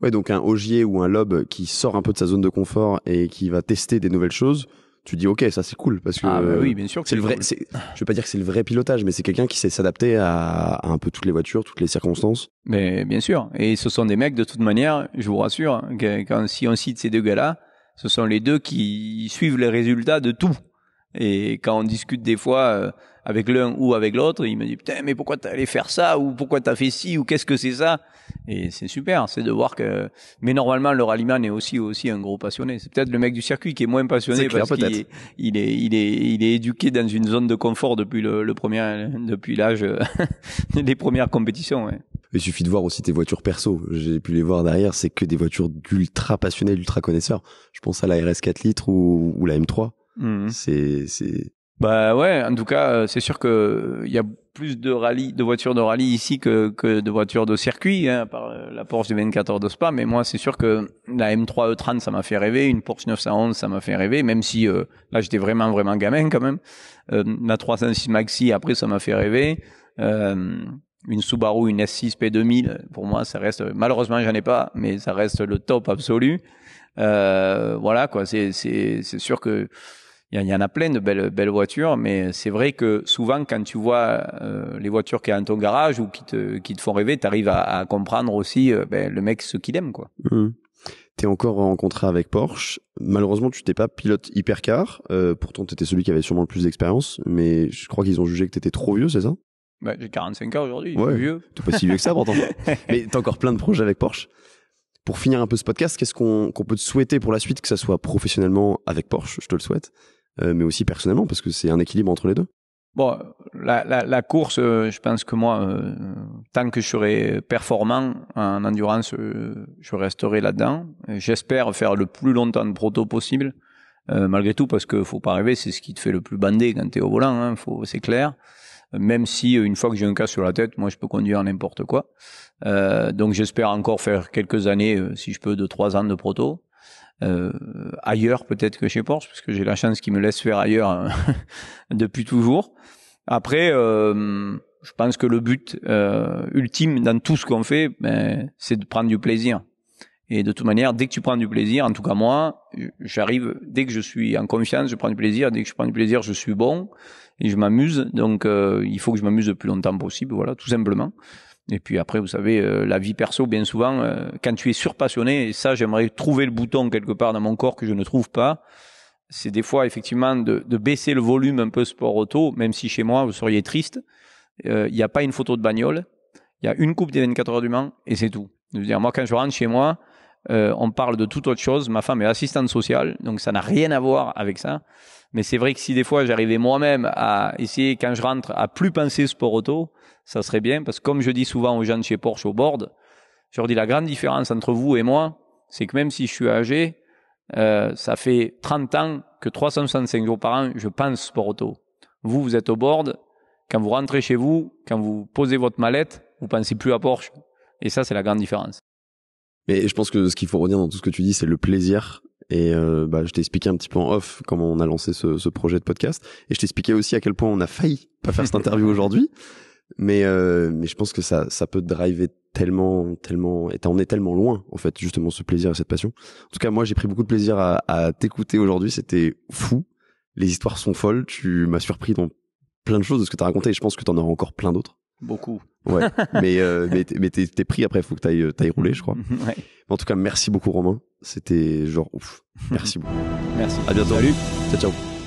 Ouais, donc un ogier ou un Lobe qui sort un peu de sa zone de confort et qui va tester des nouvelles choses, tu dis ok ça c'est cool parce ah, que bah oui bien sûr c'est le vrai je veux pas dire que c'est le vrai pilotage mais c'est quelqu'un qui sait s'adapter à, un peu toutes les voitures toutes les circonstances mais bien sûr et ce sont des mecs de toute manière je vous rassure quand si on cite ces deux gars là ce sont les deux qui suivent les résultats de tout et quand on discute des fois euh, avec l'un ou avec l'autre. Il me dit putain, mais pourquoi t'es allé faire ça ou pourquoi t'as fait ci ou qu'est-ce que c'est ça Et c'est super, c'est de voir que. Mais normalement, le rallyman est aussi aussi un gros passionné. C'est peut-être le mec du circuit qui est moins passionné parce qu'il est il est, il est il est éduqué dans une zone de confort depuis le, premier depuis l'âge des premières compétitions. Il suffit de voir aussi tes voitures perso. J'ai pu les voir derrière, c'est que des voitures d'ultra passionnés, d'ultra connaisseurs. Je pense à la RS 4 litres ou, la M3. Mmh. c'est, ben ouais, en tout cas, euh, c'est sûr que euh, il y a plus de rallye, de voitures de rallye ici que, que de voitures de circuit, hein, par euh, la Porsche du 24 heures de Spa. Mais moi, c'est sûr que la M3 E30, ça m'a fait rêver. Une Porsche 911, ça m'a fait rêver. Même si là, j'étais vraiment, vraiment gamin quand même. la 306 Maxi, après, ça m'a fait rêver. une Subaru, une S6 P2000, pour moi, ça reste. Malheureusement, j'en ai pas, mais ça reste le top absolu. voilà quoi. C'est c'est c'est sûr que il y en a plein de belles, belles voitures, mais c'est vrai que souvent, quand tu vois euh, les voitures qui sont dans ton garage ou qui te, qui te font rêver, tu arrives à, comprendre aussi euh, ben, le mec ce qu'il aime. quoi. Mmh. Tu es encore en contrat avec Porsche. Malheureusement, tu t'es pas pilote hypercar. Euh, pourtant, tu étais celui qui avait sûrement le plus d'expérience, mais je crois qu'ils ont jugé que tu étais trop vieux, c'est ça ben, J'ai 45 ans aujourd'hui, je suis vieux. pas si vieux que ça, pourtant. mais tu as encore plein de projets avec Porsche pour finir un peu ce podcast, qu'est-ce qu'on peut te souhaiter pour la suite, que ça soit professionnellement avec Porsche, je te le souhaite, euh, mais aussi personnellement, parce que c'est un équilibre entre les deux. Bon, la, course, euh, je pense que moi, euh, tant que je serai performant en endurance, je resterai là-dedans. J'espère faire le plus longtemps de proto possible, malgré tout, parce que faut pas rêver, c'est ce qui te fait le plus bander quand tu es au volant, hein, c'est clair. Même si une fois que j'ai un cas sur la tête, moi je peux conduire n'importe quoi. donc j'espère encore faire quelques années, si je peux, de trois ans de proto. Euh, ailleurs peut-être que chez Porsche, parce que j'ai la chance qu'ils me laissent faire ailleurs hein, depuis toujours. Après, euh, je pense que le but euh, ultime dans tout ce qu'on fait, ben, c'est de prendre du plaisir. Et de toute manière, dès que tu prends du plaisir, en tout cas moi, j'arrive, dès que je suis en confiance, je prends du plaisir. Dès que je prends du plaisir, je suis bon et je m'amuse. Donc, il faut que je m'amuse le plus longtemps possible, voilà, tout simplement. Et puis après, vous savez, euh, la vie perso, bien souvent, euh, quand tu es surpassionné, et ça, j'aimerais trouver le bouton quelque part dans mon corps que je ne trouve pas, c'est des fois, effectivement, de, baisser le volume un peu sport auto, même si chez moi, vous seriez triste. Il euh, n'y a pas une photo de bagnole, il y a une coupe des 24 heures du Mans, et c'est tout. Je veux dire, moi, quand je rentre chez moi, on parle de toute autre chose. Ma femme est assistante sociale, donc ça n'a rien à voir avec ça. Mais c'est vrai que si des fois, j'arrivais moi-même à essayer, quand je rentre, à plus penser sport auto, ça serait bien, parce que comme je dis souvent aux gens de chez Porsche au board, je leur dis la grande différence entre vous et moi, c'est que même si je suis âgé, euh, ça fait 30 ans que 365 jours par an, je pense sport auto. Vous, vous êtes au board, quand vous rentrez chez vous, quand vous posez votre mallette, vous pensez plus à Porsche. Et ça, c'est la grande différence. Mais je pense que ce qu'il faut retenir dans tout ce que tu dis, c'est le plaisir. Et euh, bah, je t'ai expliqué un petit peu en off comment on a lancé ce, projet de podcast. Et je t'ai expliqué aussi à quel point on a failli pas faire cette interview aujourd'hui mais euh, mais je pense que ça ça peut driver tellement tellement et on est tellement loin en fait justement ce plaisir et cette passion en tout cas moi j'ai pris beaucoup de plaisir à, à t'écouter aujourd'hui c'était fou les histoires sont folles tu m'as surpris dans plein de choses de ce que tu as raconté et je pense que t'en auras encore plein d'autres beaucoup ouais mais euh, mais t'es pris après faut que t'ailles euh, t'ailles rouler je crois ouais. en tout cas merci beaucoup Romain c'était genre ouf merci beaucoup merci à bientôt salut ciao ciao